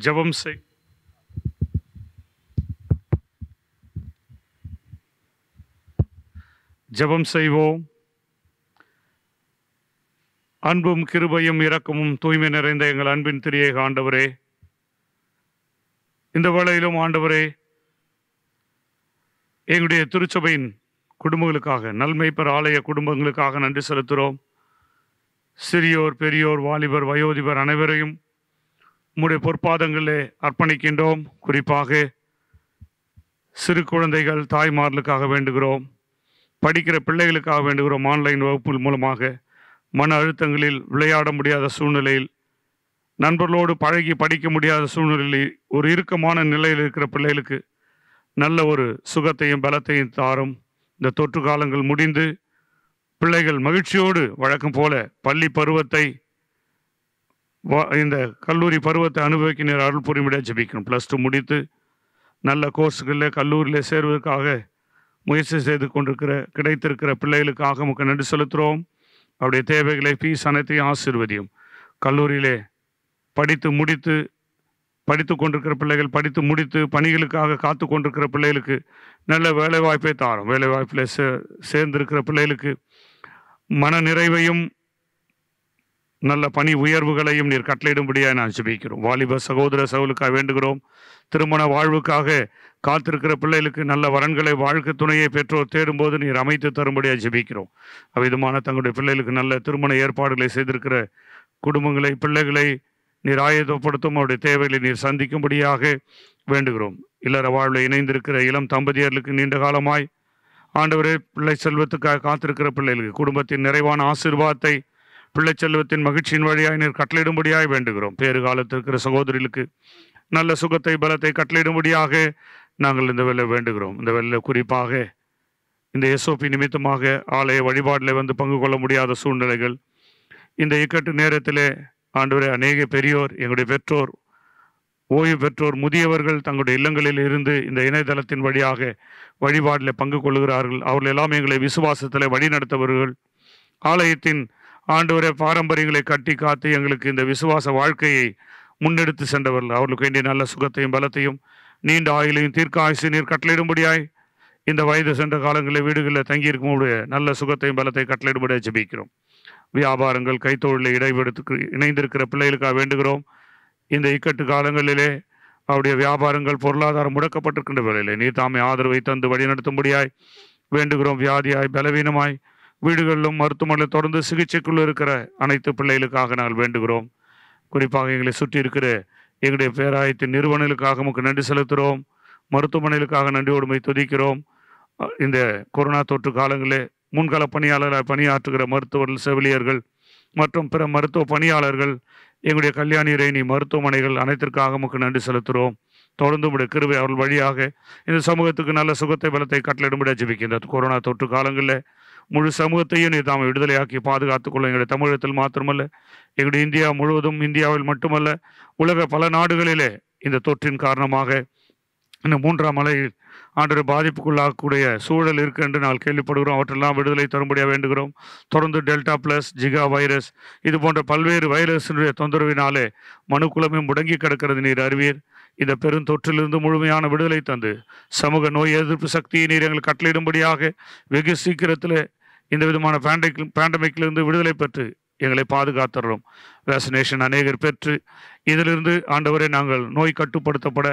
ஜபம் செய் ஜபம் செய்வோம் அன்பும் கிருபையும் இரக்கமும் தூய்மை நிறைந்த எங்கள் அன்பின் திரியேக ஆண்டவரே இந்த வேளையிலும் ஆண்டவரே எங்களுடைய திருச்சபையின் குடும்பங்களுக்காக நன்மை பெற ஆலய குடும்பங்களுக்காக நன்றி செலுத்துகிறோம் சிறியோர் பெரியோர் வாலிபர் வயோதிபர் அனைவரையும் உம்முடைய பொற்பாதங்களே அர்ப்பணிக்கின்றோம் குறிப்பாக சிறு குழந்தைகள் தாய்மார்களுக்காக வேண்டுகிறோம் படிக்கிற பிள்ளைகளுக்காக வேண்டுகிறோம் ஆன்லைன் வகுப்பு மூலமாக மன அழுத்தங்களில் விளையாட முடியாத சூழ்நிலையில் நண்பர்களோடு பழகி படிக்க முடியாத சூழ்நிலையில் ஒரு இறுக்கமான நிலையில் இருக்கிற பிள்ளைகளுக்கு நல்ல ஒரு சுகத்தையும் பலத்தையும் தாரும் இந்த தொற்று காலங்கள் முடிந்து பிள்ளைகள் மகிழ்ச்சியோடு வழக்கம் போல பள்ளி பருவத்தை இந்த கல்லூரி பருவத்தை அனுபவிக்கிற அருள் புரிமிடையாக ஜபிக்கணும் ப்ளஸ் டூ முடித்து நல்ல கோர்ஸுகளில் கல்லூரியில் சேர்வதற்காக முயற்சி செய்து கொண்டிருக்கிற கிடைத்திருக்கிற பிள்ளைகளுக்காக நமக்கு நன்றி செலுத்துகிறோம் அவருடைய தேவைகளை ஃபீஸ் அனைத்தையும் ஆசிர்வதியும் கல்லூரியிலே படித்து முடித்து படித்து கொண்டிருக்கிற பிள்ளைகள் படித்து முடித்து பணிகளுக்காக காத்து கொண்டிருக்கிற பிள்ளைகளுக்கு நல்ல வேலை தாரும் வேலைவாய்ப்பில் வேலை வாய்ப்பில் சே சேர்ந்திருக்கிற பிள்ளைகளுக்கு மன நிறைவையும் நல்ல பணி உயர்வுகளையும் நீர் கட்டளையிடும்படியாக நான் சுபிக்கிறோம் வாலிப சகோதர சகோலுக்காக வேண்டுகிறோம் திருமண வாழ்வுக்காக காத்திருக்கிற பிள்ளைகளுக்கு நல்ல வரன்களை வாழ்க்கை துணையை பெற்றோர் தேடும்போது நீர் அமைத்து தரும்படியாக ஜபிக்கிறோம் அவ்விதமான தங்களுடைய பிள்ளைகளுக்கு நல்ல திருமண ஏற்பாடுகளை செய்திருக்கிற குடும்பங்களை பிள்ளைகளை நீர் ஆயுதப்படுத்தும் அவருடைய தேவைகளை நீர் சந்திக்கும்படியாக வேண்டுகிறோம் இல்லற வாழ்வில் இணைந்திருக்கிற இளம் தம்பதியர்களுக்கு நீண்ட காலமாய் ஆண்டவரே பிள்ளை செல்வத்துக்காக காத்திருக்கிற பிள்ளைகளுக்கு குடும்பத்தின் நிறைவான ஆசீர்வாதத்தை பிள்ளை செல்வத்தின் மகிழ்ச்சியின் வழியாய் நீர் கட்டளையிடும்படியாய் வேண்டுகிறோம் பேறு காலத்தில் இருக்கிற சகோதரிகளுக்கு நல்ல சுகத்தை பலத்தை கட்டளையிடும்படியாக நாங்கள் இந்த வேலை வேண்டுகிறோம் இந்த வேலை குறிப்பாக இந்த எஸ்ஓபி நிமித்தமாக ஆலய வழிபாட்டில் வந்து பங்கு கொள்ள முடியாத சூழ்நிலைகள் இந்த இக்கட்டு நேரத்தில் ஆண்டவரை அநேக பெரியோர் எங்களுடைய பெற்றோர் ஓய்வு பெற்றோர் முதியவர்கள் தங்களுடைய இல்லங்களில் இருந்து இந்த இணையதளத்தின் வழியாக வழிபாட்டில் பங்கு கொள்கிறார்கள் அவர்கள் எல்லாம் எங்களை விசுவாசத்தில் வழிநடத்தவர்கள் ஆலயத்தின் ஆண்டவரே பாரம்பரியங்களை கட்டி காத்து எங்களுக்கு இந்த விசுவாச வாழ்க்கையை முன்னெடுத்து சென்றவர்கள் அவர்களுக்கு வேண்டிய நல்ல சுகத்தையும் பலத்தையும் நீண்ட ஆயுளையும் தீர்க்க ஆயுசு நீர் கட்டளையிடும்படியாய் இந்த வயது சென்ற காலங்களில் வீடுகளில் தங்கியிருக்கும்போது நல்ல சுகத்தையும் பலத்தை கட்டளையிடும்படியாக ஜபிக்கிறோம் வியாபாரங்கள் கைத்தொழிலில் இடைவெடுத்து இணைந்திருக்கிற பிள்ளைகளுக்காக வேண்டுகிறோம் இந்த இக்கட்டு காலங்களிலே அவருடைய வியாபாரங்கள் பொருளாதாரம் முடக்கப்பட்டிருக்கின்ற வேலையில் நீர் தாமே ஆதரவை தந்து வழிநடத்தும்படியாய் வேண்டுகிறோம் வியாதியாய் பலவீனமாய் வீடுகளிலும் மருத்துவமனையில் தொடர்ந்து சிகிச்சைக்குள்ளே இருக்கிற அனைத்து பிள்ளைகளுக்காக நாங்கள் வேண்டுகிறோம் குறிப்பாக எங்களை சுற்றி இருக்கிற எங்களுடைய பேராயத்தின் நிறுவனங்களுக்காக நமக்கு நன்றி செலுத்துகிறோம் மருத்துவமனைகளுக்காக நன்றி நன்றியோடுமை துதிக்கிறோம் இந்த கொரோனா தொற்று காலங்களில் முன்கள பணியாளராக பணியாற்றுகிற மருத்துவர்கள் செவிலியர்கள் மற்றும் பிற மருத்துவ பணியாளர்கள் எங்களுடைய கல்யாணி ரேணி மருத்துவமனைகள் அனைத்திற்காக நமக்கு நன்றி செலுத்துகிறோம் தொடர்ந்து விட கிருவை அவர்கள் வழியாக இந்த சமூகத்துக்கு நல்ல சுகத்தை பலத்தை கட்டளிடும்படியாக ஜெபிக்கின்றது கொரோனா தொற்று காலங்களில் முழு சமூகத்தையும் நீர் தாம் விடுதலையாக்கி பாதுகாத்துக் கொள்ள எங்களுடைய தமிழகத்தில் மாத்திரமல்ல எங்களுடைய இந்தியா முழுவதும் இந்தியாவில் மட்டுமல்ல உலக பல நாடுகளிலே இந்த தொற்றின் காரணமாக இந்த மூன்றாம் மலையில் ஆண்டு பாதிப்புக்குள்ளாகக்கூடிய சூழல் இருக்கு என்று நாங்கள் கேள்விப்படுகிறோம் அவற்றெல்லாம் விடுதலை தரும்படியாக வேண்டுகிறோம் தொடர்ந்து டெல்டா பிளஸ் ஜிகா வைரஸ் இது போன்ற பல்வேறு வைரஸினுடைய தொந்தரவினாலே மனுக்குளமே முடங்கி கிடக்கிறது நீர் அறிவீர் இந்த பெருந்தொற்றிலிருந்து முழுமையான விடுதலை தந்து சமூக நோய் எதிர்ப்பு சக்தியை நீர் எங்கள் கட்டளையிடும்படியாக வெகு சீக்கிரத்தில் இந்த விதமான பேண்டமிக் பேண்டமிக்கிலிருந்து விடுதலை பெற்று எங்களை பாதுகாத்துறோம் வேக்சினேஷன் அநேகர் பெற்று இதிலிருந்து ஆண்டவரை நாங்கள் நோய் கட்டுப்படுத்தப்பட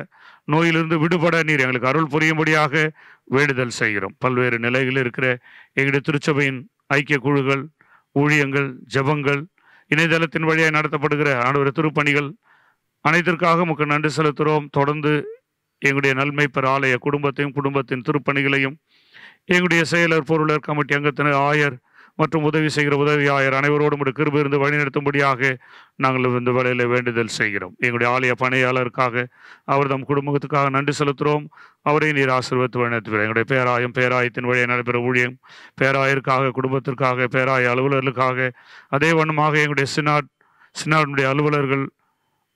நோயிலிருந்து விடுபட நீர் எங்களுக்கு அருள் புரியும்படியாக வேண்டுதல் செய்கிறோம் பல்வேறு நிலையில் இருக்கிற எங்களுடைய திருச்சபையின் ஐக்கிய குழுக்கள் ஊழியங்கள் ஜபங்கள் இணையதளத்தின் வழியாக நடத்தப்படுகிற ஆண்டவர் திருப்பணிகள் அனைத்திற்காக உமக்கு நன்றி செலுத்துகிறோம் தொடர்ந்து எங்களுடைய நன்மை பெற ஆலய குடும்பத்தையும் குடும்பத்தின் திருப்பணிகளையும் எங்களுடைய செயலர் பொருளர் கமிட்டி அங்கத்தினர் ஆயர் மற்றும் உதவி செய்கிற உதவி ஆயர் அனைவரோடும் ஒரு கிருபி இருந்து வழிநடத்தும்படியாக நாங்கள் இந்த வேலையில் வேண்டுதல் செய்கிறோம் எங்களுடைய ஆலய பணியாளருக்காக அவர் தம் குடும்பத்துக்காக நன்றி செலுத்துகிறோம் அவரை நீர் ஆசீர்வத்து வழிநடத்துவார் எங்களுடைய பேராயம் பேராயத்தின் வழியை நடைபெற ஊழியம் பேராயருக்காக குடும்பத்திற்காக பேராய அலுவலர்களுக்காக அதே வண்ணமாக எங்களுடைய சினாட் சினாடுடைய அலுவலர்கள்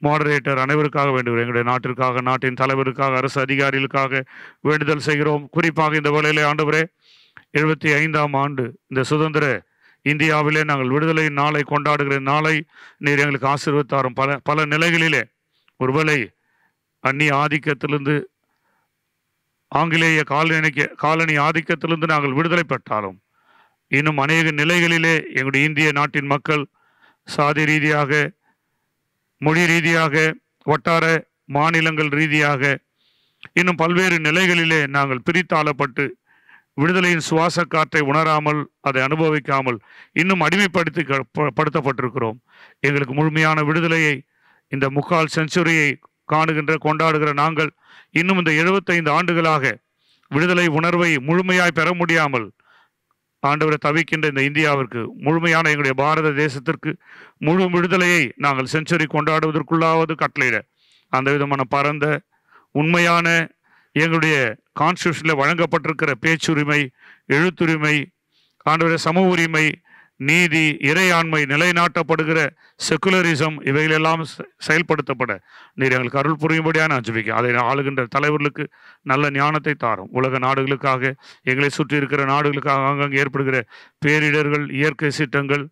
மாடரேட்டர் அனைவருக்காக வேண்டுகிறோம் எங்களுடைய நாட்டிற்காக நாட்டின் தலைவருக்காக அரசு அதிகாரிகளுக்காக வேண்டுதல் செய்கிறோம் குறிப்பாக இந்த வேளையிலே ஆண்டவரே எழுபத்தி ஐந்தாம் ஆண்டு இந்த சுதந்திர இந்தியாவிலே நாங்கள் விடுதலை நாளை கொண்டாடுகிற நாளை நீர் எங்களுக்கு ஆசீர்வத்தாரும் பல பல நிலைகளிலே ஒருவேளை அந்நிய ஆதிக்கத்திலிருந்து ஆங்கிலேய காலனிக்க காலனி ஆதிக்கத்திலிருந்து நாங்கள் விடுதலை பெற்றாலும் இன்னும் அநேக நிலைகளிலே எங்களுடைய இந்திய நாட்டின் மக்கள் சாதி ரீதியாக மொழி ரீதியாக வட்டார மாநிலங்கள் ரீதியாக இன்னும் பல்வேறு நிலைகளிலே நாங்கள் பிரித்தாளப்பட்டு விடுதலையின் சுவாச காற்றை உணராமல் அதை அனுபவிக்காமல் இன்னும் அடிமைப்படுத்தி படுத்தப்பட்டிருக்கிறோம் எங்களுக்கு முழுமையான விடுதலையை இந்த முக்கால் செஞ்சுரியை காணுகின்ற கொண்டாடுகிற நாங்கள் இன்னும் இந்த எழுபத்தைந்து ஆண்டுகளாக விடுதலை உணர்வை முழுமையாய் பெற முடியாமல் ஆண்டவரை தவிக்கின்ற இந்த இந்தியாவிற்கு முழுமையான எங்களுடைய பாரத தேசத்திற்கு முழு விடுதலையை நாங்கள் செஞ்சுரி கொண்டாடுவதற்குள்ளாவது கட்டளையிட அந்த விதமான பரந்த உண்மையான எங்களுடைய கான்ஸ்டியூஷனில் வழங்கப்பட்டிருக்கிற பேச்சுரிமை எழுத்துரிமை ஆண்டவரை சமூக உரிமை நீதி இறையாண்மை நிலைநாட்டப்படுகிற செகுலரிசம் இவைகளெல்லாம் செயல்படுத்தப்பட நீர் எங்களுக்கு அருள் புரியும்படியான ஜபிக்கும் அதை ஆளுகின்ற தலைவர்களுக்கு நல்ல ஞானத்தை தாரும் உலக நாடுகளுக்காக எங்களை சுற்றி இருக்கிற நாடுகளுக்காக அங்கங்கே ஏற்படுகிற பேரிடர்கள் இயற்கை சீட்டங்கள்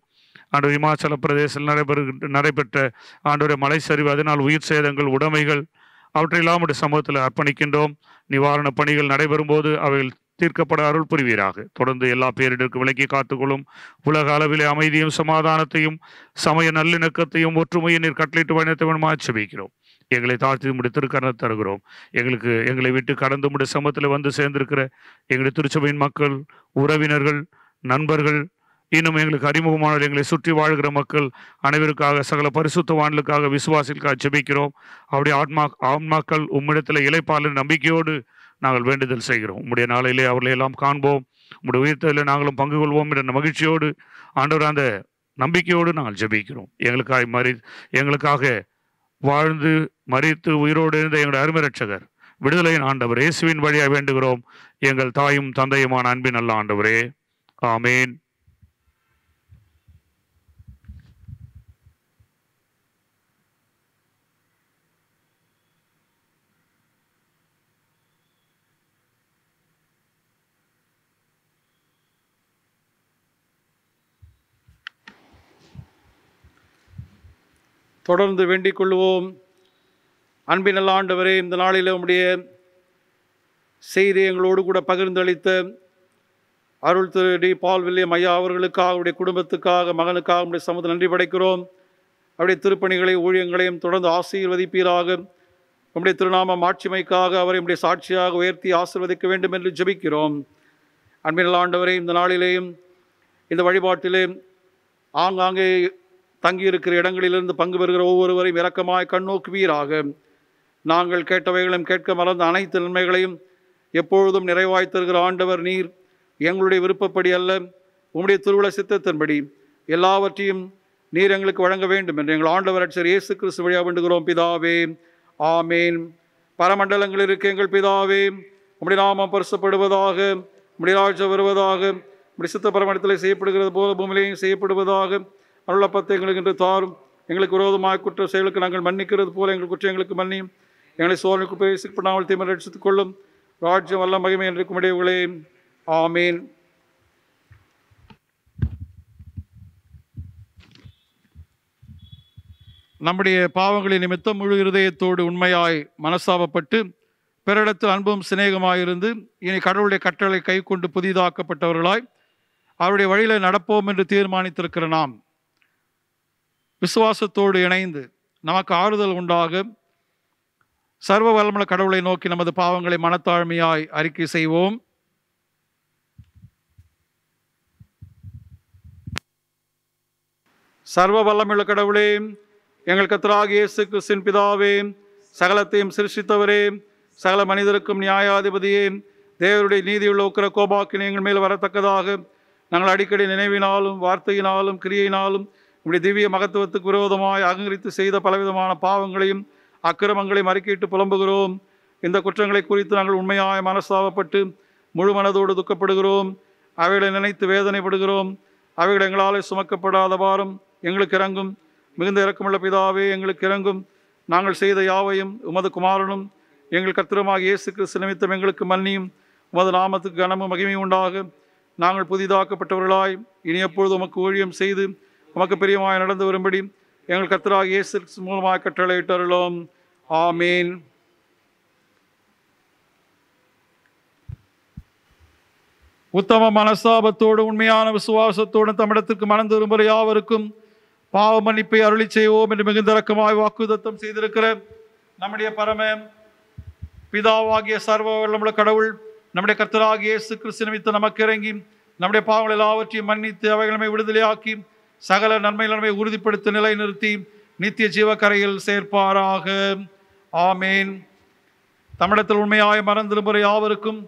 ஆண்டு இமாச்சல பிரதேசத்தில் நடைபெறு நடைபெற்ற ஆண்டோடைய மலை சரிவு அதனால் உயிர் சேதங்கள் உடைமைகள் அவற்றையெல்லாம் உடைய சமூகத்தில் அர்ப்பணிக்கின்றோம் நிவாரணப் பணிகள் நடைபெறும்போது அவைகள் தீர்க்கப்பட அருள் புரிவீராக தொடர்ந்து எல்லா பேரிடருக்கு விலக்கி காத்துக்கொள்ளும் உலக அளவிலே அமைதியும் சமாதானத்தையும் சமய நல்லிணக்கத்தையும் ஒற்றுமையை நீர் கட்டளிட்டு பயணத்தை வேணுமா செபிக்கிறோம் எங்களை தாழ்த்தி முடி திருக்கரணம் தருகிறோம் எங்களுக்கு எங்களை விட்டு கடந்து முடி சமத்தில் வந்து சேர்ந்திருக்கிற எங்களுடைய திருச்சபையின் மக்கள் உறவினர்கள் நண்பர்கள் இன்னும் எங்களுக்கு அறிமுகமானவர் எங்களை சுற்றி வாழ்கிற மக்கள் அனைவருக்காக சகல பரிசுத்தவான்களுக்காக விசுவாசிகளுக்காக ஜெபிக்கிறோம் அப்படி ஆத்மா ஆன்மாக்கள் உம்மிடத்தில் இலைப்பாளர் நம்பிக்கையோடு நாங்கள் வேண்டுதல் செய்கிறோம் உங்களுடைய நாளையிலே அவர்களை எல்லாம் காண்போம் உங்களுடைய உயிர்த்ததில் நாங்களும் பங்கு கொள்வோம் என்ற மகிழ்ச்சியோடு ஆண்டவர் அந்த நம்பிக்கையோடு நாங்கள் ஜெபிக்கிறோம் எங்களுக்காக மறி எங்களுக்காக வாழ்ந்து மறித்து உயிரோடு இருந்த எங்களுடைய அருமை ரட்சகர் விடுதலையின் ஆண்டவர் இயேசுவின் வழியாக வேண்டுகிறோம் எங்கள் தாயும் தந்தையுமான அன்பின் நல்ல ஆண்டவரே ஆமேன் தொடர்ந்து வேண்டிக் கொள்வோம் அன்பின் ஆண்டவரே இந்த நாளில் உங்களுடைய செய்தி எங்களோடு கூட பகிர்ந்தளித்த அருள் திரு டி பால் வில்லியம் ஐயா அவர்களுக்காக அவருடைய குடும்பத்துக்காக மகனுக்காக அவருடைய சமூக நன்றி படைக்கிறோம் அவருடைய திருப்பணிகளை ஊழியங்களையும் தொடர்ந்து ஆசீர்வதிப்பீராக நம்முடைய திருநாம மாட்சிமைக்காக அவரை நம்முடைய சாட்சியாக உயர்த்தி ஆசீர்வதிக்க வேண்டும் என்று ஜபிக்கிறோம் அன்பின் ஆண்டவரை இந்த நாளிலேயும் இந்த வழிபாட்டிலே ஆங்காங்கே தங்கியிருக்கிற இடங்களிலிருந்து பங்கு பெறுகிற ஒவ்வொருவரையும் இரக்கமாய் கண்ணோக்குவீராக நாங்கள் கேட்டவைகளையும் கேட்க மறந்த அனைத்து நன்மைகளையும் எப்பொழுதும் நிறைவாய்த்திருக்கிற ஆண்டவர் நீர் எங்களுடைய விருப்பப்படி அல்ல உம்முடைய திருவிழ சித்தத்தின்படி எல்லாவற்றையும் நீர் எங்களுக்கு வழங்க வேண்டும் என்று எங்கள் ஆண்டவர் அட்சர் இயேசு கிறிஸ்து வழியாக வேண்டுகிறோம் பிதாவே ஆமேன் பரமண்டலங்களில் இருக்க எங்கள் பிதாவே உம்முடைய நாமம் பரிசப்படுவதாக உம்முடைய ராஜ வருவதாக உம்முடைய சித்த பரமண்டலத்தில் செய்யப்படுகிறது போல பூமியிலையும் செய்யப்படுவதாக அருளப்பத்தை எங்களுக்கு இன்று தாரும் எங்களுக்கு விரோதமாக குற்ற செயலுக்கு நாங்கள் மன்னிக்கிறது போல எங்கள் எங்களுக்கு மன்னியும் எங்களை சோழனுக்கு போய் சிற்பனாமல் தீமர் எடுத்துக் கொள்ளும் ராஜ்யம் வல்ல மகிமை என்று குமிடைவுகளே ஆமீன் நம்முடைய பாவங்களின் நிமித்தம் முழு இருதயத்தோடு உண்மையாய் மனசாபப்பட்டு பிறடத்தில் அன்பும் சிநேகமாயிருந்து இனி கடவுளுடைய கட்டளை கை கொண்டு புதிதாக்கப்பட்டவர்களாய் அவருடைய வழியில் நடப்போம் என்று தீர்மானித்திருக்கிற நாம் விசுவாசத்தோடு இணைந்து நமக்கு ஆறுதல் உண்டாக சர்வ வல்லமுள்ள கடவுளை நோக்கி நமது பாவங்களை மனத்தாழ்மையாய் அறிக்கை செய்வோம் சர்வ வல்லமுள்ள கடவுளே எங்கள் கத்தராக இயேசு கிறிஸ்தின் பிதாவே சகலத்தையும் சிருஷித்தவரே சகல மனிதருக்கும் நியாயாதிபதியே தேவருடைய நீதியுள்ள உக்கிர கோபாக்கினை எங்கள் மேல் வரத்தக்கதாக நாங்கள் அடிக்கடி நினைவினாலும் வார்த்தையினாலும் கிரியையினாலும் உங்களுடைய திவ்ய மகத்துவத்துக்கு விரோதமாய் அகங்கரித்து செய்த பலவிதமான பாவங்களையும் அக்கிரமங்களையும் அறிக்கையிட்டு புலம்புகிறோம் இந்த குற்றங்களை குறித்து நாங்கள் உண்மையாய் மனஸ்தாபப்பட்டு முழு மனதோடு துக்கப்படுகிறோம் அவைகளை நினைத்து வேதனைப்படுகிறோம் அவைகள் எங்களால் சுமக்கப்படாதவாறும் எங்களுக்கு இறங்கும் மிகுந்த இறக்கமுள்ள பிதாவே எங்களுக்கு இறங்கும் நாங்கள் செய்த யாவையும் உமது குமாரனும் எங்கள் கத்திரமாக இயேசு கிறிஸ்து நிமித்தம் எங்களுக்கு மன்னியும் உமது நாமத்துக்கு கனமும் மகிமையும் உண்டாக நாங்கள் புதிதாக்கப்பட்டவர்களாய் இனி எப்பொழுது உமக்கு ஊழியம் செய்து உமக்கு பிரியமாய் நடந்து வரும்படி எங்கள் கத்தராக இயேசு மூலமாக கட்டளையிட்டருளோம் ஆமீன் உத்தம மனஸ்தாபத்தோடு உண்மையான விசுவாசத்தோடு தமிழத்திற்கு மனம் திரும்புகிற யாவருக்கும் பாவ மன்னிப்பை அருளி செய்வோம் என்று மிகுந்த இறக்கமாய் வாக்குதத்தம் செய்திருக்கிற நம்முடைய பரம பிதாவாகிய சர்வ வல்லமுள்ள கடவுள் நம்முடைய கர்த்தராகிய இயேசு நமக்கு இறங்கி நம்முடைய பாவங்கள் எல்லாவற்றையும் மன்னித்து அவைகளுமே விடுதலையாக்கி சகல நன்மை நன்மை நிலை நிலைநிறுத்தி நித்திய ஜீவக்கரையில் சேர்ப்பாராக ஆமேன் தமிழத்தில் உண்மையாய மறந்திருமுறை யாவருக்கும்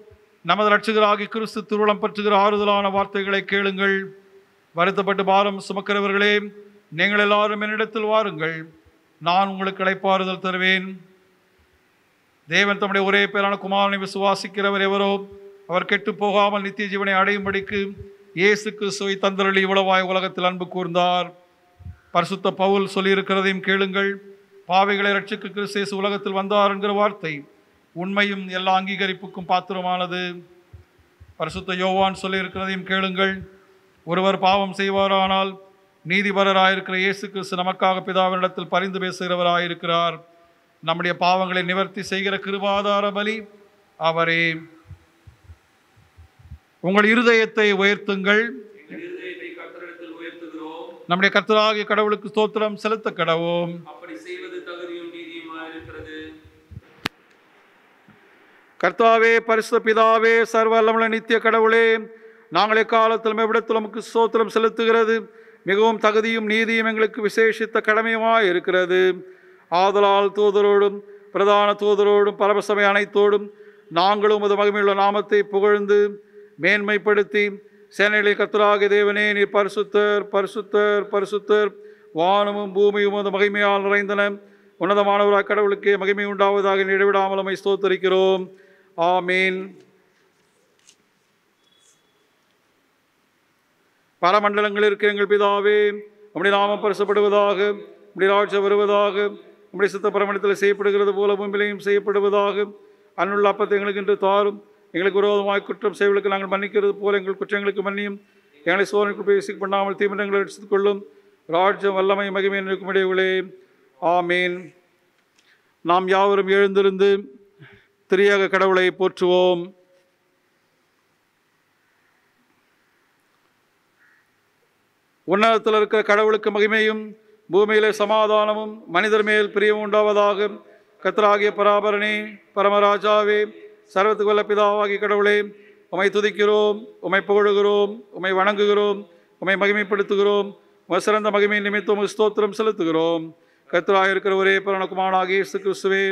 நமது லட்சிகராகி கிறிஸ்து திருவளம் பற்றுகிற ஆறுதலான வார்த்தைகளை கேளுங்கள் வருத்தப்பட்டு பாரம் சுமக்கிறவர்களே நீங்கள் எல்லாரும் என்னிடத்தில் வாருங்கள் நான் உங்களுக்கு இழைப்பாறுதல் தருவேன் தேவன் தம்முடைய ஒரே பேரான குமாரனை விசுவாசிக்கிறவர் எவரோ அவர் கெட்டு போகாமல் நித்திய ஜீவனை அடையும்படிக்கு இயேசு கிறிஸ்துவை தந்தரளி இவ்வளவாய் உலகத்தில் அன்பு கூர்ந்தார் பரிசுத்த பவுல் சொல்லியிருக்கிறதையும் கேளுங்கள் பாவைகளை ரட்சிக்க கிறிஸ்து உலகத்தில் வந்தார் என்கிற வார்த்தை உண்மையும் எல்லா அங்கீகரிப்புக்கும் பாத்திரமானது பரிசுத்த யோவான் சொல்லியிருக்கிறதையும் கேளுங்கள் ஒருவர் பாவம் செய்வாரானால் நீதிபரராயிருக்கிற இயேசு கிறிஸ்து நமக்காக பிதாவினிடத்தில் பரிந்து பேசுகிறவராயிருக்கிறார் நம்முடைய பாவங்களை நிவர்த்தி செய்கிற கிருபாதார பலி அவரே உங்கள் இருதயத்தை உயர்த்துங்கள் நம்முடைய கர்த்தராகிய கடவுளுக்கு ஸ்தோத்திரம் செலுத்த கடவோம் கர்த்தாவே பரிசு பிதாவே சர்வல்லமல நித்திய கடவுளே நாங்களே எக்காலத்திலும் எவ்விடத்தில் நமக்கு செலுத்துகிறது மிகவும் தகுதியும் நீதியும் எங்களுக்கு விசேஷித்த கடமையுமாய் இருக்கிறது ஆதலால் தூதரோடும் பிரதான தூதரோடும் பரபசமை அனைத்தோடும் நாங்களும் அது மகிமையுள்ள நாமத்தை புகழ்ந்து மேன்மைப்படுத்தி சேனைகளில் கத்தராக தேவனே நீ பரிசுத்தர் பரிசுத்தர் பரிசுத்தர் வானமும் பூமியும் அந்த மகிமையால் நிறைந்தன உன்னதமானவராக கடவுளுக்கு மகிமை உண்டாவதாக அமை ஸ்தோத்தரிக்கிறோம் ஆமீன் மண்டலங்கள் இருக்கிற எங்கள் பிதாவே அப்படி நாமம் பரிசப்படுவதாக நம்முடைய ஆட்சி வருவதாக நம்முடைய சித்த பரமண்டத்தில் செய்யப்படுகிறது போல முன்பிலையும் செய்யப்படுவதாக அன்னுள்ள அப்பத்தை எங்களுக்கு என்று தாரும் எங்களுக்கு விரோதமாக குற்றம் செய்வதற்கு நாங்கள் மன்னிக்கிறது போல எங்கள் குற்றங்களுக்கு மன்னியும் எங்களை சோதனைக்கு பிரவேசிக்க பண்ணாமல் எடுத்துக் எடுத்துக்கொள்ளும் ராஜ வல்லமை மகிமை இருக்கும் இடையிலே ஆமீன் நாம் யாவரும் எழுந்திருந்து திரியாக கடவுளை போற்றுவோம் உன்னதத்தில் இருக்கிற கடவுளுக்கு மகிமையும் பூமியிலே சமாதானமும் மனிதர் மேல் பிரியம் உண்டாவதாக கத்தராகிய பராபரணி பரமராஜாவே சர்வத்துக்கு வல்ல பிதாவாகி கடவுளே உமை துதிக்கிறோம் உமை புகழுகிறோம் உமை வணங்குகிறோம் உமை மகிமைப்படுத்துகிறோம் உமை சிறந்த மகிமை நிமித்தம் ஸ்தோத்திரம் செலுத்துகிறோம் கத்ராக இருக்கிற ஒரே பிறனுக்குமானாகிய இயேசு கிறிஸ்துவே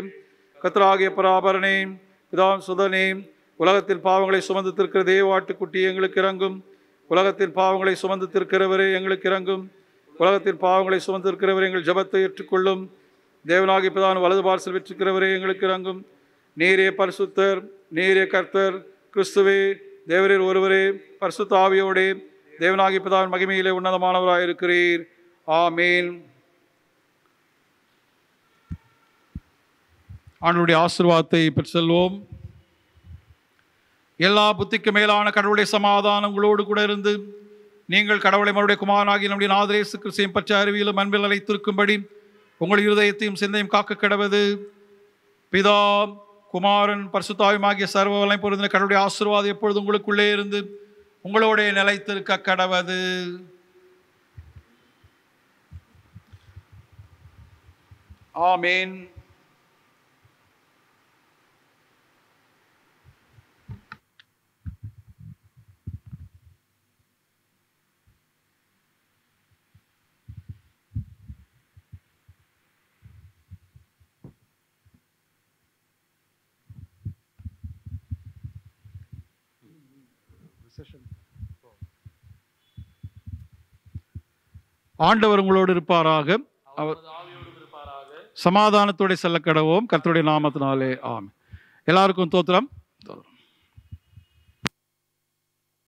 கத்ராகிய பராபரணே பிதாம் சுதனே உலகத்தின் பாவங்களை சுமந்து திருக்கிற தேவாட்டுக்குட்டி எங்களுக்கு இறங்கும் உலகத்தின் பாவங்களை சுமந்து திருக்கிறவரே எங்களுக்கு இறங்கும் உலகத்தின் பாவங்களை சுமந்திருக்கிறவரே எங்கள் ஜபத்தை ஏற்றுக்கொள்ளும் தேவனாகி பிதான் வலது பார்சல் வெற்றிருக்கிறவரே எங்களுக்கு இறங்கும் நீரே பரிசுத்தர் நீரே கர்த்தர் கிறிஸ்துவே தேவரீர் ஒருவரே பரிசுத்த ஆவியோடே தேவனாகி பிதாவின் மகிமையிலே உன்னதமானவராக இருக்கிறீர் ஆமீன் ஆண்டுடைய ஆசிர்வாதத்தை பெற்று செல்வோம் எல்லா புத்திக்கு மேலான கடவுளை சமாதானம் உங்களோடு கூட இருந்து நீங்கள் கடவுளை மறுபடிய குமாரனாகி நம்முடைய நாதரேசு கிறிஸ்தையும் பற்ற அறிவியலும் அன்பில் அழைத்திருக்கும்படி உங்கள் இருதயத்தையும் சிந்தையும் காக்க கிடவது பிதா குமாரன் பரிசுத்தாயுமாகிய சர்வ வலை பொருந்தின கடவுளுடைய ஆசீர்வாதம் எப்பொழுது உங்களுக்குள்ளே இருந்து உங்களுடைய நிலைத்திருக்க கடவது ஆமேன் ஆண்டவர் உங்களோடு இருப்பாராக அவர் சமாதானத்தோட செல்ல கடவோம் கர்த்தருடைய நாமத்தினாலே ஆம் எல்லாருக்கும் தோத்திரம்